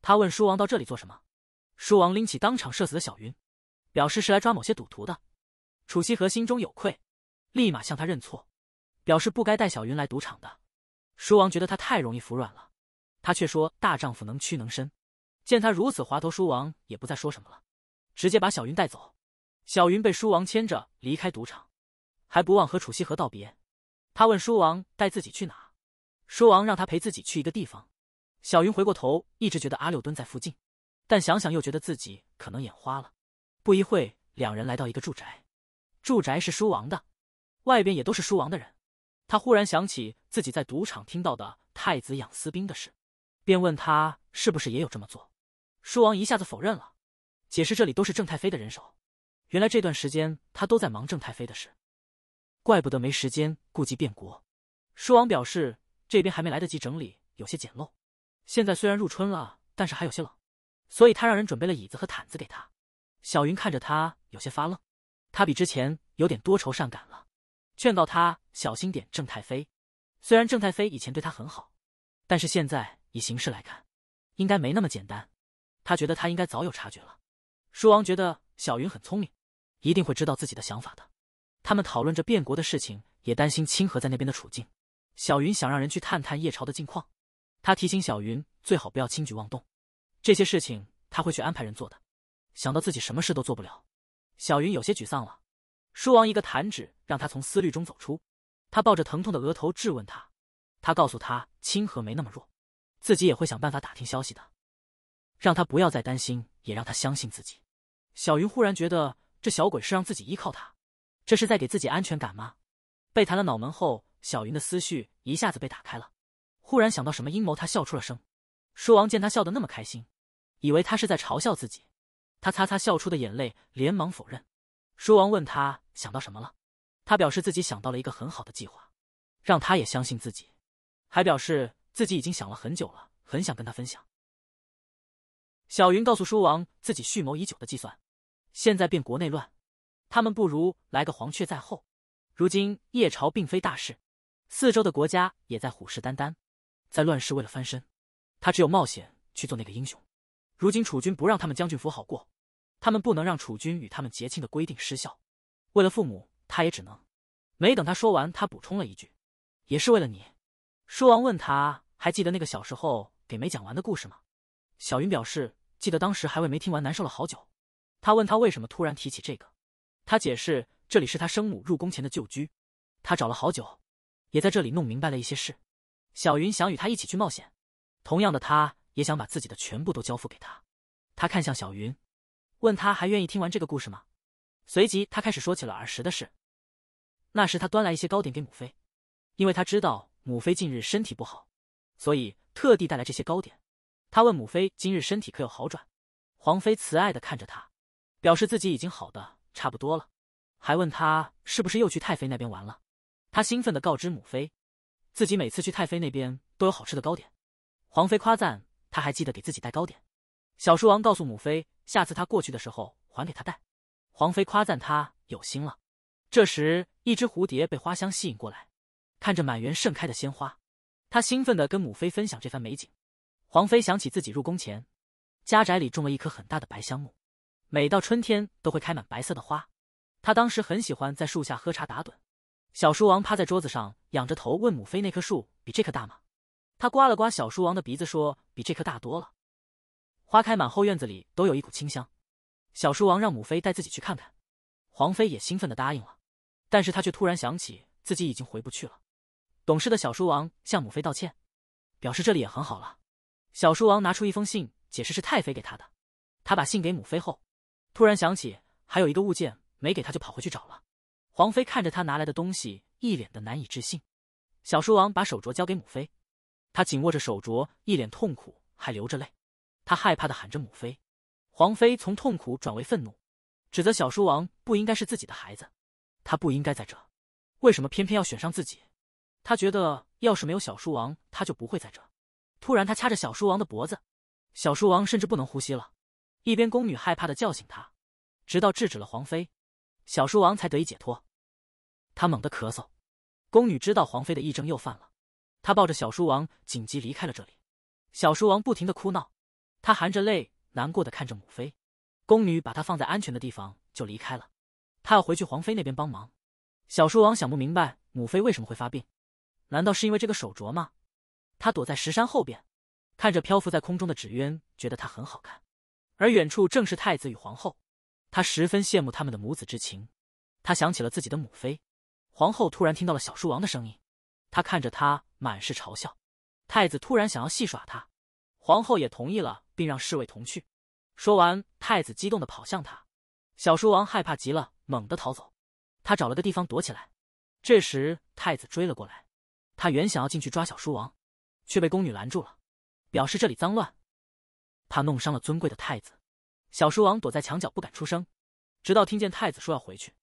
他问书王到这里做什么？书王拎起当场射死的小云，表示是来抓某些赌徒的。楚西河心中有愧，立马向他认错，表示不该带小云来赌场的。书王觉得他太容易服软了，他却说大丈夫能屈能伸。见他如此滑头，书王也不再说什么了，直接把小云带走。小云被书王牵着离开赌场，还不忘和楚西河道别。他问书王带自己去哪？书王让他陪自己去一个地方，小云回过头，一直觉得阿六蹲在附近，但想想又觉得自己可能眼花了。不一会两人来到一个住宅，住宅是书王的，外边也都是书王的人。他忽然想起自己在赌场听到的太子养私兵的事，便问他是不是也有这么做。书王一下子否认了，解释这里都是郑太妃的人手。原来这段时间他都在忙郑太妃的事，怪不得没时间顾及变国。书王表示。这边还没来得及整理，有些简陋。现在虽然入春了，但是还有些冷，所以他让人准备了椅子和毯子给他。小云看着他，有些发愣。他比之前有点多愁善感了，劝告他小心点。郑太妃，虽然郑太妃以前对他很好，但是现在以形势来看，应该没那么简单。他觉得他应该早有察觉了。书王觉得小云很聪明，一定会知道自己的想法的。他们讨论着变国的事情，也担心清河在那边的处境。小云想让人去探探叶朝的近况，他提醒小云最好不要轻举妄动，这些事情他会去安排人做的。想到自己什么事都做不了，小云有些沮丧了。书王一个弹指，让他从思虑中走出。他抱着疼痛的额头质问他，他告诉他清河没那么弱，自己也会想办法打听消息的，让他不要再担心，也让他相信自己。小云忽然觉得这小鬼是让自己依靠他，这是在给自己安全感吗？被弹了脑门后。小云的思绪一下子被打开了，忽然想到什么阴谋，她笑出了声。书王见他笑得那么开心，以为他是在嘲笑自己，他擦擦笑出的眼泪，连忙否认。书王问他想到什么了，他表示自己想到了一个很好的计划，让他也相信自己，还表示自己已经想了很久了，很想跟他分享。小云告诉书王自己蓄谋已久的计算，现在变国内乱，他们不如来个黄雀在后。如今夜朝并非大事。四周的国家也在虎视眈眈，在乱世为了翻身，他只有冒险去做那个英雄。如今楚军不让他们将军府好过，他们不能让楚军与他们结亲的规定失效。为了父母，他也只能。没等他说完，他补充了一句：“也是为了你。”舒王问他：“还记得那个小时候给没讲完的故事吗？”小云表示记得，当时还为没听完难受了好久。他问他为什么突然提起这个，他解释：“这里是他生母入宫前的旧居，他找了好久。”也在这里弄明白了一些事，小云想与他一起去冒险，同样的，他也想把自己的全部都交付给他。他看向小云，问他还愿意听完这个故事吗？随即他开始说起了儿时的事。那时他端来一些糕点给母妃，因为他知道母妃近日身体不好，所以特地带来这些糕点。他问母妃今日身体可有好转？皇妃慈爱的看着他，表示自己已经好的差不多了，还问他是不是又去太妃那边玩了。他兴奋地告知母妃，自己每次去太妃那边都有好吃的糕点。皇妃夸赞他，还记得给自己带糕点。小书王告诉母妃，下次他过去的时候还给他带。皇妃夸赞他有心了。这时，一只蝴蝶被花香吸引过来，看着满园盛开的鲜花，他兴奋地跟母妃分享这番美景。皇妃想起自己入宫前，家宅里种了一棵很大的白香木，每到春天都会开满白色的花。他当时很喜欢在树下喝茶打盹。小书王趴在桌子上，仰着头问母妃：“那棵树比这棵大吗？”他刮了刮小书王的鼻子，说：“比这棵大多了。”花开满后院子里，都有一股清香。小书王让母妃带自己去看看，皇妃也兴奋的答应了。但是他却突然想起自己已经回不去了。懂事的小书王向母妃道歉，表示这里也很好了。小书王拿出一封信，解释是太妃给他的。他把信给母妃后，突然想起还有一个物件没给他，就跑回去找了。皇妃看着他拿来的东西，一脸的难以置信。小书王把手镯交给母妃，他紧握着手镯，一脸痛苦，还流着泪。他害怕的喊着母妃。皇妃从痛苦转为愤怒，指责小书王不应该是自己的孩子，他不应该在这，为什么偏偏要选上自己？他觉得要是没有小书王，他就不会在这。突然，他掐着小书王的脖子，小书王甚至不能呼吸了。一边宫女害怕的叫醒他，直到制止了皇妃。小叔王才得以解脱，他猛地咳嗽，宫女知道皇妃的癔症又犯了，她抱着小叔王紧急离开了这里。小叔王不停的哭闹，他含着泪难过的看着母妃，宫女把他放在安全的地方就离开了，他要回去皇妃那边帮忙。小叔王想不明白母妃为什么会发病，难道是因为这个手镯吗？他躲在石山后边，看着漂浮在空中的纸鸢，觉得它很好看，而远处正是太子与皇后。他十分羡慕他们的母子之情，他想起了自己的母妃。皇后突然听到了小书王的声音，他看着他，满是嘲笑。太子突然想要戏耍他，皇后也同意了，并让侍卫同去。说完，太子激动的跑向他，小书王害怕极了，猛地逃走。他找了个地方躲起来。这时，太子追了过来，他原想要进去抓小书王，却被宫女拦住了，表示这里脏乱，怕弄伤了尊贵的太子。小书王躲在墙角不敢出声，直到听见太子说要回去。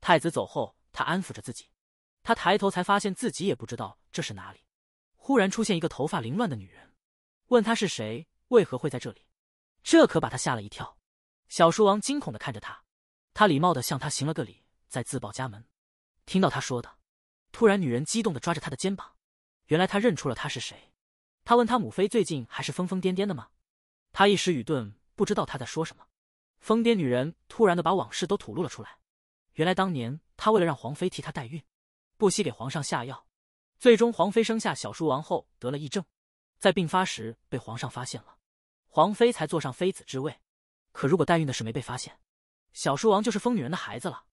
太子走后，他安抚着自己。他抬头才发现自己也不知道这是哪里。忽然出现一个头发凌乱的女人，问他是谁，为何会在这里。这可把他吓了一跳。小书王惊恐的看着他，他礼貌的向他行了个礼，再自报家门。听到他说的，突然女人激动的抓着他的肩膀，原来他认出了他是谁。他问他母妃最近还是疯疯癫癫的吗？他一时语顿，不知道他在说什么，疯癫女人突然的把往事都吐露了出来。原来当年她为了让皇妃替她代孕，不惜给皇上下药，最终皇妃生下小叔王后得了癔症，在病发时被皇上发现了，皇妃才坐上妃子之位。可如果代孕的事没被发现，小叔王就是疯女人的孩子了。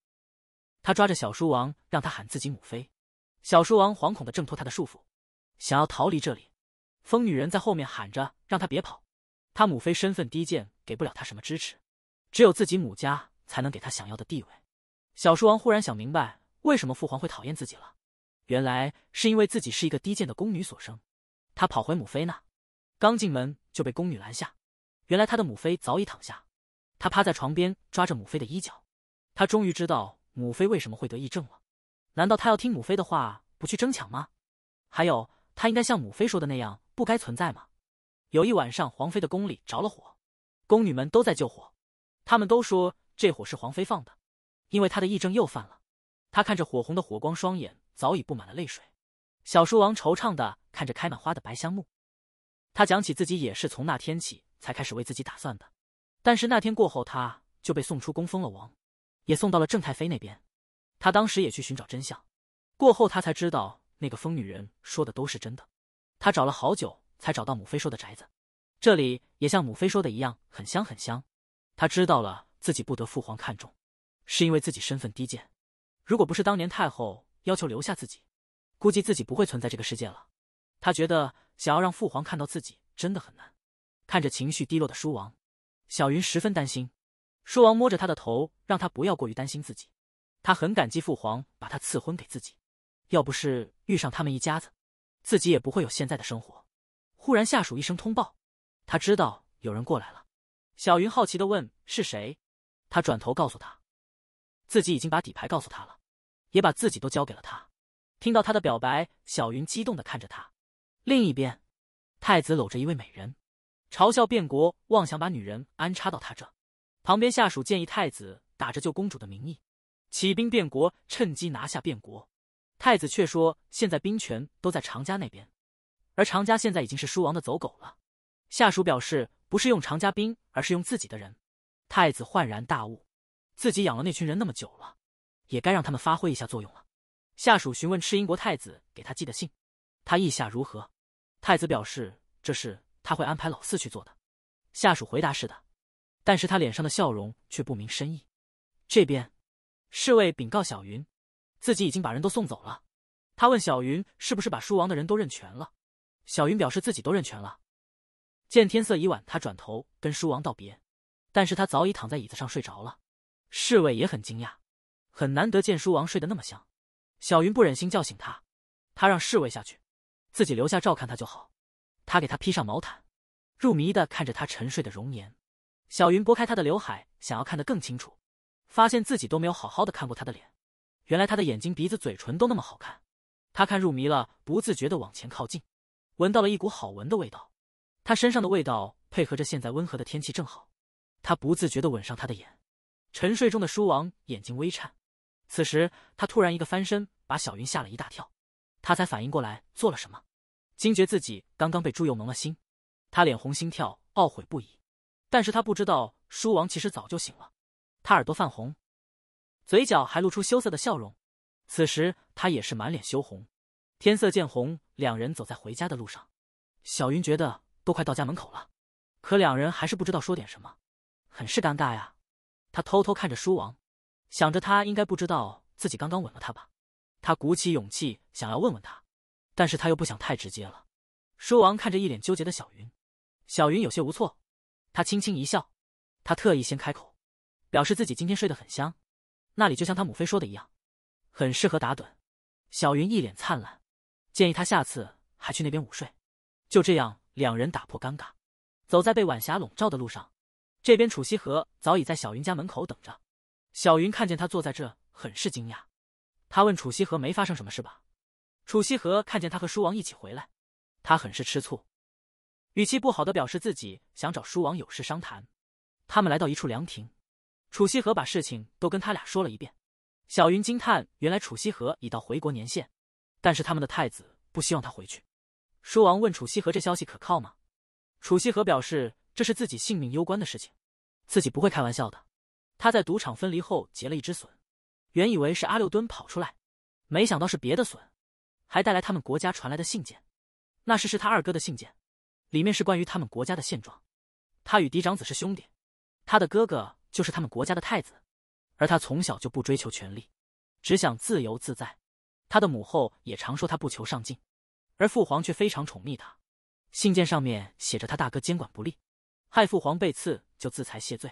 她抓着小叔王，让他喊自己母妃。小叔王惶恐的挣脱她的束缚，想要逃离这里。疯女人在后面喊着，让他别跑。他母妃身份低贱，给不了他什么支持，只有自己母家才能给他想要的地位。小叔王忽然想明白，为什么父皇会讨厌自己了？原来是因为自己是一个低贱的宫女所生。他跑回母妃那，刚进门就被宫女拦下。原来他的母妃早已躺下，他趴在床边抓着母妃的衣角。他终于知道母妃为什么会得癔症了。难道他要听母妃的话，不去争抢吗？还有，他应该像母妃说的那样，不该存在吗？有一晚上，皇妃的宫里着了火，宫女们都在救火。他们都说这火是皇妃放的，因为她的癔症又犯了。她看着火红的火光，双眼早已布满了泪水。小书王惆怅的看着开满花的白香木，他讲起自己也是从那天起才开始为自己打算的。但是那天过后，他就被送出宫封了王，也送到了郑太妃那边。他当时也去寻找真相，过后他才知道那个疯女人说的都是真的。他找了好久。才找到母妃说的宅子，这里也像母妃说的一样，很香很香。他知道了自己不得父皇看重，是因为自己身份低贱。如果不是当年太后要求留下自己，估计自己不会存在这个世界了。他觉得想要让父皇看到自己真的很难。看着情绪低落的舒王，小云十分担心。舒王摸着他的头，让他不要过于担心自己。他很感激父皇把他赐婚给自己，要不是遇上他们一家子，自己也不会有现在的生活。忽然，下属一声通报，他知道有人过来了。小云好奇的问：“是谁？”他转头告诉他，自己已经把底牌告诉他了，也把自己都交给了他。听到他的表白，小云激动的看着他。另一边，太子搂着一位美人，嘲笑卞国妄想把女人安插到他这。旁边下属建议太子打着救公主的名义，起兵变国，趁机拿下卞国。太子却说：“现在兵权都在常家那边。”而常家现在已经是书王的走狗了，下属表示不是用常家兵，而是用自己的人。太子恍然大悟，自己养了那群人那么久了，也该让他们发挥一下作用了。下属询问赤英国太子给他寄的信，他意下如何？太子表示这事他会安排老四去做的。下属回答是的，但是他脸上的笑容却不明深意。这边，侍卫禀告小云，自己已经把人都送走了。他问小云是不是把书王的人都认全了。小云表示自己都认全了。见天色已晚，他转头跟书王道别，但是他早已躺在椅子上睡着了。侍卫也很惊讶，很难得见书王睡得那么香。小云不忍心叫醒他，他让侍卫下去，自己留下照看他就好。他给他披上毛毯，入迷的看着他沉睡的容颜。小云拨开他的刘海，想要看得更清楚，发现自己都没有好好的看过他的脸。原来他的眼睛、鼻子、嘴唇都那么好看。他看入迷了，不自觉的往前靠近。闻到了一股好闻的味道，他身上的味道配合着现在温和的天气正好，他不自觉的吻上他的眼。沉睡中的书王眼睛微颤，此时他突然一个翻身，把小云吓了一大跳，他才反应过来做了什么，惊觉自己刚刚被猪油蒙了心，他脸红心跳，懊悔不已。但是他不知道书王其实早就醒了，他耳朵泛红，嘴角还露出羞涩的笑容，此时他也是满脸羞红。天色渐红，两人走在回家的路上。小云觉得都快到家门口了，可两人还是不知道说点什么，很是尴尬呀。他偷偷看着书王，想着他应该不知道自己刚刚吻了他吧。他鼓起勇气想要问问他，但是他又不想太直接了。书王看着一脸纠结的小云，小云有些无措。他轻轻一笑，他特意先开口，表示自己今天睡得很香。那里就像他母妃说的一样，很适合打盹。小云一脸灿烂。建议他下次还去那边午睡。就这样，两人打破尴尬，走在被晚霞笼罩的路上。这边楚西河早已在小云家门口等着。小云看见他坐在这，很是惊讶。他问楚西河：“没发生什么事吧？”楚西河看见他和舒王一起回来，他很是吃醋，语气不好的表示自己想找舒王有事商谈。他们来到一处凉亭，楚西河把事情都跟他俩说了一遍。小云惊叹：“原来楚西河已到回国年限。”但是他们的太子不希望他回去。叔王问楚西河：“这消息可靠吗？”楚西河表示：“这是自己性命攸关的事情，自己不会开玩笑的。”他在赌场分离后结了一只隼，原以为是阿六敦跑出来，没想到是别的隼，还带来他们国家传来的信件。那是是他二哥的信件，里面是关于他们国家的现状。他与嫡长子是兄弟，他的哥哥就是他们国家的太子，而他从小就不追求权力，只想自由自在。他的母后也常说他不求上进，而父皇却非常宠溺他。信件上面写着他大哥监管不力，害父皇被刺，就自裁谢罪。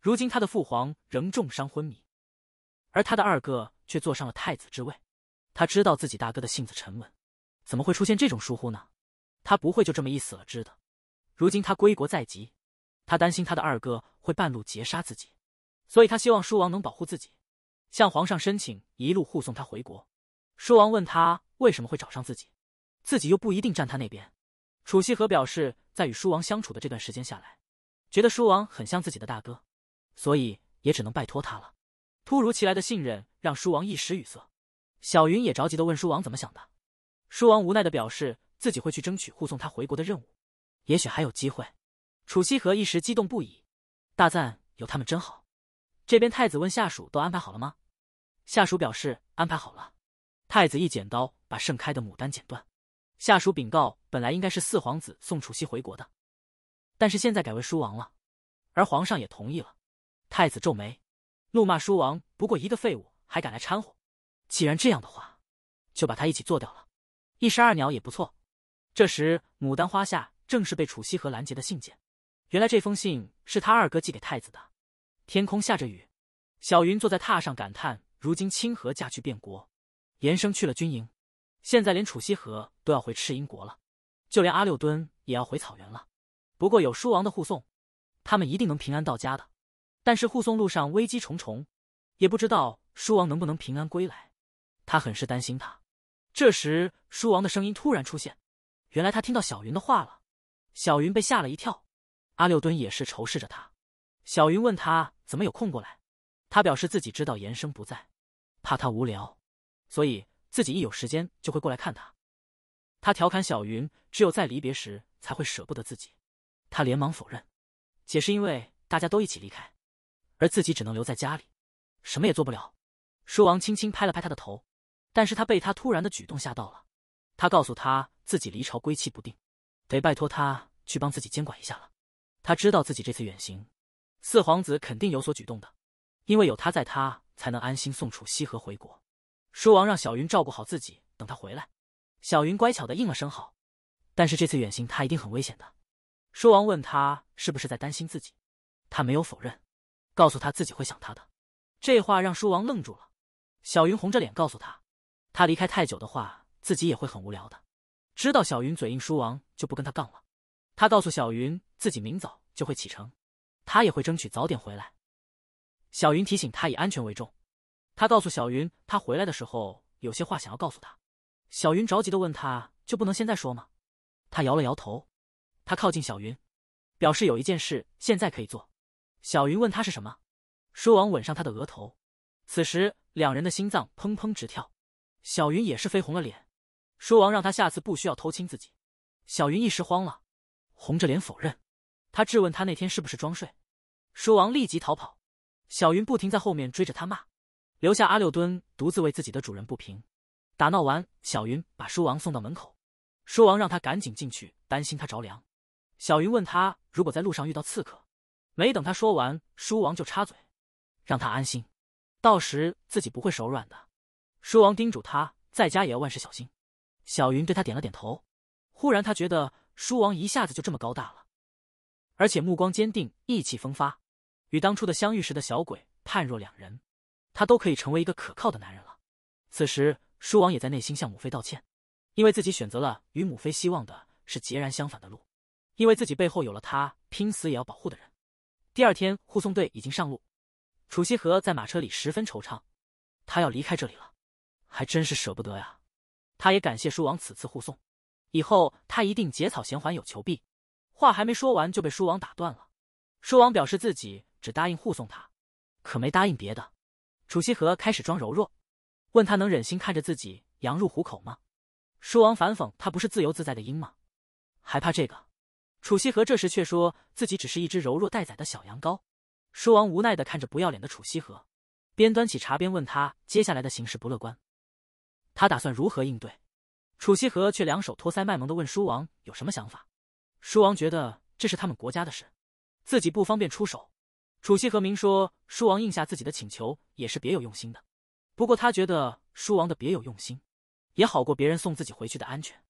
如今他的父皇仍重伤昏迷，而他的二哥却坐上了太子之位。他知道自己大哥的性子沉稳，怎么会出现这种疏忽呢？他不会就这么一死了之的。如今他归国在即，他担心他的二哥会半路截杀自己，所以他希望舒王能保护自己，向皇上申请一路护送他回国。书王问他为什么会找上自己，自己又不一定站他那边。楚西河表示，在与书王相处的这段时间下来，觉得书王很像自己的大哥，所以也只能拜托他了。突如其来的信任让书王一时语塞。小云也着急的问书王怎么想的。书王无奈的表示自己会去争取护送他回国的任务，也许还有机会。楚西河一时激动不已，大赞有他们真好。这边太子问下属都安排好了吗？下属表示安排好了。太子一剪刀把盛开的牡丹剪断，下属禀告，本来应该是四皇子送楚西回国的，但是现在改为舒王了，而皇上也同意了。太子皱眉，怒骂舒王不过一个废物，还敢来掺和。既然这样的话，就把他一起做掉了，一石二鸟也不错。这时，牡丹花下正是被楚西和拦截的信件。原来这封信是他二哥寄给太子的。天空下着雨，小云坐在榻上感叹：如今清河嫁去变国。严生去了军营，现在连楚西河都要回赤音国了，就连阿六敦也要回草原了。不过有书王的护送，他们一定能平安到家的。但是护送路上危机重重，也不知道书王能不能平安归来，他很是担心他。这时书王的声音突然出现，原来他听到小云的话了。小云被吓了一跳，阿六敦也是仇视着他。小云问他怎么有空过来，他表示自己知道严生不在，怕他无聊。所以自己一有时间就会过来看他。他调侃小云，只有在离别时才会舍不得自己。他连忙否认，解释因为大家都一起离开，而自己只能留在家里，什么也做不了。舒王轻轻拍了拍他的头，但是他被他突然的举动吓到了。他告诉他自己离巢归期不定，得拜托他去帮自己监管一下了。他知道自己这次远行，四皇子肯定有所举动的，因为有他在，他才能安心送楚西河回国。舒王让小云照顾好自己，等他回来。小云乖巧的应了声好。但是这次远行，他一定很危险的。舒王问他是不是在担心自己，他没有否认，告诉他自己会想他的。这话让舒王愣住了。小云红着脸告诉他，他离开太久的话，自己也会很无聊的。知道小云嘴硬，舒王就不跟他杠了。他告诉小云，自己明早就会启程，他也会争取早点回来。小云提醒他以安全为重。他告诉小云，他回来的时候有些话想要告诉他。小云着急的问：“他就不能现在说吗？”他摇了摇头。他靠近小云，表示有一件事现在可以做。小云问他是什么，书王吻上他的额头。此时两人的心脏砰砰直跳，小云也是飞红了脸。书王让他下次不需要偷亲自己。小云一时慌了，红着脸否认。他质问他那天是不是装睡。书王立即逃跑。小云不停在后面追着他骂。留下阿六墩独自为自己的主人不平。打闹完，小云把书王送到门口，书王让他赶紧进去，担心他着凉。小云问他如果在路上遇到刺客，没等他说完，书王就插嘴，让他安心，到时自己不会手软的。书王叮嘱他在家也要万事小心。小云对他点了点头。忽然，他觉得书王一下子就这么高大了，而且目光坚定，意气风发，与当初的相遇时的小鬼判若两人。他都可以成为一个可靠的男人了。此时，舒王也在内心向母妃道歉，因为自己选择了与母妃希望的是截然相反的路，因为自己背后有了他拼死也要保护的人。第二天，护送队已经上路。楚西河在马车里十分惆怅，他要离开这里了，还真是舍不得呀。他也感谢舒王此次护送，以后他一定结草衔环有求必。话还没说完就被舒王打断了。舒王表示自己只答应护送他，可没答应别的。楚西河开始装柔弱，问他能忍心看着自己羊入虎口吗？书王反讽他不是自由自在的鹰吗？还怕这个？楚西河这时却说自己只是一只柔弱待宰的小羊羔。书王无奈的看着不要脸的楚西河，边端起茶边问他接下来的形势不乐观，他打算如何应对？楚西河却两手托腮卖萌的问书王有什么想法？书王觉得这是他们国家的事，自己不方便出手。楚西和明说，舒王应下自己的请求也是别有用心的。不过他觉得舒王的别有用心也好过别人送自己回去的安全，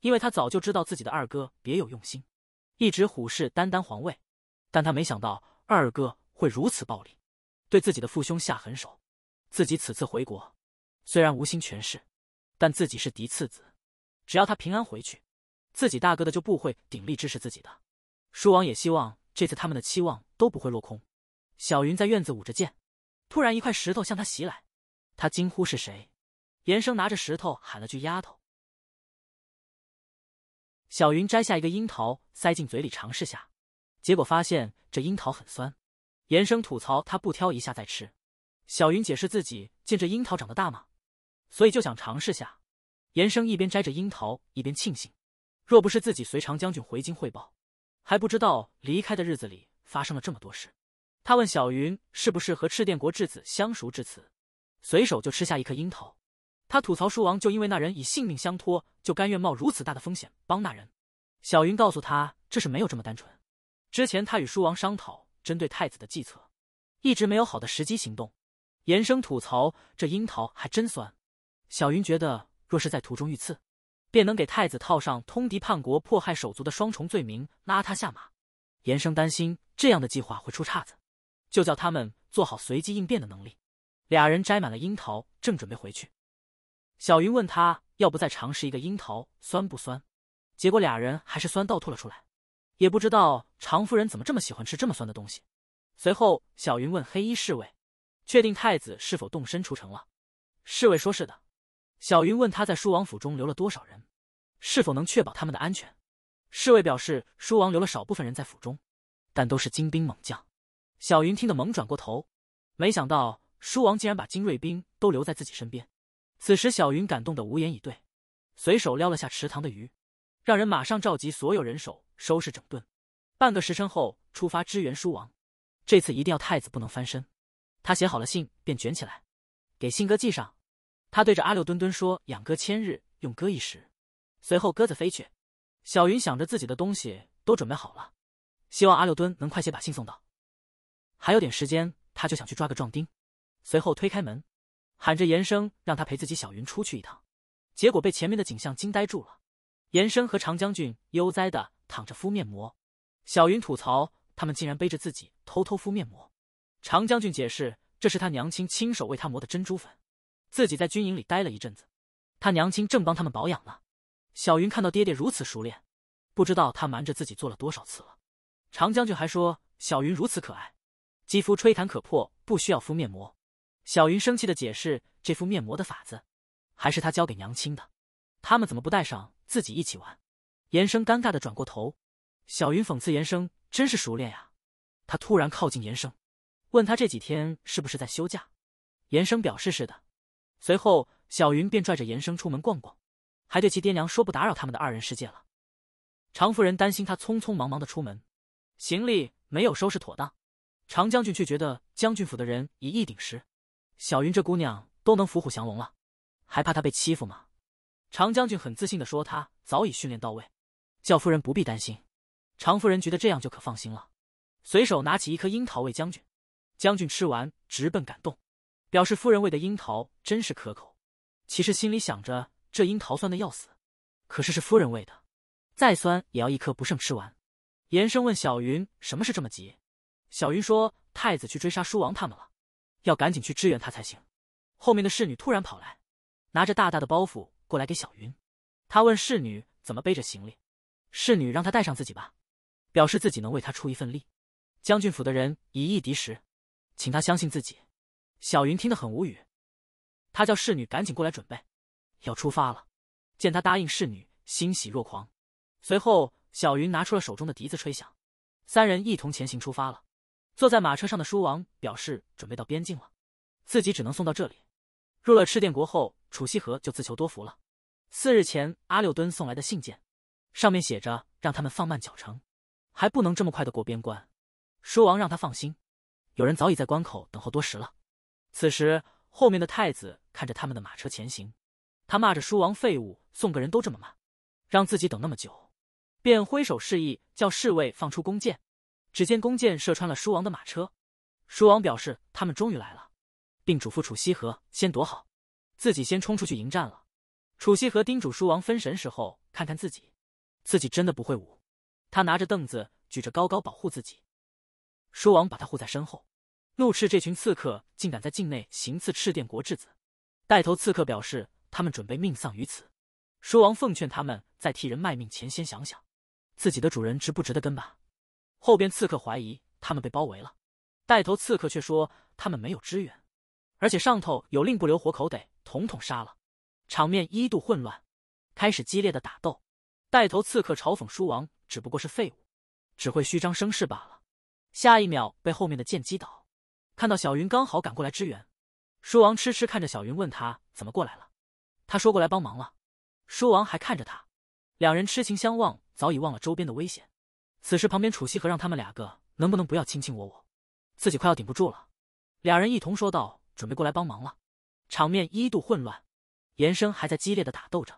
因为他早就知道自己的二哥别有用心，一直虎视眈眈皇位。但他没想到二哥会如此暴力，对自己的父兄下狠手。自己此次回国，虽然无心权势，但自己是嫡次子，只要他平安回去，自己大哥的就不会鼎力支持自己的。舒王也希望这次他们的期望都不会落空。小云在院子捂着剑，突然一块石头向他袭来，他惊呼：“是谁？”严生拿着石头喊了句：“丫头。”小云摘下一个樱桃塞进嘴里尝试下，结果发现这樱桃很酸。严生吐槽：“他不挑一下再吃。”小云解释：“自己见这樱桃长得大嘛，所以就想尝试下。”严生一边摘着樱桃一边庆幸：“若不是自己随长将军回京汇报，还不知道离开的日子里发生了这么多事。”他问小云：“是不是和赤电国质子相熟至此？”随手就吃下一颗樱桃。他吐槽叔王：“就因为那人以性命相托，就甘愿冒如此大的风险帮那人。”小云告诉他：“这事没有这么单纯。之前他与叔王商讨针对太子的计策，一直没有好的时机行动。”严生吐槽：“这樱桃还真酸。”小云觉得，若是在途中遇刺，便能给太子套上通敌叛国、迫害手足的双重罪名，拉他下马。严生担心这样的计划会出岔子。就叫他们做好随机应变的能力。俩人摘满了樱桃，正准备回去。小云问他要不再尝试一个樱桃，酸不酸？结果俩人还是酸到吐了出来。也不知道常夫人怎么这么喜欢吃这么酸的东西。随后，小云问黑衣侍卫，确定太子是否动身出城了？侍卫说是的。小云问他在舒王府中留了多少人，是否能确保他们的安全？侍卫表示舒王留了少部分人在府中，但都是精兵猛将。小云听得猛转过头，没想到书王竟然把精锐兵都留在自己身边。此时小云感动的无言以对，随手撩了下池塘的鱼，让人马上召集所有人手收拾整顿。半个时辰后出发支援书王，这次一定要太子不能翻身。他写好了信便卷起来，给信鸽寄上。他对着阿六墩墩说：“养鸽千日，用鸽一时。”随后鸽子飞去。小云想着自己的东西都准备好了，希望阿六墩能快些把信送到。还有点时间，他就想去抓个壮丁。随后推开门，喊着严生让他陪自己小云出去一趟。结果被前面的景象惊呆住了。严生和常将军悠哉的躺着敷面膜，小云吐槽他们竟然背着自己偷偷敷面膜。常将军解释这是他娘亲亲手为他磨的珍珠粉，自己在军营里待了一阵子，他娘亲正帮他们保养呢。小云看到爹爹如此熟练，不知道他瞒着自己做了多少次了。常将军还说小云如此可爱。肌肤吹弹可破，不需要敷面膜。小云生气的解释：“这敷面膜的法子，还是他教给娘亲的。他们怎么不带上自己一起玩？”严生尴尬的转过头，小云讽刺严生：“真是熟练呀！”他突然靠近严生，问他这几天是不是在休假。严生表示是的。随后，小云便拽着严生出门逛逛，还对其爹娘说：“不打扰他们的二人世界了。”常夫人担心他匆匆忙忙的出门，行李没有收拾妥当。常将军却觉得将军府的人以一顶十，小云这姑娘都能伏虎降龙了，还怕她被欺负吗？常将军很自信的说：“她早已训练到位，叫夫人不必担心。”常夫人觉得这样就可放心了，随手拿起一颗樱桃喂将军。将军吃完直奔感动，表示夫人喂的樱桃真是可口。其实心里想着这樱桃酸的要死，可是是夫人喂的，再酸也要一颗不剩吃完。言生问小云：“什么事这么急？”小云说：“太子去追杀舒王他们了，要赶紧去支援他才行。”后面的侍女突然跑来，拿着大大的包袱过来给小云。他问侍女怎么背着行李，侍女让他带上自己吧，表示自己能为他出一份力。将军府的人以一敌十，请他相信自己。小云听得很无语，他叫侍女赶紧过来准备，要出发了。见他答应，侍女欣喜若狂。随后，小云拿出了手中的笛子吹响，三人一同前行出发了。坐在马车上的书王表示准备到边境了，自己只能送到这里。入了赤电国后，楚西河就自求多福了。四日前阿六敦送来的信件，上面写着让他们放慢脚程，还不能这么快的过边关。书王让他放心，有人早已在关口等候多时了。此时后面的太子看着他们的马车前行，他骂着书王废物，送个人都这么慢，让自己等那么久，便挥手示意叫侍卫放出弓箭。只见弓箭射穿了舒王的马车，舒王表示他们终于来了，并嘱咐楚西河先躲好，自己先冲出去迎战了。楚西河叮嘱舒王分神时候看看自己，自己真的不会武。他拿着凳子举着高高保护自己，舒王把他护在身后，怒斥这群刺客竟敢在境内行刺赤电国质子。带头刺客表示他们准备命丧于此。舒王奉劝他们在替人卖命前先想想，自己的主人值不值得跟吧。后边刺客怀疑他们被包围了，带头刺客却说他们没有支援，而且上头有令不留活口，得统统杀了。场面一度混乱，开始激烈的打斗。带头刺客嘲讽书王只不过是废物，只会虚张声势罢了。下一秒被后面的剑击倒，看到小云刚好赶过来支援，书王痴痴看着小云，问他怎么过来了。他说过来帮忙了。书王还看着他，两人痴情相望，早已忘了周边的危险。此时，旁边楚西和让他们两个能不能不要卿卿我我，自己快要顶不住了。俩人一同说道：“准备过来帮忙了。”场面一度混乱，严生还在激烈的打斗着，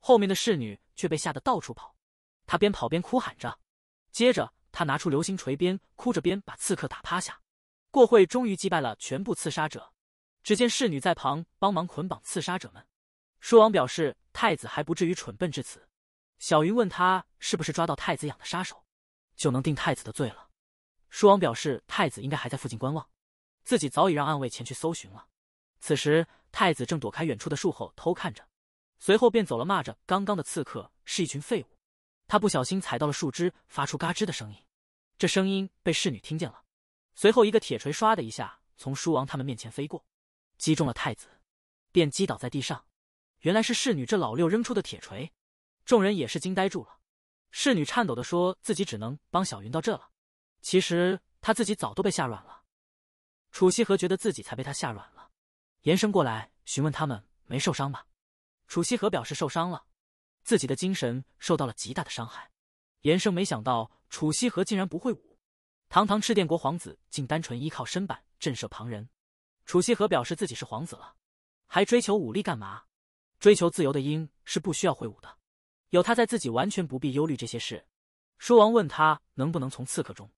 后面的侍女却被吓得到处跑。他边跑边哭喊着，接着他拿出流星锤鞭，哭着边把刺客打趴下。过会终于击败了全部刺杀者。只见侍女在旁帮忙捆绑刺杀者们。舒王表示：“太子还不至于蠢笨至此。”小云问他：“是不是抓到太子养的杀手，就能定太子的罪了？”舒王表示：“太子应该还在附近观望，自己早已让暗卫前去搜寻了。”此时，太子正躲开远处的树后偷看着，随后便走了，骂着：“刚刚的刺客是一群废物！”他不小心踩到了树枝，发出嘎吱的声音，这声音被侍女听见了。随后，一个铁锤唰的一下从舒王他们面前飞过，击中了太子，便击倒在地上。原来是侍女这老六扔出的铁锤。众人也是惊呆住了，侍女颤抖地说：“自己只能帮小云到这了。”其实她自己早都被吓软了。楚西河觉得自己才被她吓软了。严生过来询问他们没受伤吧？楚西河表示受伤了，自己的精神受到了极大的伤害。严生没想到楚西河竟然不会武，堂堂赤电国皇子竟单纯依靠身板震慑旁人。楚西河表示自己是皇子了，还追求武力干嘛？追求自由的鹰是不需要会武的。有他在，自己完全不必忧虑这些事。舒王问他能不能从刺客中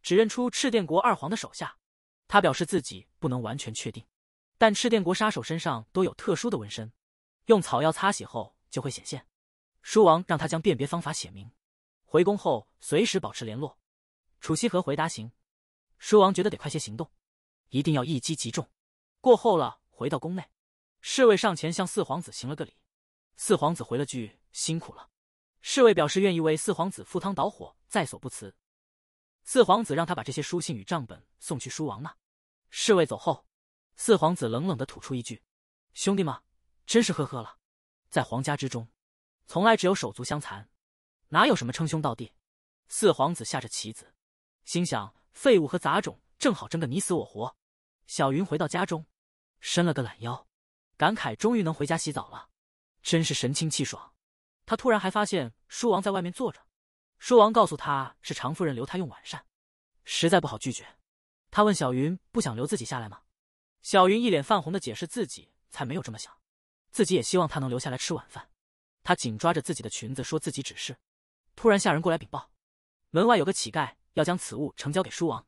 指认出赤电国二皇的手下，他表示自己不能完全确定，但赤电国杀手身上都有特殊的纹身，用草药擦洗后就会显现。舒王让他将辨别方法写明，回宫后随时保持联络。楚西河回答行。舒王觉得得快些行动，一定要一击即中。过后了，回到宫内，侍卫上前向四皇子行了个礼，四皇子回了句。辛苦了，侍卫表示愿意为四皇子赴汤蹈火，在所不辞。四皇子让他把这些书信与账本送去书王那。侍卫走后，四皇子冷冷的吐出一句：“兄弟们，真是呵呵了。”在皇家之中，从来只有手足相残，哪有什么称兄道弟？四皇子下着棋子，心想：废物和杂种正好争个你死我活。小云回到家中，伸了个懒腰，感慨：终于能回家洗澡了，真是神清气爽。他突然还发现舒王在外面坐着，舒王告诉他是常夫人留他用晚膳，实在不好拒绝。他问小云不想留自己下来吗？小云一脸泛红的解释自己才没有这么想，自己也希望他能留下来吃晚饭。他紧抓着自己的裙子，说自己只是。突然下人过来禀报，门外有个乞丐要将此物呈交给舒王。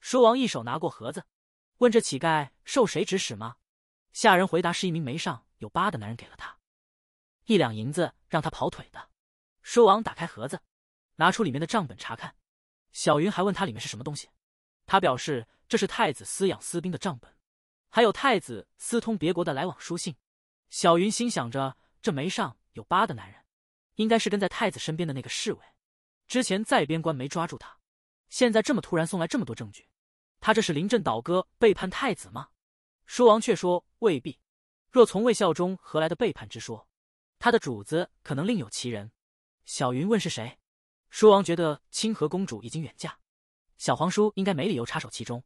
舒王一手拿过盒子，问这乞丐受谁指使吗？下人回答是一名眉上有疤的男人给了他。一两银子让他跑腿的，书王打开盒子，拿出里面的账本查看。小云还问他里面是什么东西，他表示这是太子私养私兵的账本，还有太子私通别国的来往书信。小云心想着，这眉上有疤的男人，应该是跟在太子身边的那个侍卫。之前在边关没抓住他，现在这么突然送来这么多证据，他这是临阵倒戈背叛太子吗？书王却说未必，若从未效忠，何来的背叛之说？他的主子可能另有其人，小云问是谁，舒王觉得清河公主已经远嫁，小皇叔应该没理由插手其中。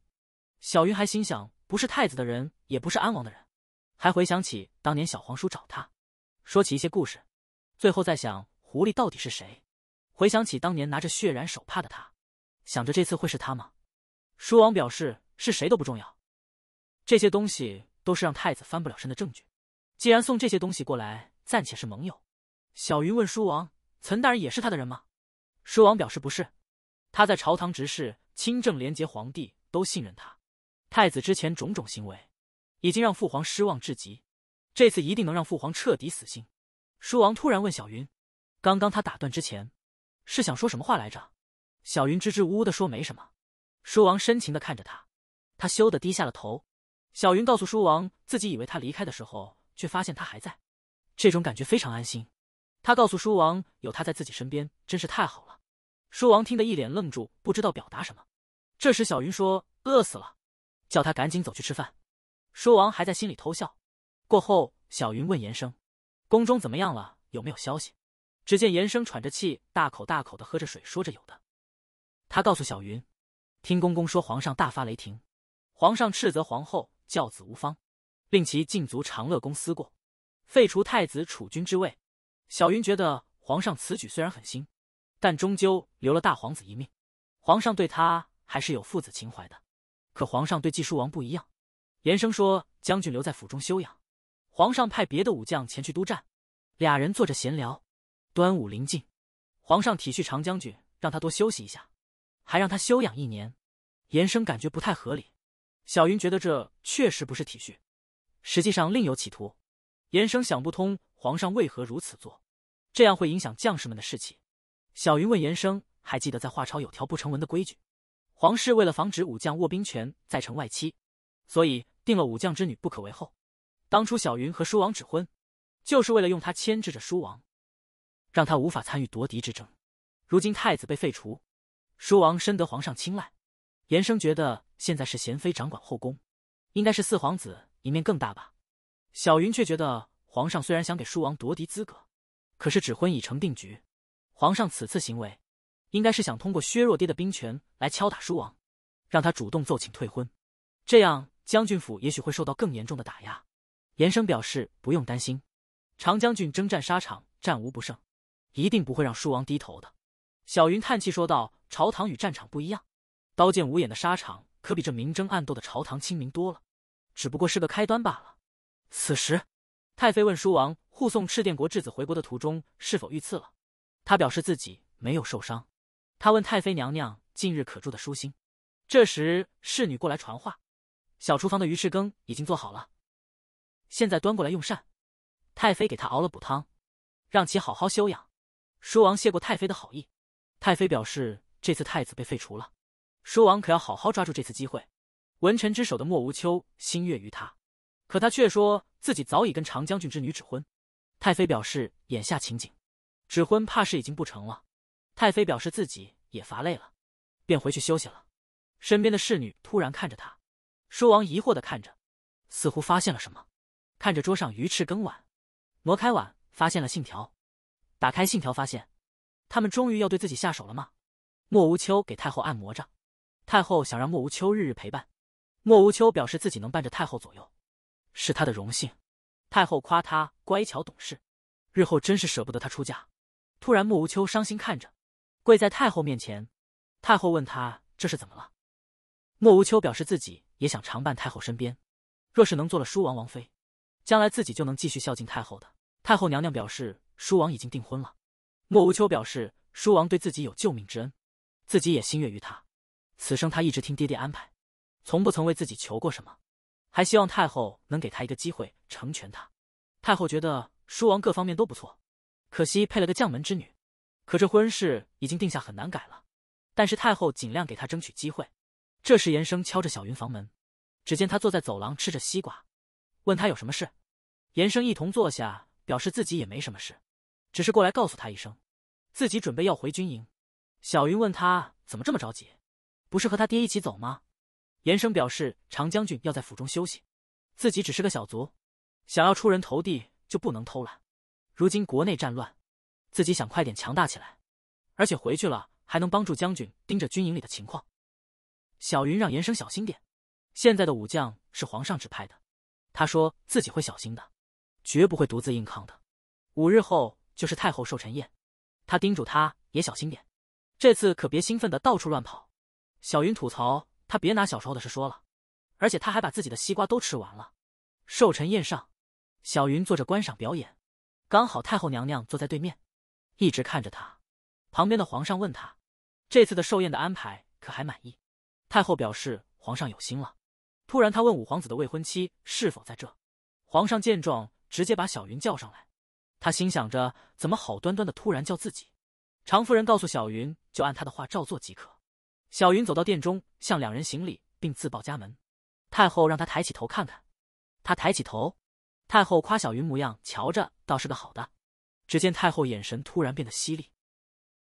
小云还心想，不是太子的人，也不是安王的人，还回想起当年小皇叔找他，说起一些故事，最后在想狐狸到底是谁，回想起当年拿着血染手帕的他，想着这次会是他吗？舒王表示是谁都不重要，这些东西都是让太子翻不了身的证据，既然送这些东西过来。暂且是盟友。小云问书王：“岑大人也是他的人吗？”书王表示不是，他在朝堂执事，清正廉洁，皇帝都信任他。太子之前种种行为，已经让父皇失望至极，这次一定能让父皇彻底死心。书王突然问小云：“刚刚他打断之前，是想说什么话来着？”小云支支吾吾的说：“没什么。”书王深情的看着他，他羞的低下了头。小云告诉书王，自己以为他离开的时候，却发现他还在。这种感觉非常安心，他告诉书王，有他在自己身边真是太好了。书王听得一脸愣住，不知道表达什么。这时小云说：“饿死了，叫他赶紧走去吃饭。”书王还在心里偷笑。过后，小云问严生：“宫中怎么样了？有没有消息？”只见严生喘着气，大口大口的喝着水，说着有的。他告诉小云：“听公公说，皇上大发雷霆，皇上斥责皇后教子无方，令其禁足长乐宫思过。”废除太子储君之位，小云觉得皇上此举虽然狠心，但终究留了大皇子一命。皇上对他还是有父子情怀的，可皇上对纪叔王不一样。严生说：“将军留在府中休养，皇上派别的武将前去督战。”俩人坐着闲聊。端午临近，皇上体恤长将军，让他多休息一下，还让他休养一年。严生感觉不太合理，小云觉得这确实不是体恤，实际上另有企图。严生想不通皇上为何如此做，这样会影响将士们的士气。小云问严生：“还记得在华朝有条不成文的规矩，皇室为了防止武将握兵权，在城外戚，所以定了武将之女不可为后。当初小云和舒王指婚，就是为了用他牵制着舒王，让他无法参与夺嫡之争。如今太子被废除，舒王深得皇上青睐，严生觉得现在是贤妃掌管后宫，应该是四皇子一面更大吧。”小云却觉得，皇上虽然想给舒王夺嫡资格，可是指婚已成定局。皇上此次行为，应该是想通过削弱爹的兵权来敲打舒王，让他主动奏请退婚。这样，将军府也许会受到更严重的打压。严生表示不用担心，长将军征战沙场，战无不胜，一定不会让舒王低头的。小云叹气说道：“朝堂与战场不一样，刀剑无眼的沙场可比这明争暗斗的朝堂清明多了，只不过是个开端罢了。”此时，太妃问舒王护送赤电国质子回国的途中是否遇刺了，他表示自己没有受伤。他问太妃娘娘近日可住的舒心。这时，侍女过来传话，小厨房的鱼翅羹已经做好了，现在端过来用膳。太妃给他熬了补汤，让其好好休养。舒王谢过太妃的好意。太妃表示这次太子被废除了，舒王可要好好抓住这次机会。文臣之首的莫无秋心悦于他。可他却说自己早已跟长将军之女指婚，太妃表示眼下情景，指婚怕是已经不成了。太妃表示自己也乏累了，便回去休息了。身边的侍女突然看着他，舒王疑惑的看着，似乎发现了什么，看着桌上鱼翅羹碗，挪开碗，发现了信条，打开信条，发现他们终于要对自己下手了吗？莫无秋给太后按摩着，太后想让莫无秋日日陪伴，莫无秋表示自己能伴着太后左右。是他的荣幸，太后夸他乖巧懂事，日后真是舍不得他出嫁。突然，莫无秋伤心看着，跪在太后面前。太后问他这是怎么了。莫无秋表示自己也想常伴太后身边，若是能做了舒王王妃，将来自己就能继续孝敬太后。的太后娘娘表示舒王已经订婚了。莫无秋表示舒王对自己有救命之恩，自己也心悦于他。此生他一直听爹爹安排，从不曾为自己求过什么。还希望太后能给他一个机会成全他。太后觉得舒王各方面都不错，可惜配了个将门之女，可这婚事已经定下很难改了。但是太后尽量给他争取机会。这时严生敲着小云房门，只见他坐在走廊吃着西瓜，问他有什么事。严生一同坐下，表示自己也没什么事，只是过来告诉他一声，自己准备要回军营。小云问他怎么这么着急，不是和他爹一起走吗？严生表示，常将军要在府中休息，自己只是个小卒，想要出人头地就不能偷懒。如今国内战乱，自己想快点强大起来，而且回去了还能帮助将军盯着军营里的情况。小云让严生小心点，现在的武将是皇上指派的，他说自己会小心的，绝不会独自硬抗的。五日后就是太后寿辰宴，他叮嘱他也小心点，这次可别兴奋的到处乱跑。小云吐槽。他别拿小时候的事说了，而且他还把自己的西瓜都吃完了。寿辰宴上，小云做着观赏表演，刚好太后娘娘坐在对面，一直看着他。旁边的皇上问他，这次的寿宴的安排可还满意？太后表示皇上有心了。突然，他问五皇子的未婚妻是否在这。皇上见状，直接把小云叫上来。他心想着怎么好端端的突然叫自己。常夫人告诉小云，就按他的话照做即可。小云走到殿中，向两人行礼，并自报家门。太后让她抬起头看看，她抬起头，太后夸小云模样，瞧着倒是个好的。只见太后眼神突然变得犀利，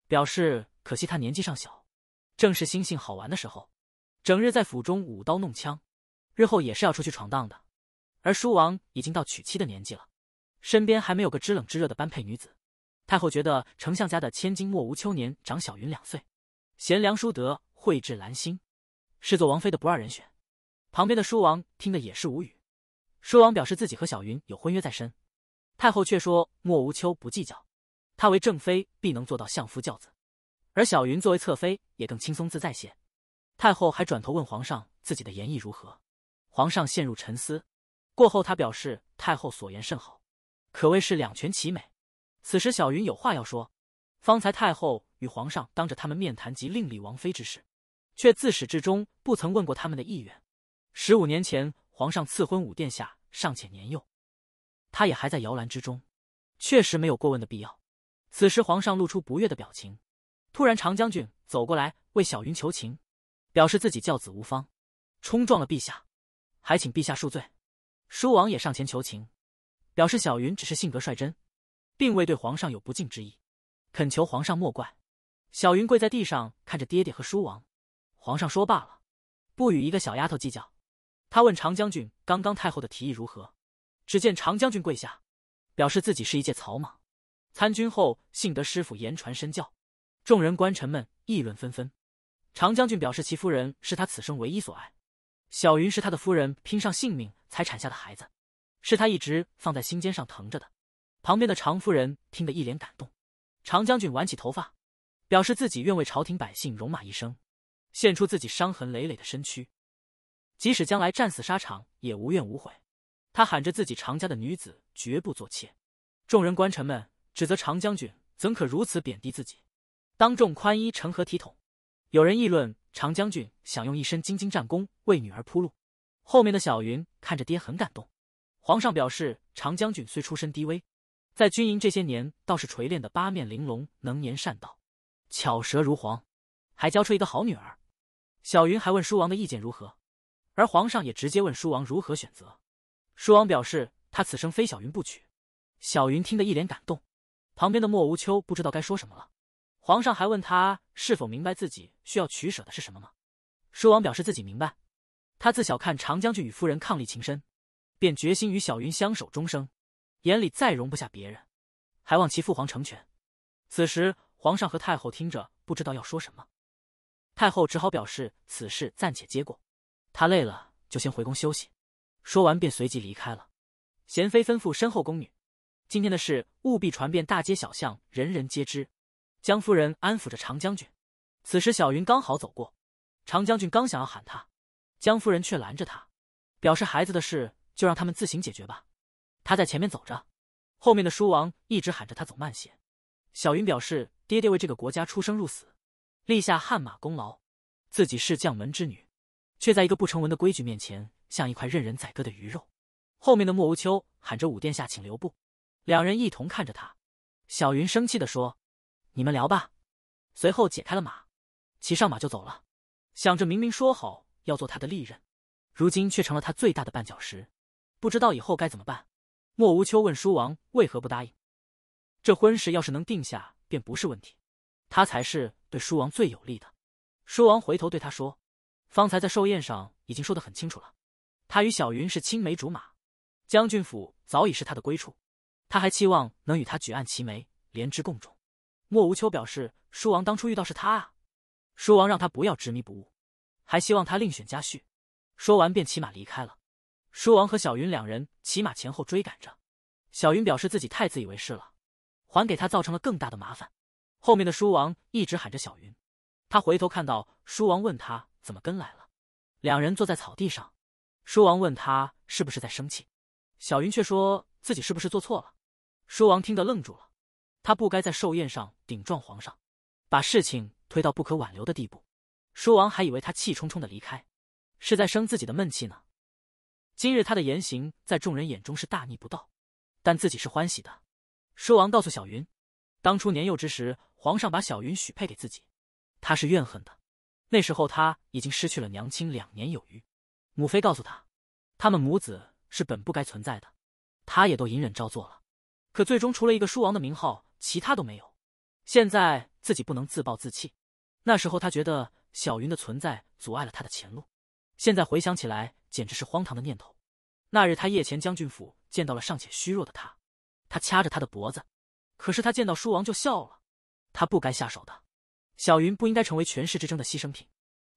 表示可惜她年纪尚小，正是心性好玩的时候，整日在府中舞刀弄枪，日后也是要出去闯荡的。而舒王已经到娶妻的年纪了，身边还没有个知冷知热的般配女子。太后觉得丞相家的千金莫无秋年长小云两岁，贤良淑德。蕙质兰心是做王妃的不二人选，旁边的舒王听得也是无语。舒王表示自己和小云有婚约在身，太后却说莫无秋不计较，他为正妃必能做到相夫教子，而小云作为侧妃也更轻松自在些。太后还转头问皇上自己的言意如何，皇上陷入沉思，过后他表示太后所言甚好，可谓是两全其美。此时小云有话要说，方才太后与皇上当着他们面谈及另立王妃之事。却自始至终不曾问过他们的意愿。十五年前，皇上赐婚，五殿下尚且年幼，他也还在摇篮之中，确实没有过问的必要。此时，皇上露出不悦的表情。突然，长将军走过来为小云求情，表示自己教子无方，冲撞了陛下，还请陛下恕罪。舒王也上前求情，表示小云只是性格率真，并未对皇上有不敬之意，恳求皇上莫怪。小云跪在地上，看着爹爹和舒王。皇上说罢了，不与一个小丫头计较。他问长将军：“刚刚太后的提议如何？”只见长将军跪下，表示自己是一介草莽，参军后幸得师傅言传身教。众人官臣们议论纷纷。长将军表示，其夫人是他此生唯一所爱，小云是他的夫人拼上性命才产下的孩子，是他一直放在心尖上疼着的。旁边的常夫人听得一脸感动。长将军挽起头发，表示自己愿为朝廷百姓戎马一生。献出自己伤痕累累的身躯，即使将来战死沙场也无怨无悔。他喊着自己长家的女子绝不做妾。众人官臣们指责长将军怎可如此贬低自己，当众宽衣成何体统？有人议论长将军想用一身精金战功为女儿铺路。后面的小云看着爹很感动。皇上表示长将军虽出身低微，在军营这些年倒是锤炼的八面玲珑，能言善道，巧舌如簧，还教出一个好女儿。小云还问书王的意见如何，而皇上也直接问书王如何选择。书王表示他此生非小云不娶。小云听得一脸感动，旁边的莫无秋不知道该说什么了。皇上还问他是否明白自己需要取舍的是什么吗？书王表示自己明白，他自小看长将军与夫人伉俪情深，便决心与小云相守终生，眼里再容不下别人，还望其父皇成全。此时皇上和太后听着不知道要说什么。太后只好表示此事暂且接过，她累了就先回宫休息。说完便随即离开了。贤妃吩咐身后宫女，今天的事务必传遍大街小巷，人人皆知。江夫人安抚着常将军。此时小云刚好走过，常将军刚想要喊她，江夫人却拦着他，表示孩子的事就让他们自行解决吧。他在前面走着，后面的书王一直喊着他走慢些。小云表示，爹爹为这个国家出生入死。立下汗马功劳，自己是将门之女，却在一个不成文的规矩面前，像一块任人宰割的鱼肉。后面的莫无秋喊着：“五殿下，请留步。”两人一同看着他，小云生气的说：“你们聊吧。”随后解开了马，骑上马就走了。想着明明说好要做他的利刃，如今却成了他最大的绊脚石，不知道以后该怎么办。莫无秋问书王：“为何不答应？这婚事要是能定下，便不是问题。”他才是对书王最有利的。书王回头对他说：“方才在寿宴上已经说得很清楚了，他与小云是青梅竹马，将军府早已是他的归处，他还期望能与他举案齐眉，连枝共种。”莫无秋表示：“书王当初遇到是他啊。”书王让他不要执迷不悟，还希望他另选佳婿。说完便骑马离开了。书王和小云两人骑马前后追赶着。小云表示自己太自以为是了，还给他造成了更大的麻烦。后面的书王一直喊着小云，他回头看到书王，问他怎么跟来了。两人坐在草地上，书王问他是不是在生气，小云却说自己是不是做错了。书王听得愣住了，他不该在寿宴上顶撞皇上，把事情推到不可挽留的地步。书王还以为他气冲冲的离开，是在生自己的闷气呢。今日他的言行在众人眼中是大逆不道，但自己是欢喜的。书王告诉小云。当初年幼之时，皇上把小云许配给自己，他是怨恨的。那时候他已经失去了娘亲两年有余，母妃告诉他，他们母子是本不该存在的，他也都隐忍照做了。可最终除了一个书王的名号，其他都没有。现在自己不能自暴自弃。那时候他觉得小云的存在阻碍了他的前路，现在回想起来简直是荒唐的念头。那日他夜潜将军府，见到了尚且虚弱的他，他掐着他的脖子。可是他见到书王就笑了，他不该下手的，小云不应该成为权势之争的牺牲品。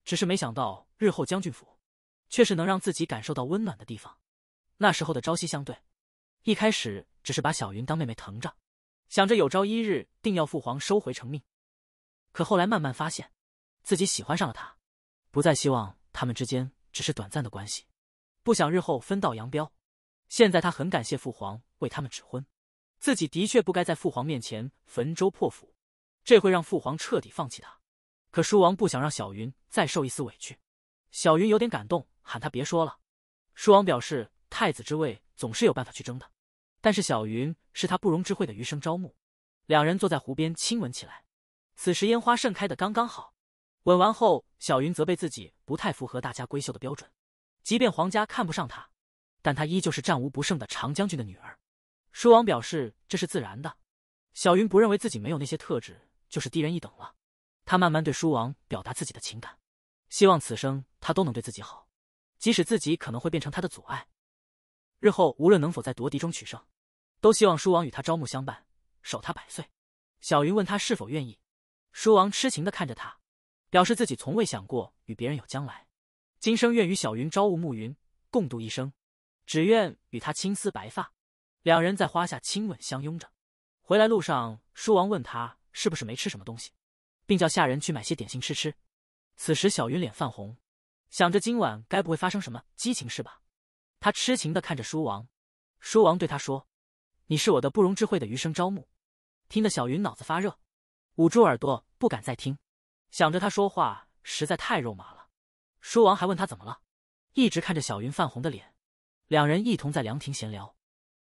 只是没想到日后将军府，却是能让自己感受到温暖的地方。那时候的朝夕相对，一开始只是把小云当妹妹疼着，想着有朝一日定要父皇收回成命。可后来慢慢发现，自己喜欢上了她，不再希望他们之间只是短暂的关系，不想日后分道扬镳。现在他很感谢父皇为他们指婚。自己的确不该在父皇面前焚舟破釜，这会让父皇彻底放弃他。可书王不想让小云再受一丝委屈，小云有点感动，喊他别说了。书王表示，太子之位总是有办法去争的，但是小云是他不容智慧的余生招募。两人坐在湖边亲吻起来，此时烟花盛开的刚刚好。吻完后，小云责备自己不太符合大家闺秀的标准，即便皇家看不上她，但她依旧是战无不胜的长将军的女儿。书王表示这是自然的，小云不认为自己没有那些特质就是低人一等了。他慢慢对书王表达自己的情感，希望此生他都能对自己好，即使自己可能会变成他的阻碍。日后无论能否在夺嫡中取胜，都希望书王与他朝暮相伴，守他百岁。小云问他是否愿意，书王痴情的看着他，表示自己从未想过与别人有将来，今生愿与小云朝暮暮云共度一生，只愿与他青丝白发。两人在花下亲吻相拥着，回来路上，书王问他是不是没吃什么东西，并叫下人去买些点心吃吃。此时小云脸泛红，想着今晚该不会发生什么激情事吧？他痴情地看着书王，书王对他说：“你是我的不容智慧的余生朝暮。”听得小云脑子发热，捂住耳朵不敢再听，想着他说话实在太肉麻了。书王还问他怎么了，一直看着小云泛红的脸。两人一同在凉亭闲聊。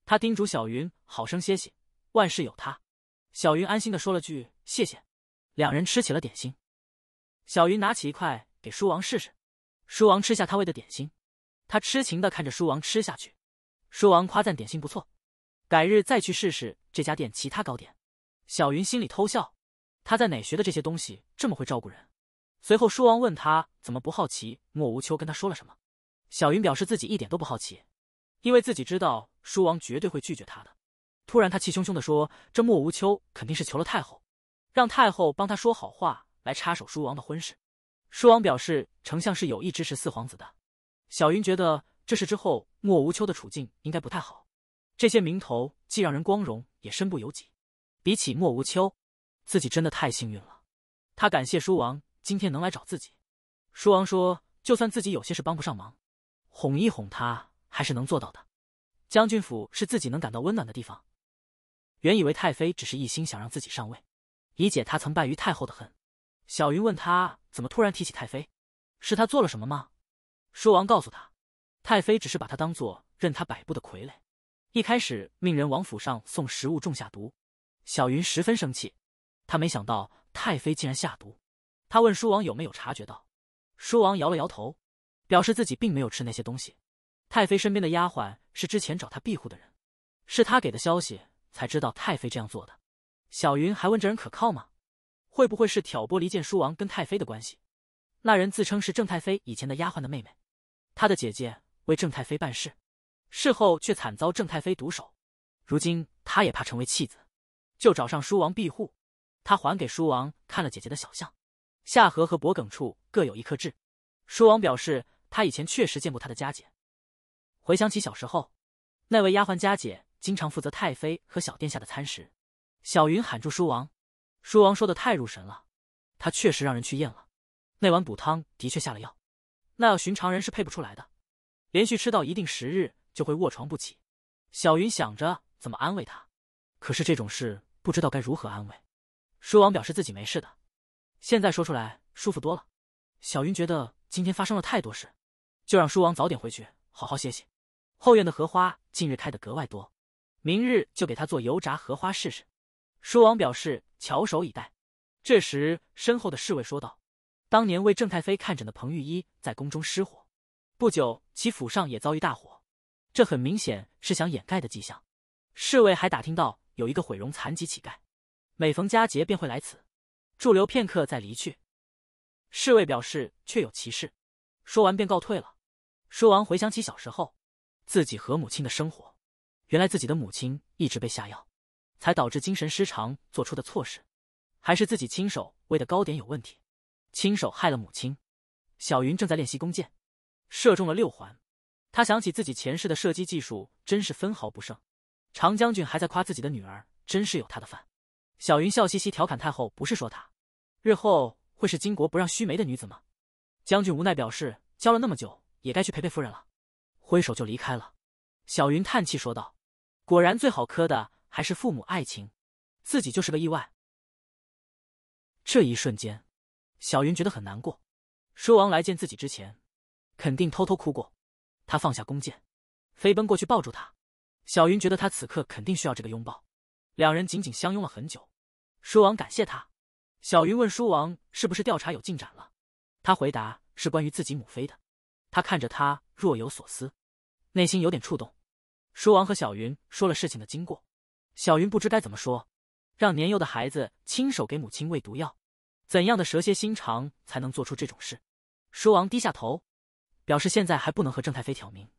他叮嘱小云好生歇息，万事有他。小云安心的说了句谢谢。两人吃起了点心。小云拿起一块给书王试试，书王吃下他喂的点心，他痴情的看着书王吃下去。书王夸赞点心不错，改日再去试试这家店其他糕点。小云心里偷笑，他在哪学的这些东西这么会照顾人？随后书王问他怎么不好奇莫无秋跟他说了什么？小云表示自己一点都不好奇，因为自己知道。书王绝对会拒绝他的。突然，他气汹汹的说：“这莫无秋肯定是求了太后，让太后帮他说好话来插手书王的婚事。”书王表示：“丞相是有意支持四皇子的。”小云觉得这事之后，莫无秋的处境应该不太好。这些名头既让人光荣，也身不由己。比起莫无秋，自己真的太幸运了。他感谢书王今天能来找自己。书王说：“就算自己有些事帮不上忙，哄一哄他还是能做到的。”将军府是自己能感到温暖的地方。原以为太妃只是一心想让自己上位，以解他曾败于太后的恨。小云问他怎么突然提起太妃，是他做了什么吗？舒王告诉他，太妃只是把他当做任他摆布的傀儡。一开始命人往府上送食物中下毒，小云十分生气。他没想到太妃竟然下毒。他问舒王有没有察觉到，舒王摇了摇头，表示自己并没有吃那些东西。太妃身边的丫鬟。是之前找他庇护的人，是他给的消息，才知道太妃这样做的。小云还问这人可靠吗？会不会是挑拨离间，叔王跟太妃的关系？那人自称是郑太妃以前的丫鬟的妹妹，她的姐姐为郑太妃办事，事后却惨遭郑太妃毒手，如今她也怕成为弃子，就找上叔王庇护。他还给叔王看了姐姐的小像，下颌和脖颈处各有一颗痣。叔王表示他以前确实见过他的家姐。回想起小时候，那位丫鬟佳姐经常负责太妃和小殿下的餐食。小云喊住书王，书王说的太入神了。他确实让人去验了，那碗补汤的确下了药。那药寻常人是配不出来的，连续吃到一定时日就会卧床不起。小云想着怎么安慰他，可是这种事不知道该如何安慰。书王表示自己没事的，现在说出来舒服多了。小云觉得今天发生了太多事，就让书王早点回去好好歇息。后院的荷花近日开得格外多，明日就给他做油炸荷花试试。舒王表示翘首以待。这时，身后的侍卫说道：“当年为郑太妃看诊的彭御医在宫中失火，不久其府上也遭遇大火，这很明显是想掩盖的迹象。”侍卫还打听到有一个毁容残疾乞丐，每逢佳节便会来此，驻留片刻再离去。侍卫表示确有其事。说完便告退了。书王回想起小时候。自己和母亲的生活，原来自己的母亲一直被下药，才导致精神失常，做出的错事，还是自己亲手喂的糕点有问题，亲手害了母亲。小云正在练习弓箭，射中了六环。他想起自己前世的射击技术真是分毫不剩。常将军还在夸自己的女儿，真是有他的范。小云笑嘻嘻调侃太后：“不是说她日后会是巾帼不让须眉的女子吗？”将军无奈表示：“教了那么久，也该去陪陪夫人了。”挥手就离开了，小云叹气说道：“果然最好磕的还是父母爱情，自己就是个意外。”这一瞬间，小云觉得很难过。叔王来见自己之前，肯定偷偷哭过。他放下弓箭，飞奔过去抱住他。小云觉得他此刻肯定需要这个拥抱。两人紧紧相拥了很久。叔王感谢他。小云问舒王是不是调查有进展了，他回答是关于自己母妃的。他看着他若有所思，内心有点触动。舒王和小云说了事情的经过，小云不知该怎么说，让年幼的孩子亲手给母亲喂毒药，怎样的蛇蝎心肠才能做出这种事？舒王低下头，表示现在还不能和郑太妃挑明，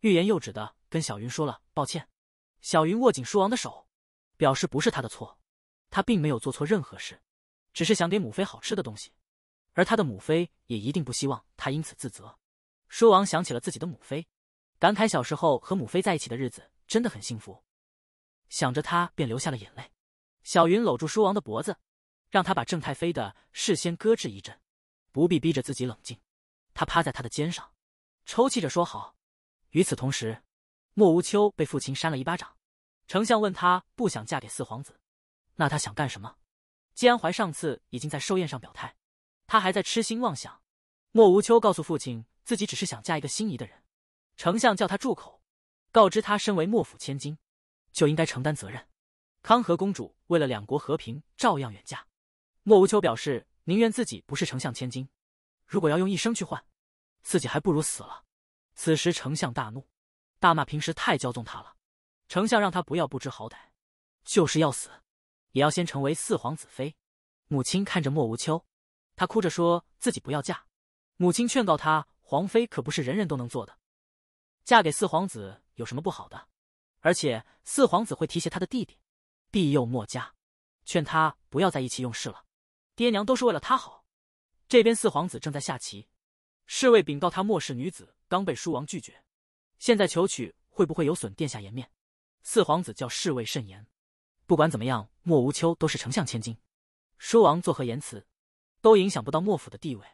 欲言又止的跟小云说了抱歉。小云握紧舒王的手，表示不是他的错，他并没有做错任何事，只是想给母妃好吃的东西，而他的母妃也一定不希望他因此自责。舒王想起了自己的母妃，感慨小时候和母妃在一起的日子真的很幸福，想着她便流下了眼泪。小云搂住舒王的脖子，让他把郑太妃的事先搁置一阵，不必逼着自己冷静。他趴在他的肩上，抽泣着说：“好。”与此同时，莫无秋被父亲扇了一巴掌。丞相问他不想嫁给四皇子，那他想干什么？季安怀上次已经在寿宴上表态，他还在痴心妄想。莫无秋告诉父亲。自己只是想嫁一个心仪的人，丞相叫他住口，告知他身为莫府千金，就应该承担责任。康和公主为了两国和平，照样远嫁。莫无秋表示宁愿自己不是丞相千金，如果要用一生去换，自己还不如死了。此时丞相大怒，大骂平时太骄纵他了。丞相让他不要不知好歹，就是要死，也要先成为四皇子妃。母亲看着莫无秋，他哭着说自己不要嫁，母亲劝告他。皇妃可不是人人都能做的，嫁给四皇子有什么不好的？而且四皇子会提携他的弟弟，庇佑墨家，劝他不要再意气用事了。爹娘都是为了他好。这边四皇子正在下棋，侍卫禀告他，莫氏女子刚被书王拒绝，现在求娶会不会有损殿下颜面？四皇子叫侍卫慎言，不管怎么样，莫无秋都是丞相千金，书王作何言辞，都影响不到莫府的地位。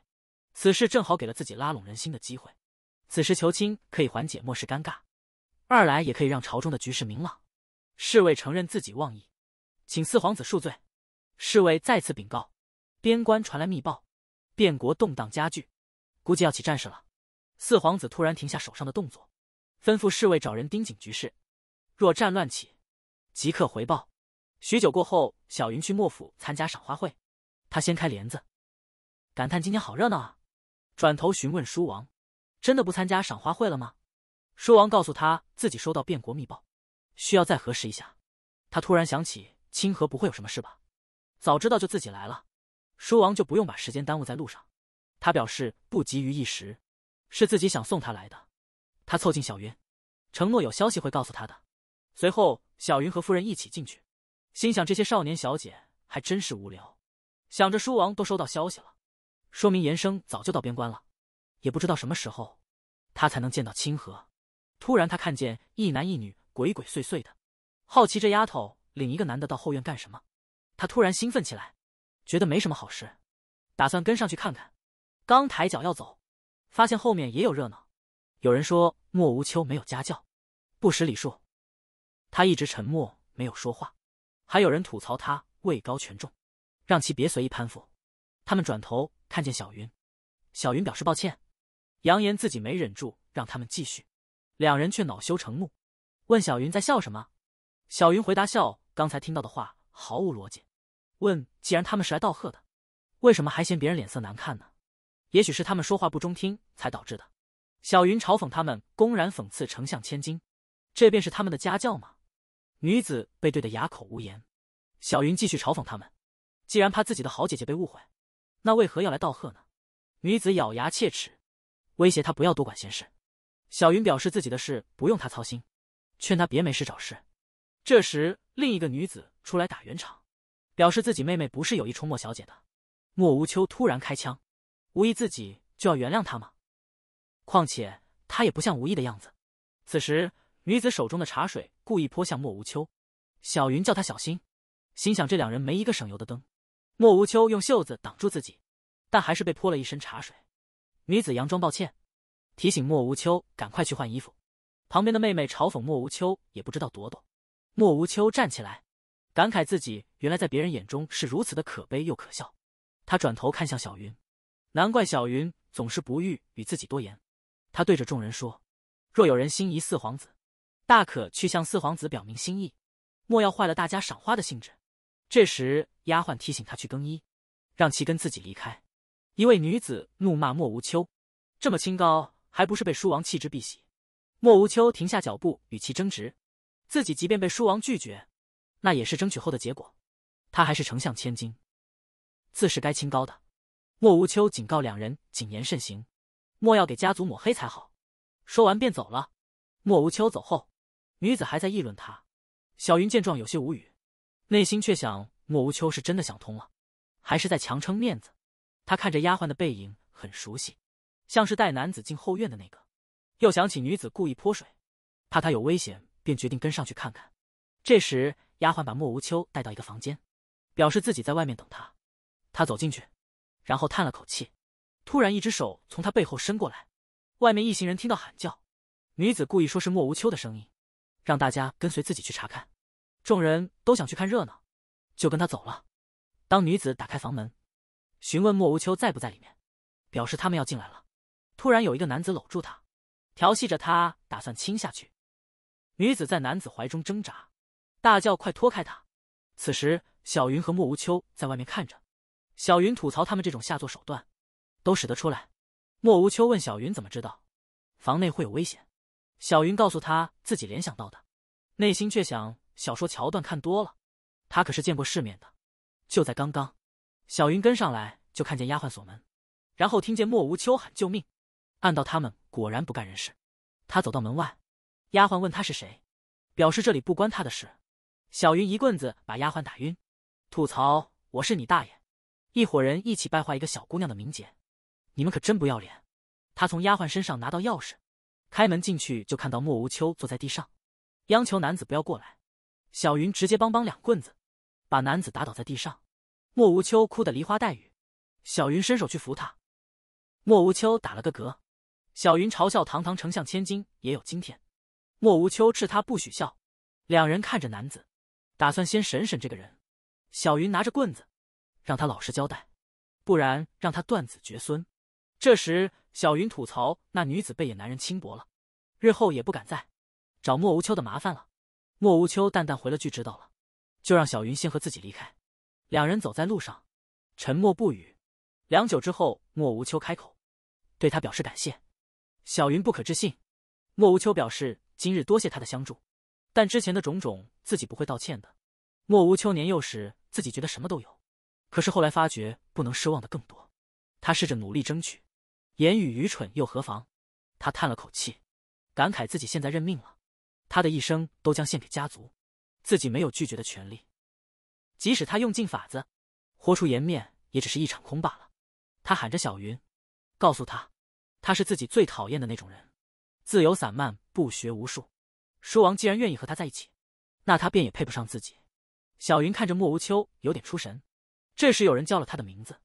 此事正好给了自己拉拢人心的机会，此时求亲可以缓解末世尴尬，二来也可以让朝中的局势明朗。侍卫承认自己妄议，请四皇子恕罪。侍卫再次禀告，边关传来密报，变国动荡加剧，估计要起战事了。四皇子突然停下手上的动作，吩咐侍卫找人盯紧局势，若战乱起，即刻回报。许久过后，小云去莫府参加赏花会，她掀开帘子，感叹今天好热闹啊。转头询问书王：“真的不参加赏花会了吗？”书王告诉他自己收到变国密报，需要再核实一下。他突然想起清河不会有什么事吧？早知道就自己来了，书王就不用把时间耽误在路上。他表示不急于一时，是自己想送他来的。他凑近小云，承诺有消息会告诉他的。随后，小云和夫人一起进去，心想这些少年小姐还真是无聊。想着书王都收到消息了。说明严生早就到边关了，也不知道什么时候，他才能见到清河。突然，他看见一男一女鬼鬼祟祟的，好奇这丫头领一个男的到后院干什么。他突然兴奋起来，觉得没什么好事，打算跟上去看看。刚抬脚要走，发现后面也有热闹。有人说莫无秋没有家教，不识礼数。他一直沉默没有说话。还有人吐槽他位高权重，让其别随意攀附。他们转头看见小云，小云表示抱歉，扬言自己没忍住让他们继续，两人却恼羞成怒，问小云在笑什么？小云回答笑刚才听到的话毫无逻辑。问既然他们是来道贺的，为什么还嫌别人脸色难看呢？也许是他们说话不中听才导致的。小云嘲讽他们，公然讽刺丞相千金，这便是他们的家教吗？女子被怼得哑口无言。小云继续嘲讽他们，既然怕自己的好姐姐被误会。那为何要来道贺呢？女子咬牙切齿，威胁他不要多管闲事。小云表示自己的事不用他操心，劝他别没事找事。这时，另一个女子出来打圆场，表示自己妹妹不是有意冲莫小姐的。莫无秋突然开枪，无意自己就要原谅他吗？况且他也不像无意的样子。此时，女子手中的茶水故意泼向莫无秋。小云叫他小心，心想这两人没一个省油的灯。莫无秋用袖子挡住自己，但还是被泼了一身茶水。女子佯装抱歉，提醒莫无秋赶快去换衣服。旁边的妹妹嘲讽莫无秋也不知道躲躲。莫无秋站起来，感慨自己原来在别人眼中是如此的可悲又可笑。他转头看向小云，难怪小云总是不欲与自己多言。他对着众人说：“若有人心仪四皇子，大可去向四皇子表明心意，莫要坏了大家赏花的兴致。”这时，丫鬟提醒他去更衣，让其跟自己离开。一位女子怒骂莫无秋：“这么清高，还不是被书王弃之敝屣？”莫无秋停下脚步，与其争执：“自己即便被书王拒绝，那也是争取后的结果。他还是丞相千金，自是该清高的。”莫无秋警告两人：“谨言慎行，莫要给家族抹黑才好。”说完便走了。莫无秋走后，女子还在议论他。小云见状，有些无语。内心却想，莫无秋是真的想通了，还是在强撑面子？他看着丫鬟的背影很熟悉，像是带男子进后院的那个。又想起女子故意泼水，怕他有危险，便决定跟上去看看。这时，丫鬟把莫无秋带到一个房间，表示自己在外面等他。他走进去，然后叹了口气。突然，一只手从他背后伸过来。外面一行人听到喊叫，女子故意说是莫无秋的声音，让大家跟随自己去查看。众人都想去看热闹，就跟他走了。当女子打开房门，询问莫无秋在不在里面，表示他们要进来了。突然有一个男子搂住她，调戏着她，打算亲下去。女子在男子怀中挣扎，大叫：“快脱开他！”此时，小云和莫无秋在外面看着。小云吐槽他们这种下作手段，都使得出来。莫无秋问小云怎么知道，房内会有危险。小云告诉他自己联想到的，内心却想。小说桥段看多了，他可是见过世面的。就在刚刚，小云跟上来就看见丫鬟锁门，然后听见莫无秋喊救命。按道他们果然不干人事。他走到门外，丫鬟问他是谁，表示这里不关他的事。小云一棍子把丫鬟打晕，吐槽我是你大爷！一伙人一起败坏一个小姑娘的名节，你们可真不要脸。他从丫鬟身上拿到钥匙，开门进去就看到莫无秋坐在地上，央求男子不要过来。小云直接帮帮两棍子，把男子打倒在地上。莫无秋哭得梨花带雨，小云伸手去扶他。莫无秋打了个嗝，小云嘲笑堂堂丞相千金也有今天。莫无秋斥他不许笑。两人看着男子，打算先审审这个人。小云拿着棍子，让他老实交代，不然让他断子绝孙。这时，小云吐槽那女子被野男人轻薄了，日后也不敢再找莫无秋的麻烦了。莫无秋淡淡回了句：“知道了。”就让小云先和自己离开。两人走在路上，沉默不语。良久之后，莫无秋开口，对他表示感谢。小云不可置信。莫无秋表示今日多谢他的相助，但之前的种种自己不会道歉的。莫无秋年幼时，自己觉得什么都有，可是后来发觉不能失望的更多。他试着努力争取，言语愚蠢又何妨？他叹了口气，感慨自己现在认命了。他的一生都将献给家族，自己没有拒绝的权利。即使他用尽法子，豁出颜面，也只是一场空罢了。他喊着小云，告诉他，他是自己最讨厌的那种人，自由散漫，不学无术。书王既然愿意和他在一起，那他便也配不上自己。小云看着莫无秋，有点出神。这时有人叫了他的名字，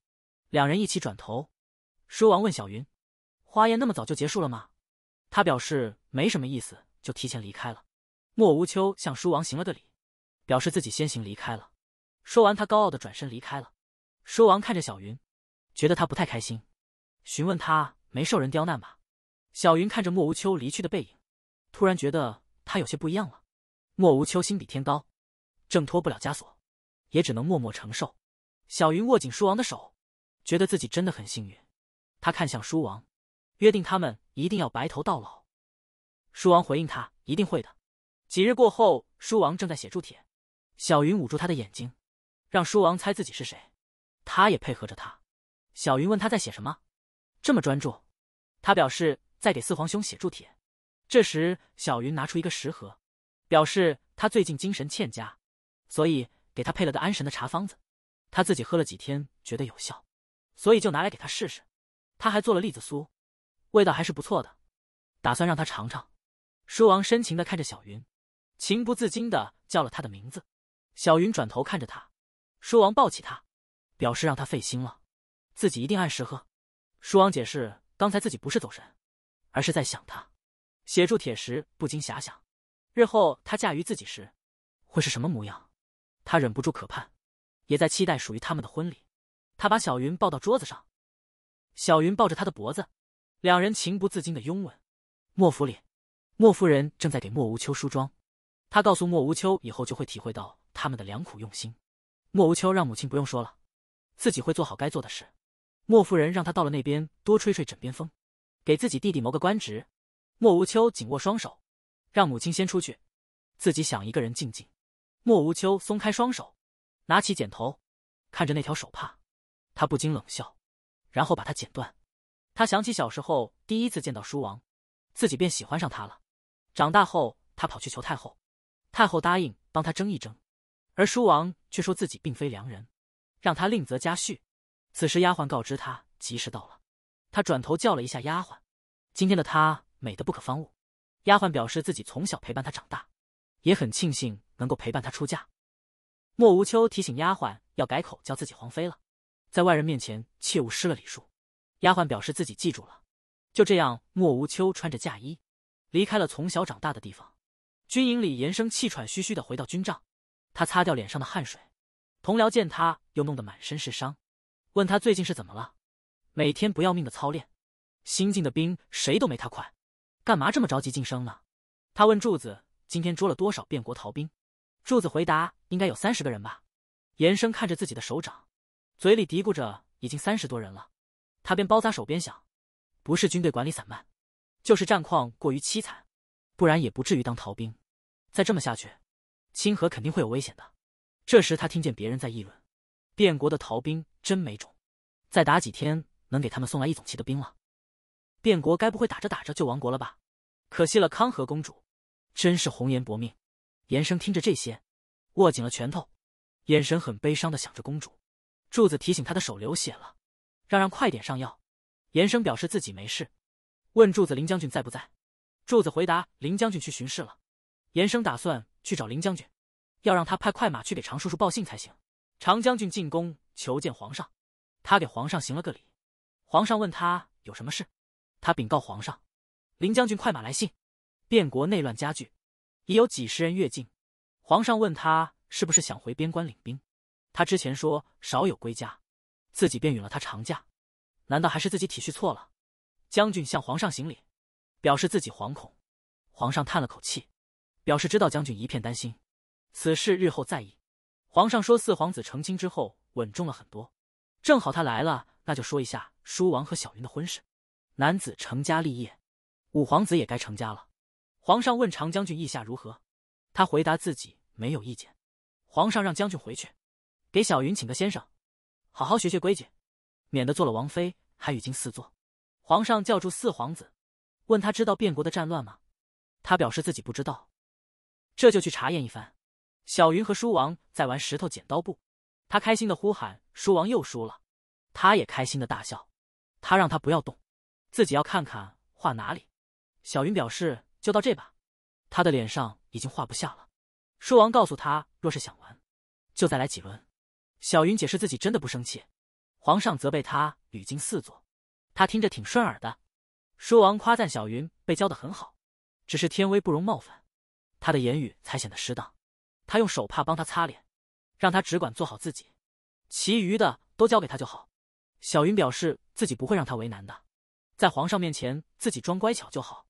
两人一起转头。书王问小云：“花宴那么早就结束了吗？”他表示没什么意思。就提前离开了。莫无秋向书王行了个礼，表示自己先行离开了。说完，他高傲的转身离开了。书王看着小云，觉得他不太开心，询问他没受人刁难吧？小云看着莫无秋离去的背影，突然觉得他有些不一样了。莫无秋心比天高，挣脱不了枷锁，也只能默默承受。小云握紧书王的手，觉得自己真的很幸运。他看向书王，约定他们一定要白头到老。书王回应他一定会的。几日过后，书王正在写铸帖，小云捂住他的眼睛，让书王猜自己是谁。他也配合着他。小云问他在写什么，这么专注。他表示在给四皇兄写铸帖。这时，小云拿出一个食盒，表示他最近精神欠佳，所以给他配了个安神的茶方子。他自己喝了几天，觉得有效，所以就拿来给他试试。他还做了栗子酥，味道还是不错的，打算让他尝尝。书王深情的看着小云，情不自禁的叫了他的名字。小云转头看着他，书王抱起他，表示让他费心了，自己一定按时喝。书王解释，刚才自己不是走神，而是在想他。协助铁石不禁遐想，日后他嫁于自己时，会是什么模样？他忍不住可盼，也在期待属于他们的婚礼。他把小云抱到桌子上，小云抱着他的脖子，两人情不自禁的拥吻。莫府里。莫夫人正在给莫无秋梳妆，她告诉莫无秋，以后就会体会到他们的良苦用心。莫无秋让母亲不用说了，自己会做好该做的事。莫夫人让他到了那边多吹吹枕边风，给自己弟弟谋个官职。莫无秋紧握双手，让母亲先出去，自己想一个人静静。莫无秋松开双手，拿起剪头，看着那条手帕，他不禁冷笑，然后把它剪断。他想起小时候第一次见到书王，自己便喜欢上他了。长大后，他跑去求太后，太后答应帮他争一争，而舒王却说自己并非良人，让他另择佳婿。此时，丫鬟告知他吉时到了，他转头叫了一下丫鬟。今天的她美得不可方物，丫鬟表示自己从小陪伴他长大，也很庆幸能够陪伴他出嫁。莫无秋提醒丫鬟要改口叫自己皇妃了，在外人面前切勿失了礼数。丫鬟表示自己记住了。就这样，莫无秋穿着嫁衣。离开了从小长大的地方，军营里，严生气喘吁吁的回到军帐，他擦掉脸上的汗水。同僚见他又弄得满身是伤，问他最近是怎么了？每天不要命的操练，新进的兵谁都没他快，干嘛这么着急晋升呢？他问柱子，今天捉了多少变国逃兵？柱子回答，应该有三十个人吧。严生看着自己的手掌，嘴里嘀咕着，已经三十多人了。他边包扎手边想，不是军队管理散漫。就是战况过于凄惨，不然也不至于当逃兵。再这么下去，清河肯定会有危险的。这时他听见别人在议论：“卞国的逃兵真没种，再打几天能给他们送来一总旗的兵了。”卞国该不会打着打着就亡国了吧？可惜了康和公主，真是红颜薄命。严生听着这些，握紧了拳头，眼神很悲伤的想着公主。柱子提醒他的手流血了，让让快点上药。严生表示自己没事。问柱子，林将军在不在？柱子回答，林将军去巡视了。严生打算去找林将军，要让他派快马去给常叔叔报信才行。常将军进宫求见皇上，他给皇上行了个礼。皇上问他有什么事，他禀告皇上，林将军快马来信，边国内乱加剧，已有几十人越境。皇上问他是不是想回边关领兵，他之前说少有归家，自己便允了他长假。难道还是自己体恤错了？将军向皇上行礼，表示自己惶恐。皇上叹了口气，表示知道将军一片担心。此事日后再议。皇上说：“四皇子成亲之后稳重了很多，正好他来了，那就说一下舒王和小云的婚事。男子成家立业，五皇子也该成家了。”皇上问长将军意下如何？他回答自己没有意见。皇上让将军回去，给小云请个先生，好好学学规矩，免得做了王妃还语惊四座。皇上叫住四皇子，问他知道卞国的战乱吗？他表示自己不知道，这就去查验一番。小云和书王在玩石头剪刀布，他开心的呼喊书王又输了，他也开心的大笑。他让他不要动，自己要看看画哪里。小云表示就到这吧，他的脸上已经画不下了。书王告诉他，若是想玩，就再来几轮。小云解释自己真的不生气。皇上责备他语惊四座。他听着挺顺耳的，说王夸赞小云被教的很好，只是天威不容冒犯，他的言语才显得适当。他用手帕帮他擦脸，让他只管做好自己，其余的都交给他就好。小云表示自己不会让他为难的，在皇上面前自己装乖巧就好。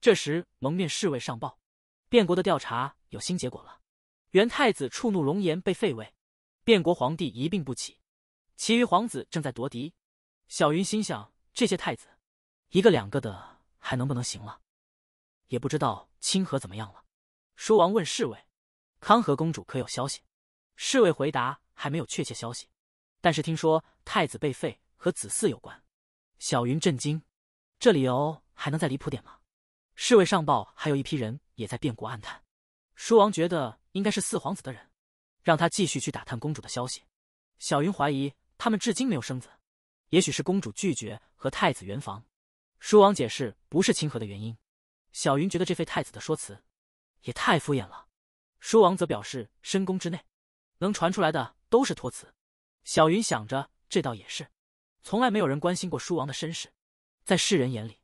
这时蒙面侍卫上报，卞国的调查有新结果了，原太子触怒龙颜被废位，卞国皇帝一病不起，其余皇子正在夺嫡。小云心想。这些太子，一个两个的还能不能行了？也不知道清河怎么样了。叔王问侍卫，康和公主可有消息？侍卫回答还没有确切消息，但是听说太子被废和子嗣有关。小云震惊，这理由还能再离谱点吗？侍卫上报还有一批人也在变故暗探，舒王觉得应该是四皇子的人，让他继续去打探公主的消息。小云怀疑他们至今没有生子。也许是公主拒绝和太子圆房，书王解释不是清河的原因。小云觉得这废太子的说辞也太敷衍了。书王则表示深宫之内，能传出来的都是托词。小云想着这倒也是，从来没有人关心过书王的身世，在世人眼里，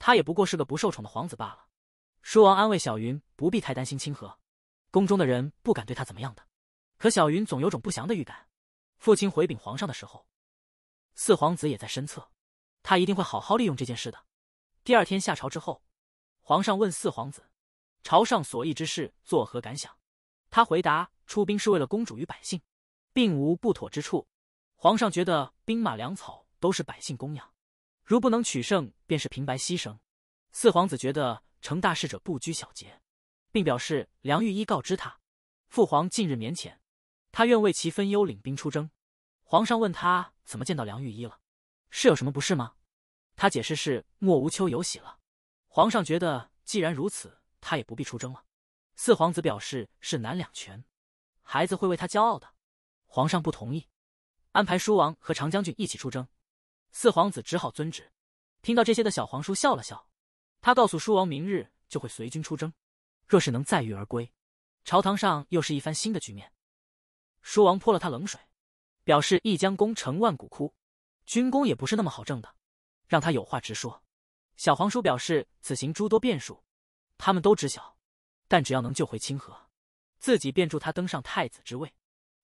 他也不过是个不受宠的皇子罢了。书王安慰小云不必太担心清河，宫中的人不敢对他怎么样的。可小云总有种不祥的预感，父亲回禀皇上的时候。四皇子也在身侧，他一定会好好利用这件事的。第二天下朝之后，皇上问四皇子：“朝上所议之事，作何感想？”他回答：“出兵是为了公主与百姓，并无不妥之处。”皇上觉得兵马粮草都是百姓供养，如不能取胜，便是平白牺牲。四皇子觉得成大事者不拘小节，并表示梁玉一告知他，父皇近日免遣，他愿为其分忧，领兵出征。皇上问他。怎么见到梁御医了？是有什么不适吗？他解释是莫无秋有喜了。皇上觉得既然如此，他也不必出征了。四皇子表示是难两全，孩子会为他骄傲的。皇上不同意，安排舒王和长将军一起出征。四皇子只好遵旨。听到这些的小皇叔笑了笑，他告诉舒王，明日就会随军出征，若是能载誉而归。朝堂上又是一番新的局面。舒王泼了他冷水。表示“一将功成万骨枯”，军功也不是那么好挣的，让他有话直说。小皇叔表示：“此行诸多变数，他们都知晓，但只要能救回清河，自己便助他登上太子之位。”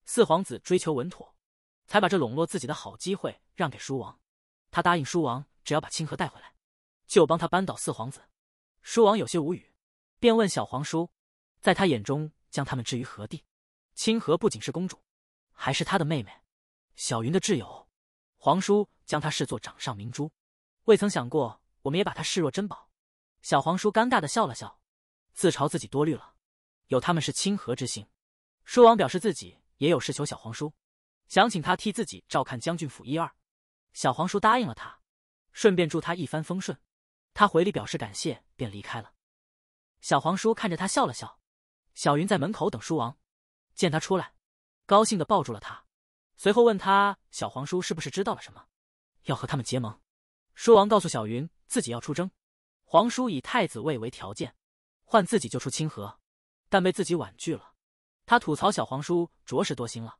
四皇子追求稳妥，才把这笼络自己的好机会让给叔王。他答应叔王，只要把清河带回来，就帮他扳倒四皇子。叔王有些无语，便问小皇叔：“在他眼中，将他们置于何地？”清河不仅是公主，还是他的妹妹。小云的挚友，皇叔将他视作掌上明珠，未曾想过我们也把他视若珍宝。小皇叔尴尬的笑了笑，自嘲自己多虑了。有他们是亲和之幸。舒王表示自己也有事求小皇叔，想请他替自己照看将军府一二。小皇叔答应了他，顺便祝他一帆风顺。他回礼表示感谢，便离开了。小皇叔看着他笑了笑。小云在门口等舒王，见他出来，高兴的抱住了他。随后问他，小皇叔是不是知道了什么，要和他们结盟？叔王告诉小云，自己要出征，皇叔以太子位为条件，换自己救出清河，但被自己婉拒了。他吐槽小皇叔着实多心了，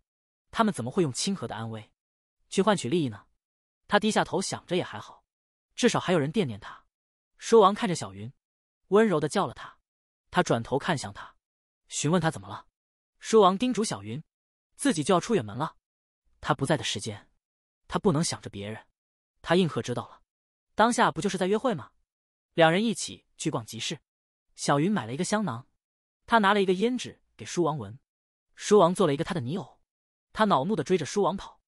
他们怎么会用清河的安危去换取利益呢？他低下头想着，也还好，至少还有人惦念他。叔王看着小云，温柔的叫了他，他转头看向他，询问他怎么了。叔王叮嘱小云，自己就要出远门了。他不在的时间，他不能想着别人。他应和知道了，当下不就是在约会吗？两人一起去逛集市。小云买了一个香囊，他拿了一个胭脂给书王闻，书王做了一个他的泥偶，他恼怒的追着书王跑。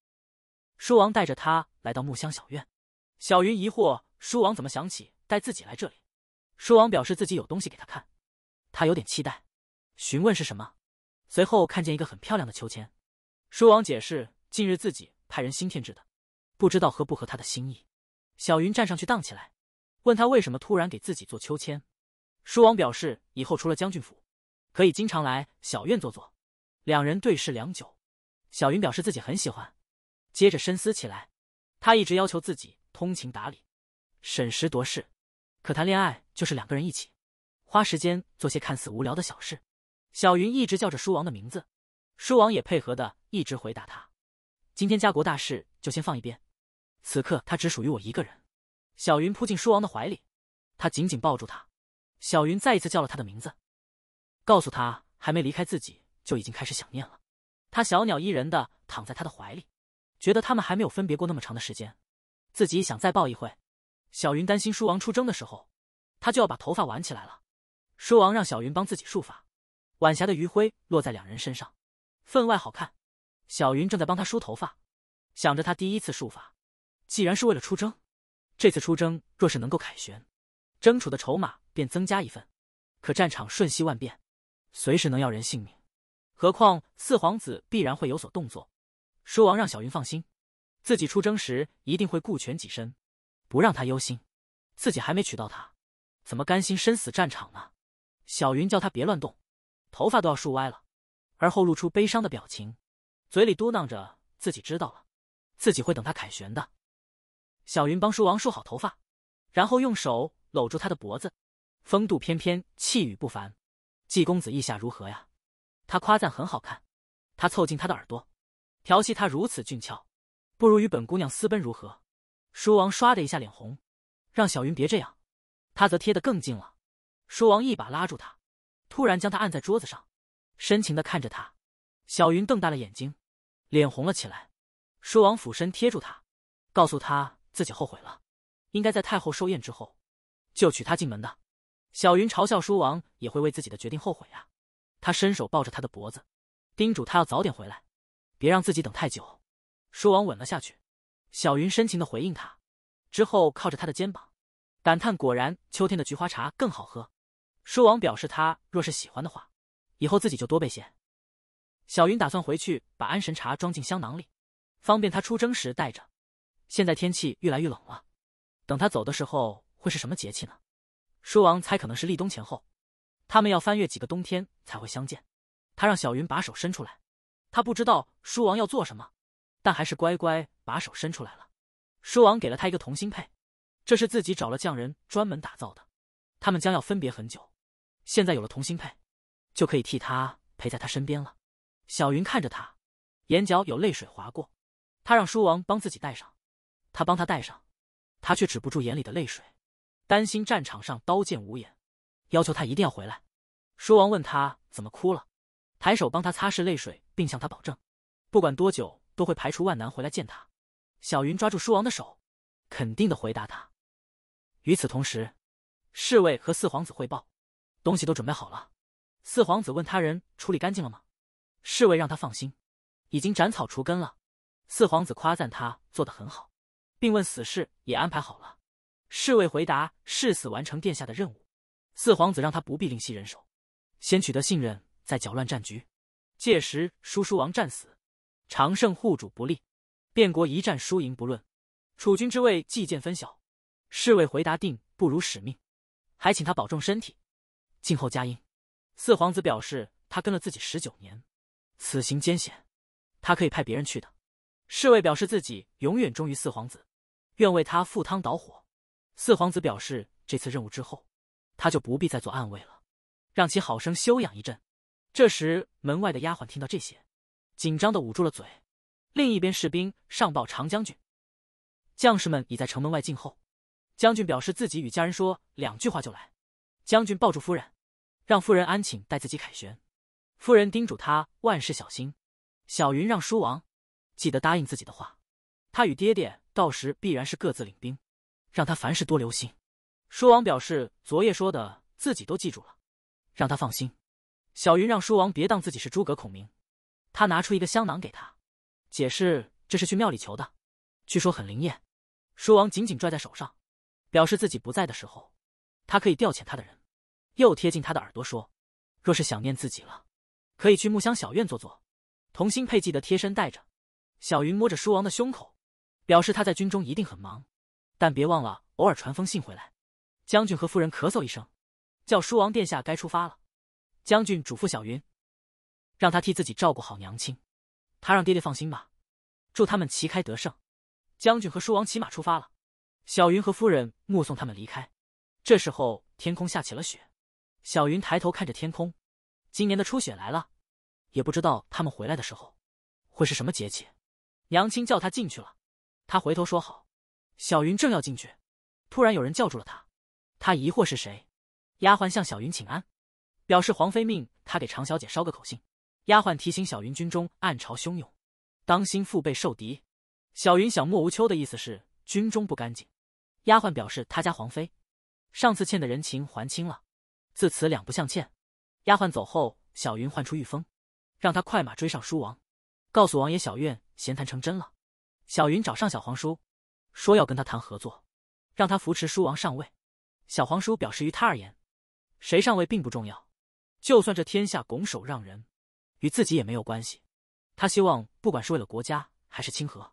书王带着他来到木香小院。小云疑惑书王怎么想起带自己来这里。书王表示自己有东西给他看，他有点期待，询问是什么。随后看见一个很漂亮的秋千，书王解释。近日自己派人新添置的，不知道合不合他的心意。小云站上去荡起来，问他为什么突然给自己做秋千。书王表示以后除了将军府，可以经常来小院坐坐。两人对视良久，小云表示自己很喜欢，接着深思起来。他一直要求自己通情达理，审时度势，可谈恋爱就是两个人一起，花时间做些看似无聊的小事。小云一直叫着书王的名字，书王也配合的一直回答他。今天家国大事就先放一边，此刻他只属于我一个人。小云扑进书王的怀里，他紧紧抱住他。小云再一次叫了他的名字，告诉他还没离开自己就已经开始想念了。他小鸟依人的躺在他的怀里，觉得他们还没有分别过那么长的时间，自己想再抱一会。小云担心书王出征的时候，他就要把头发挽起来了。书王让小云帮自己束发。晚霞的余晖落在两人身上，分外好看。小云正在帮他梳头发，想着他第一次术发，既然是为了出征，这次出征若是能够凯旋，争储的筹码便增加一份。可战场瞬息万变，随时能要人性命，何况四皇子必然会有所动作。舒王让小云放心，自己出征时一定会顾全己身，不让他忧心。自己还没娶到她，怎么甘心生死战场呢？小云叫他别乱动，头发都要梳歪了，而后露出悲伤的表情。嘴里嘟囔着：“自己知道了，自己会等他凯旋的。”小云帮舒王梳好头发，然后用手搂住他的脖子，风度翩翩，气宇不凡。季公子意下如何呀？他夸赞很好看。他凑近他的耳朵，调戏他如此俊俏，不如与本姑娘私奔如何？舒王唰的一下脸红，让小云别这样。他则贴得更近了。舒王一把拉住他，突然将他按在桌子上，深情的看着他。小云瞪大了眼睛。脸红了起来，书王俯身贴住他，告诉他自己后悔了，应该在太后寿宴之后就娶她进门的。小云嘲笑书王也会为自己的决定后悔啊！他伸手抱着他的脖子，叮嘱他要早点回来，别让自己等太久。书王吻了下去，小云深情的回应他，之后靠着他的肩膀，感叹果然秋天的菊花茶更好喝。书王表示他若是喜欢的话，以后自己就多备些。小云打算回去把安神茶装进香囊里，方便他出征时带着。现在天气越来越冷了，等他走的时候会是什么节气呢？书王猜可能是立冬前后。他们要翻越几个冬天才会相见。他让小云把手伸出来，他不知道书王要做什么，但还是乖乖把手伸出来了。书王给了他一个同心佩，这是自己找了匠人专门打造的。他们将要分别很久，现在有了同心佩，就可以替他陪在他身边了。小云看着他，眼角有泪水划过。他让书王帮自己戴上，他帮他戴上，他却止不住眼里的泪水，担心战场上刀剑无眼，要求他一定要回来。书王问他怎么哭了，抬手帮他擦拭泪水，并向他保证，不管多久都会排除万难回来见他。小云抓住书王的手，肯定的回答他。与此同时，侍卫和四皇子汇报，东西都准备好了。四皇子问他人处理干净了吗？侍卫让他放心，已经斩草除根了。四皇子夸赞他做得很好，并问死事也安排好了。侍卫回答誓死完成殿下的任务。四皇子让他不必另惜人手，先取得信任，再搅乱战局。届时，叔叔王战死，长胜户主不利，变国一战输赢不论，楚君之位既见分晓。侍卫回答定不辱使命，还请他保重身体，静候佳音。四皇子表示他跟了自己十九年。此行艰险，他可以派别人去的。侍卫表示自己永远忠于四皇子，愿为他赴汤蹈火。四皇子表示这次任务之后，他就不必再做暗卫了，让其好生休养一阵。这时，门外的丫鬟听到这些，紧张的捂住了嘴。另一边，士兵上报长将军，将士们已在城门外静候。将军表示自己与家人说两句话就来。将军抱住夫人，让夫人安寝，待自己凯旋。夫人叮嘱他万事小心，小云让书王记得答应自己的话，他与爹爹到时必然是各自领兵，让他凡事多留心。书王表示昨夜说的自己都记住了，让他放心。小云让书王别当自己是诸葛孔明，他拿出一个香囊给他，解释这是去庙里求的，据说很灵验。书王紧紧拽在手上，表示自己不在的时候，他可以调遣他的人。又贴近他的耳朵说，若是想念自己了。可以去木香小院坐坐，同心佩记得贴身带着。小云摸着书王的胸口，表示他在军中一定很忙，但别忘了偶尔传封信回来。将军和夫人咳嗽一声，叫叔王殿下该出发了。将军嘱咐小云，让他替自己照顾好娘亲。他让爹爹放心吧，祝他们旗开得胜。将军和书王骑马出发了，小云和夫人目送他们离开。这时候天空下起了雪，小云抬头看着天空。今年的初雪来了，也不知道他们回来的时候会是什么节气。娘亲叫他进去了，他回头说好。小云正要进去，突然有人叫住了他。他疑惑是谁。丫鬟向小云请安，表示皇妃命他给常小姐捎个口信。丫鬟提醒小云，军中暗潮汹涌，当心腹背受敌。小云想，莫无秋的意思是军中不干净。丫鬟表示他家皇妃上次欠的人情还清了，自此两不相欠。丫鬟走后，小云唤出玉峰，让他快马追上书王，告诉王爷小院闲谈成真了。小云找上小黄叔，说要跟他谈合作，让他扶持书王上位。小黄叔表示于他而言，谁上位并不重要，就算这天下拱手让人，与自己也没有关系。他希望不管是为了国家还是清河，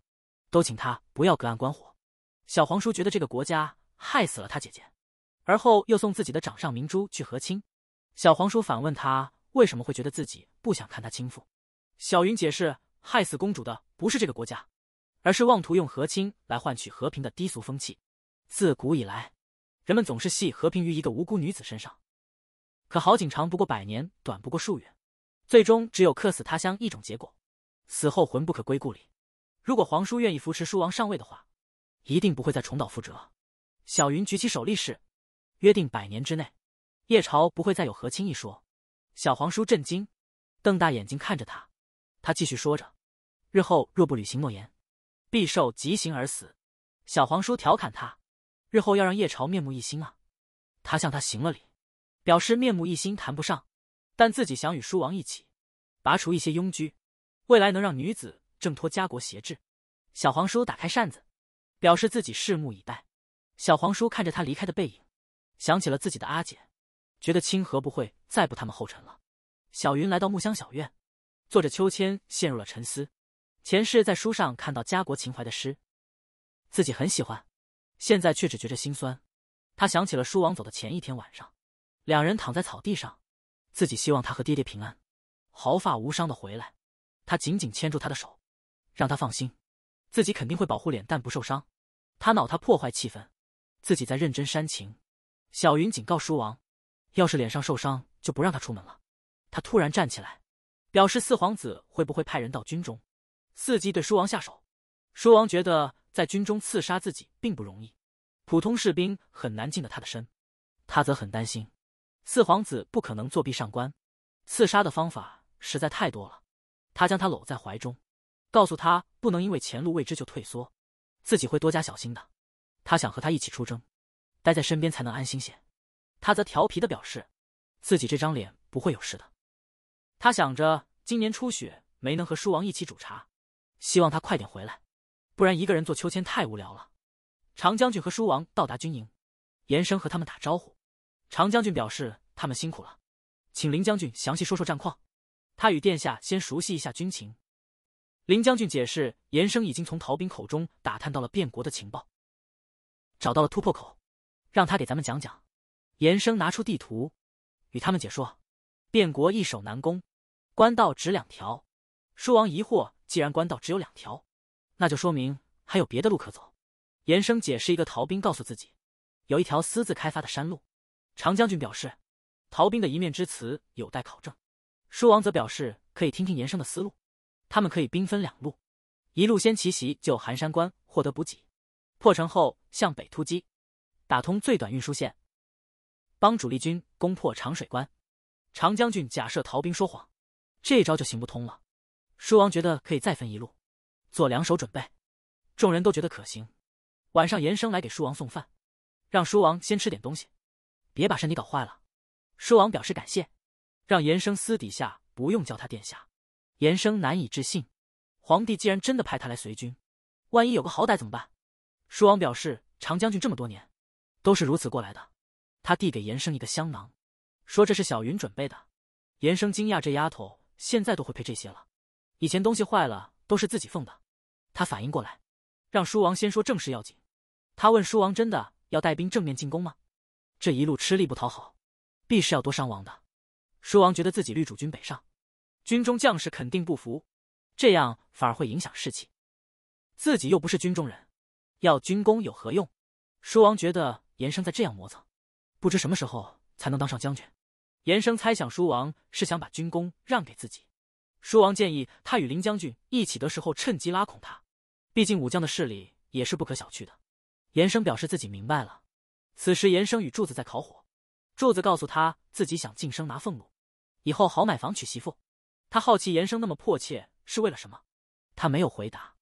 都请他不要隔岸观火。小黄叔觉得这个国家害死了他姐姐，而后又送自己的掌上明珠去和亲。小黄叔反问他为什么会觉得自己不想看他轻负？小云解释：害死公主的不是这个国家，而是妄图用和亲来换取和平的低俗风气。自古以来，人们总是系和平于一个无辜女子身上。可好景长不过百年，短不过数月，最终只有客死他乡一种结果，死后魂不可归故里。如果皇叔愿意扶持叔王上位的话，一定不会再重蹈覆辙。小云举起手立誓，约定百年之内。叶朝不会再有和亲一说，小黄叔震惊，瞪大眼睛看着他。他继续说着：“日后若不履行诺言，必受极刑而死。”小黄叔调侃他：“日后要让叶朝面目一新啊！”他向他行了礼，表示面目一新谈不上，但自己想与书王一起拔除一些庸居，未来能让女子挣脱家国挟制。小黄叔打开扇子，表示自己拭目以待。小黄叔看着他离开的背影，想起了自己的阿姐。觉得清河不会再步他们后尘了。小云来到木香小院，坐着秋千陷入了沉思。前世在书上看到家国情怀的诗，自己很喜欢，现在却只觉着心酸。他想起了书王走的前一天晚上，两人躺在草地上，自己希望他和爹爹平安，毫发无伤的回来。他紧紧牵住他的手，让他放心，自己肯定会保护脸蛋不受伤。他恼他破坏气氛，自己在认真煽情。小云警告书王。要是脸上受伤，就不让他出门了。他突然站起来，表示四皇子会不会派人到军中，伺机对舒王下手？舒王觉得在军中刺杀自己并不容易，普通士兵很难近得他的身。他则很担心，四皇子不可能作弊上官，刺杀的方法实在太多了。他将他搂在怀中，告诉他不能因为前路未知就退缩，自己会多加小心的。他想和他一起出征，待在身边才能安心些。他则调皮的表示，自己这张脸不会有事的。他想着今年初雪没能和书王一起煮茶，希望他快点回来，不然一个人坐秋千太无聊了。长将军和书王到达军营，严生和他们打招呼。长将军表示他们辛苦了，请林将军详细说说战况，他与殿下先熟悉一下军情。林将军解释，严生已经从逃兵口中打探到了变国的情报，找到了突破口，让他给咱们讲讲。严生拿出地图，与他们解说：变国易守难攻，官道只两条。叔王疑惑：既然官道只有两条，那就说明还有别的路可走。严生解释：一个逃兵告诉自己，有一条私自开发的山路。常将军表示，逃兵的一面之词有待考证。叔王则表示，可以听听严生的思路。他们可以兵分两路，一路先奇袭救寒山关，获得补给；破城后向北突击，打通最短运输线。帮主力军攻破长水关，长将军假设逃兵说谎，这招就行不通了。舒王觉得可以再分一路，做两手准备。众人都觉得可行。晚上严生来给舒王送饭，让舒王先吃点东西，别把身体搞坏了。舒王表示感谢，让严生私底下不用叫他殿下。严生难以置信，皇帝既然真的派他来随军，万一有个好歹怎么办？舒王表示，长将军这么多年都是如此过来的。他递给严生一个香囊，说：“这是小云准备的。”严生惊讶，这丫头现在都会配这些了。以前东西坏了都是自己缝的。他反应过来，让叔王先说正事要紧。他问叔王：“真的要带兵正面进攻吗？”这一路吃力不讨好，必是要多伤亡的。叔王觉得自己率主军北上，军中将士肯定不服，这样反而会影响士气。自己又不是军中人，要军功有何用？叔王觉得严生在这样磨蹭。不知什么时候才能当上将军？严生猜想，舒王是想把军功让给自己。舒王建议他与林将军一起得时候，趁机拉拢他。毕竟武将的势力也是不可小觑的。严生表示自己明白了。此时，严生与柱子在烤火。柱子告诉他自己想晋升拿俸禄，以后好买房娶媳妇。他好奇严生那么迫切是为了什么，他没有回答，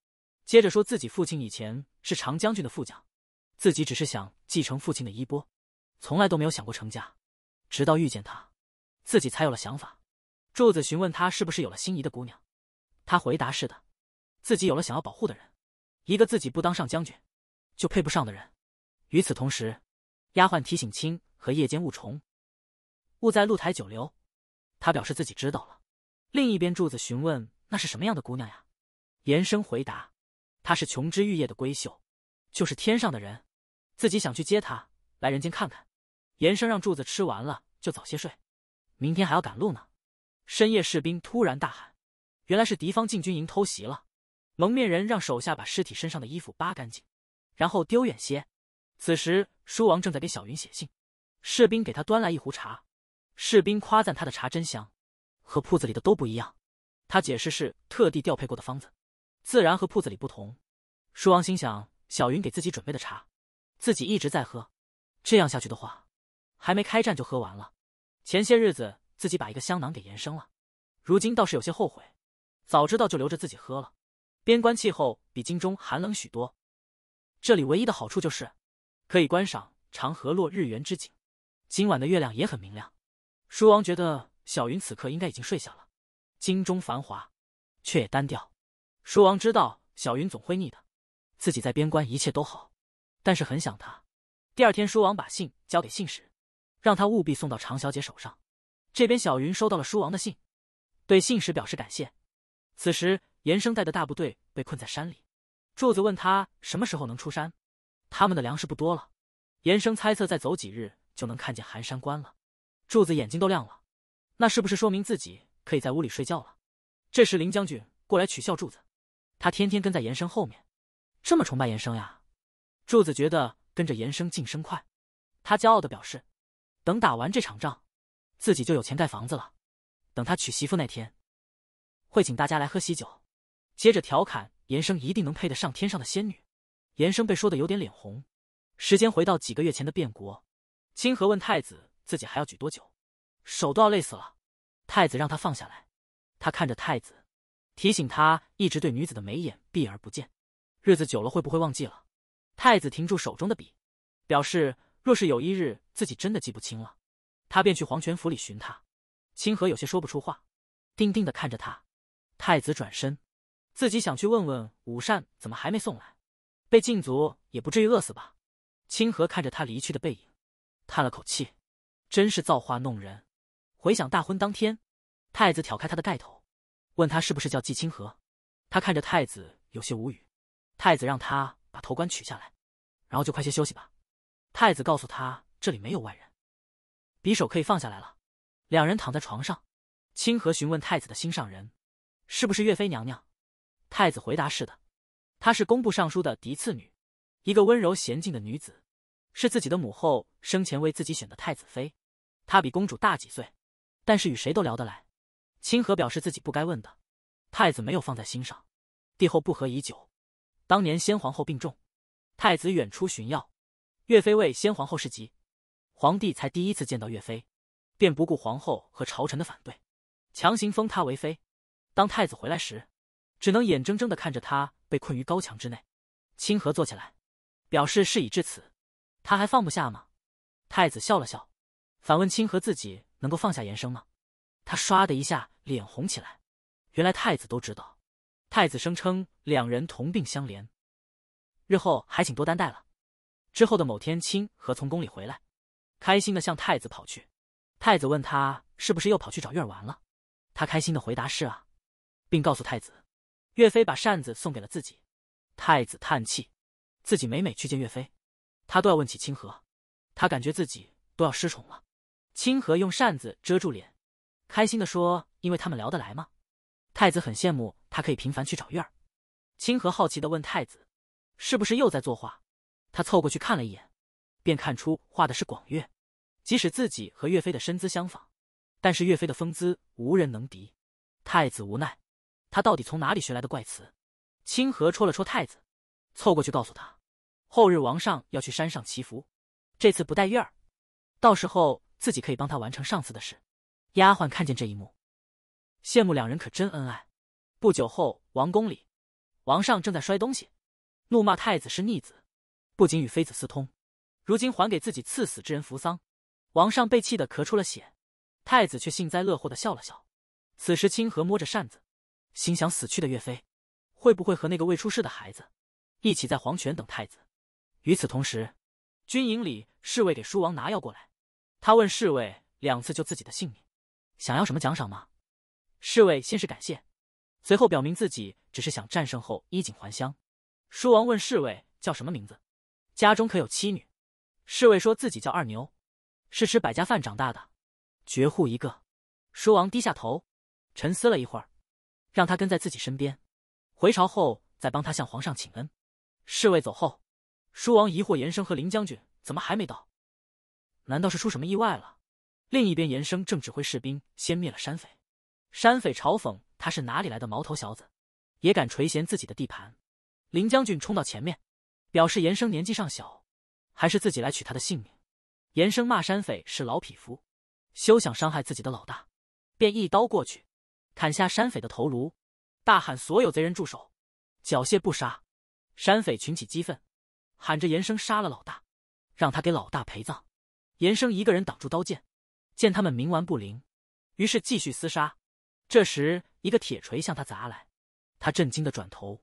接着说自己父亲以前是长将军的副将，自己只是想继承父亲的衣钵。从来都没有想过成家，直到遇见他，自己才有了想法。柱子询问他是不是有了心仪的姑娘，他回答是的，自己有了想要保护的人，一个自己不当上将军，就配不上的人。与此同时，丫鬟提醒青和夜间雾虫，勿在露台久留。他表示自己知道了。另一边，柱子询问那是什么样的姑娘呀？言生回答，她是琼枝玉叶的闺秀，就是天上的人，自己想去接她来人间看看。严生让柱子吃完了就早些睡，明天还要赶路呢。深夜，士兵突然大喊：“原来是敌方进军营偷袭了！”蒙面人让手下把尸体身上的衣服扒干净，然后丢远些。此时，书王正在给小云写信，士兵给他端来一壶茶。士兵夸赞他的茶真香，和铺子里的都不一样。他解释是特地调配过的方子，自然和铺子里不同。书王心想：小云给自己准备的茶，自己一直在喝，这样下去的话。还没开战就喝完了，前些日子自己把一个香囊给延伸了，如今倒是有些后悔，早知道就留着自己喝了。边关气候比京中寒冷许多，这里唯一的好处就是可以观赏长河落日圆之景，今晚的月亮也很明亮。舒王觉得小云此刻应该已经睡下了，京中繁华，却也单调。舒王知道小云总会腻的，自己在边关一切都好，但是很想他。第二天，舒王把信交给信使。让他务必送到常小姐手上。这边小云收到了书王的信，对信使表示感谢。此时，严生带的大部队被困在山里。柱子问他什么时候能出山，他们的粮食不多了。严生猜测再走几日就能看见寒山关了。柱子眼睛都亮了，那是不是说明自己可以在屋里睡觉了？这时，林将军过来取笑柱子，他天天跟在严生后面，这么崇拜严生呀？柱子觉得跟着严生晋升快，他骄傲的表示。等打完这场仗，自己就有钱盖房子了。等他娶媳妇那天，会请大家来喝喜酒。接着调侃严生一定能配得上天上的仙女。严生被说的有点脸红。时间回到几个月前的变国，清河问太子自己还要举多久，手都要累死了。太子让他放下来。他看着太子，提醒他一直对女子的眉眼避而不见，日子久了会不会忘记了？太子停住手中的笔，表示。若是有一日自己真的记不清了，他便去黄泉府里寻他。清河有些说不出话，定定的看着他。太子转身，自己想去问问午膳怎么还没送来，被禁足也不至于饿死吧。清河看着他离去的背影，叹了口气，真是造化弄人。回想大婚当天，太子挑开他的盖头，问他是不是叫季清河。他看着太子有些无语。太子让他把头冠取下来，然后就快些休息吧。太子告诉他：“这里没有外人，匕首可以放下来了。”两人躺在床上，清河询问太子的心上人：“是不是岳飞娘娘？”太子回答：“是的，她是工部尚书的嫡次女，一个温柔娴静的女子，是自己的母后生前为自己选的太子妃。她比公主大几岁，但是与谁都聊得来。”清河表示自己不该问的，太子没有放在心上。帝后不和已久，当年先皇后病重，太子远出寻药。岳飞为先皇后世急，皇帝才第一次见到岳飞，便不顾皇后和朝臣的反对，强行封他为妃。当太子回来时，只能眼睁睁的看着他被困于高墙之内。清河坐起来，表示事已至此，他还放不下吗？太子笑了笑，反问清河自己能够放下言生吗？他唰的一下脸红起来，原来太子都知道。太子声称两人同病相怜，日后还请多担待了。之后的某天，清河从宫里回来，开心的向太子跑去。太子问他是不是又跑去找月儿玩了，他开心的回答是啊，并告诉太子，岳飞把扇子送给了自己。太子叹气，自己每每去见岳飞，他都要问起清河，他感觉自己都要失宠了。清河用扇子遮住脸，开心的说因为他们聊得来吗？”太子很羡慕他可以频繁去找月儿。清河好奇的问太子，是不是又在作画？他凑过去看了一眼，便看出画的是广岳。即使自己和岳飞的身姿相仿，但是岳飞的风姿无人能敌。太子无奈，他到底从哪里学来的怪词？清河戳了戳太子，凑过去告诉他：“后日王上要去山上祈福，这次不带月儿，到时候自己可以帮他完成上次的事。”丫鬟看见这一幕，羡慕两人可真恩爱。不久后，王宫里，王上正在摔东西，怒骂太子是逆子。不仅与妃子私通，如今还给自己赐死之人扶桑。王上被气得咳出了血。太子却幸灾乐祸的笑了笑。此时，清河摸着扇子，心想：死去的岳飞，会不会和那个未出世的孩子，一起在黄泉等太子？与此同时，军营里侍卫给舒王拿药过来。他问侍卫：“两次救自己的性命，想要什么奖赏吗？”侍卫先是感谢，随后表明自己只是想战胜后衣锦还乡。舒王问侍卫叫什么名字？家中可有妻女？侍卫说自己叫二牛，是吃百家饭长大的，绝户一个。舒王低下头，沉思了一会儿，让他跟在自己身边，回朝后再帮他向皇上请恩。侍卫走后，舒王疑惑：严生和林将军怎么还没到？难道是出什么意外了？另一边，严生正指挥士兵先灭了山匪。山匪嘲讽他是哪里来的毛头小子，也敢垂涎自己的地盘。林将军冲到前面。表示严生年纪尚小，还是自己来取他的性命。严生骂山匪是老匹夫，休想伤害自己的老大，便一刀过去，砍下山匪的头颅，大喊所有贼人住手，缴械不杀。山匪群起激愤，喊着严生杀了老大，让他给老大陪葬。严生一个人挡住刀剑，见他们冥顽不灵，于是继续厮杀。这时，一个铁锤向他砸来，他震惊的转头。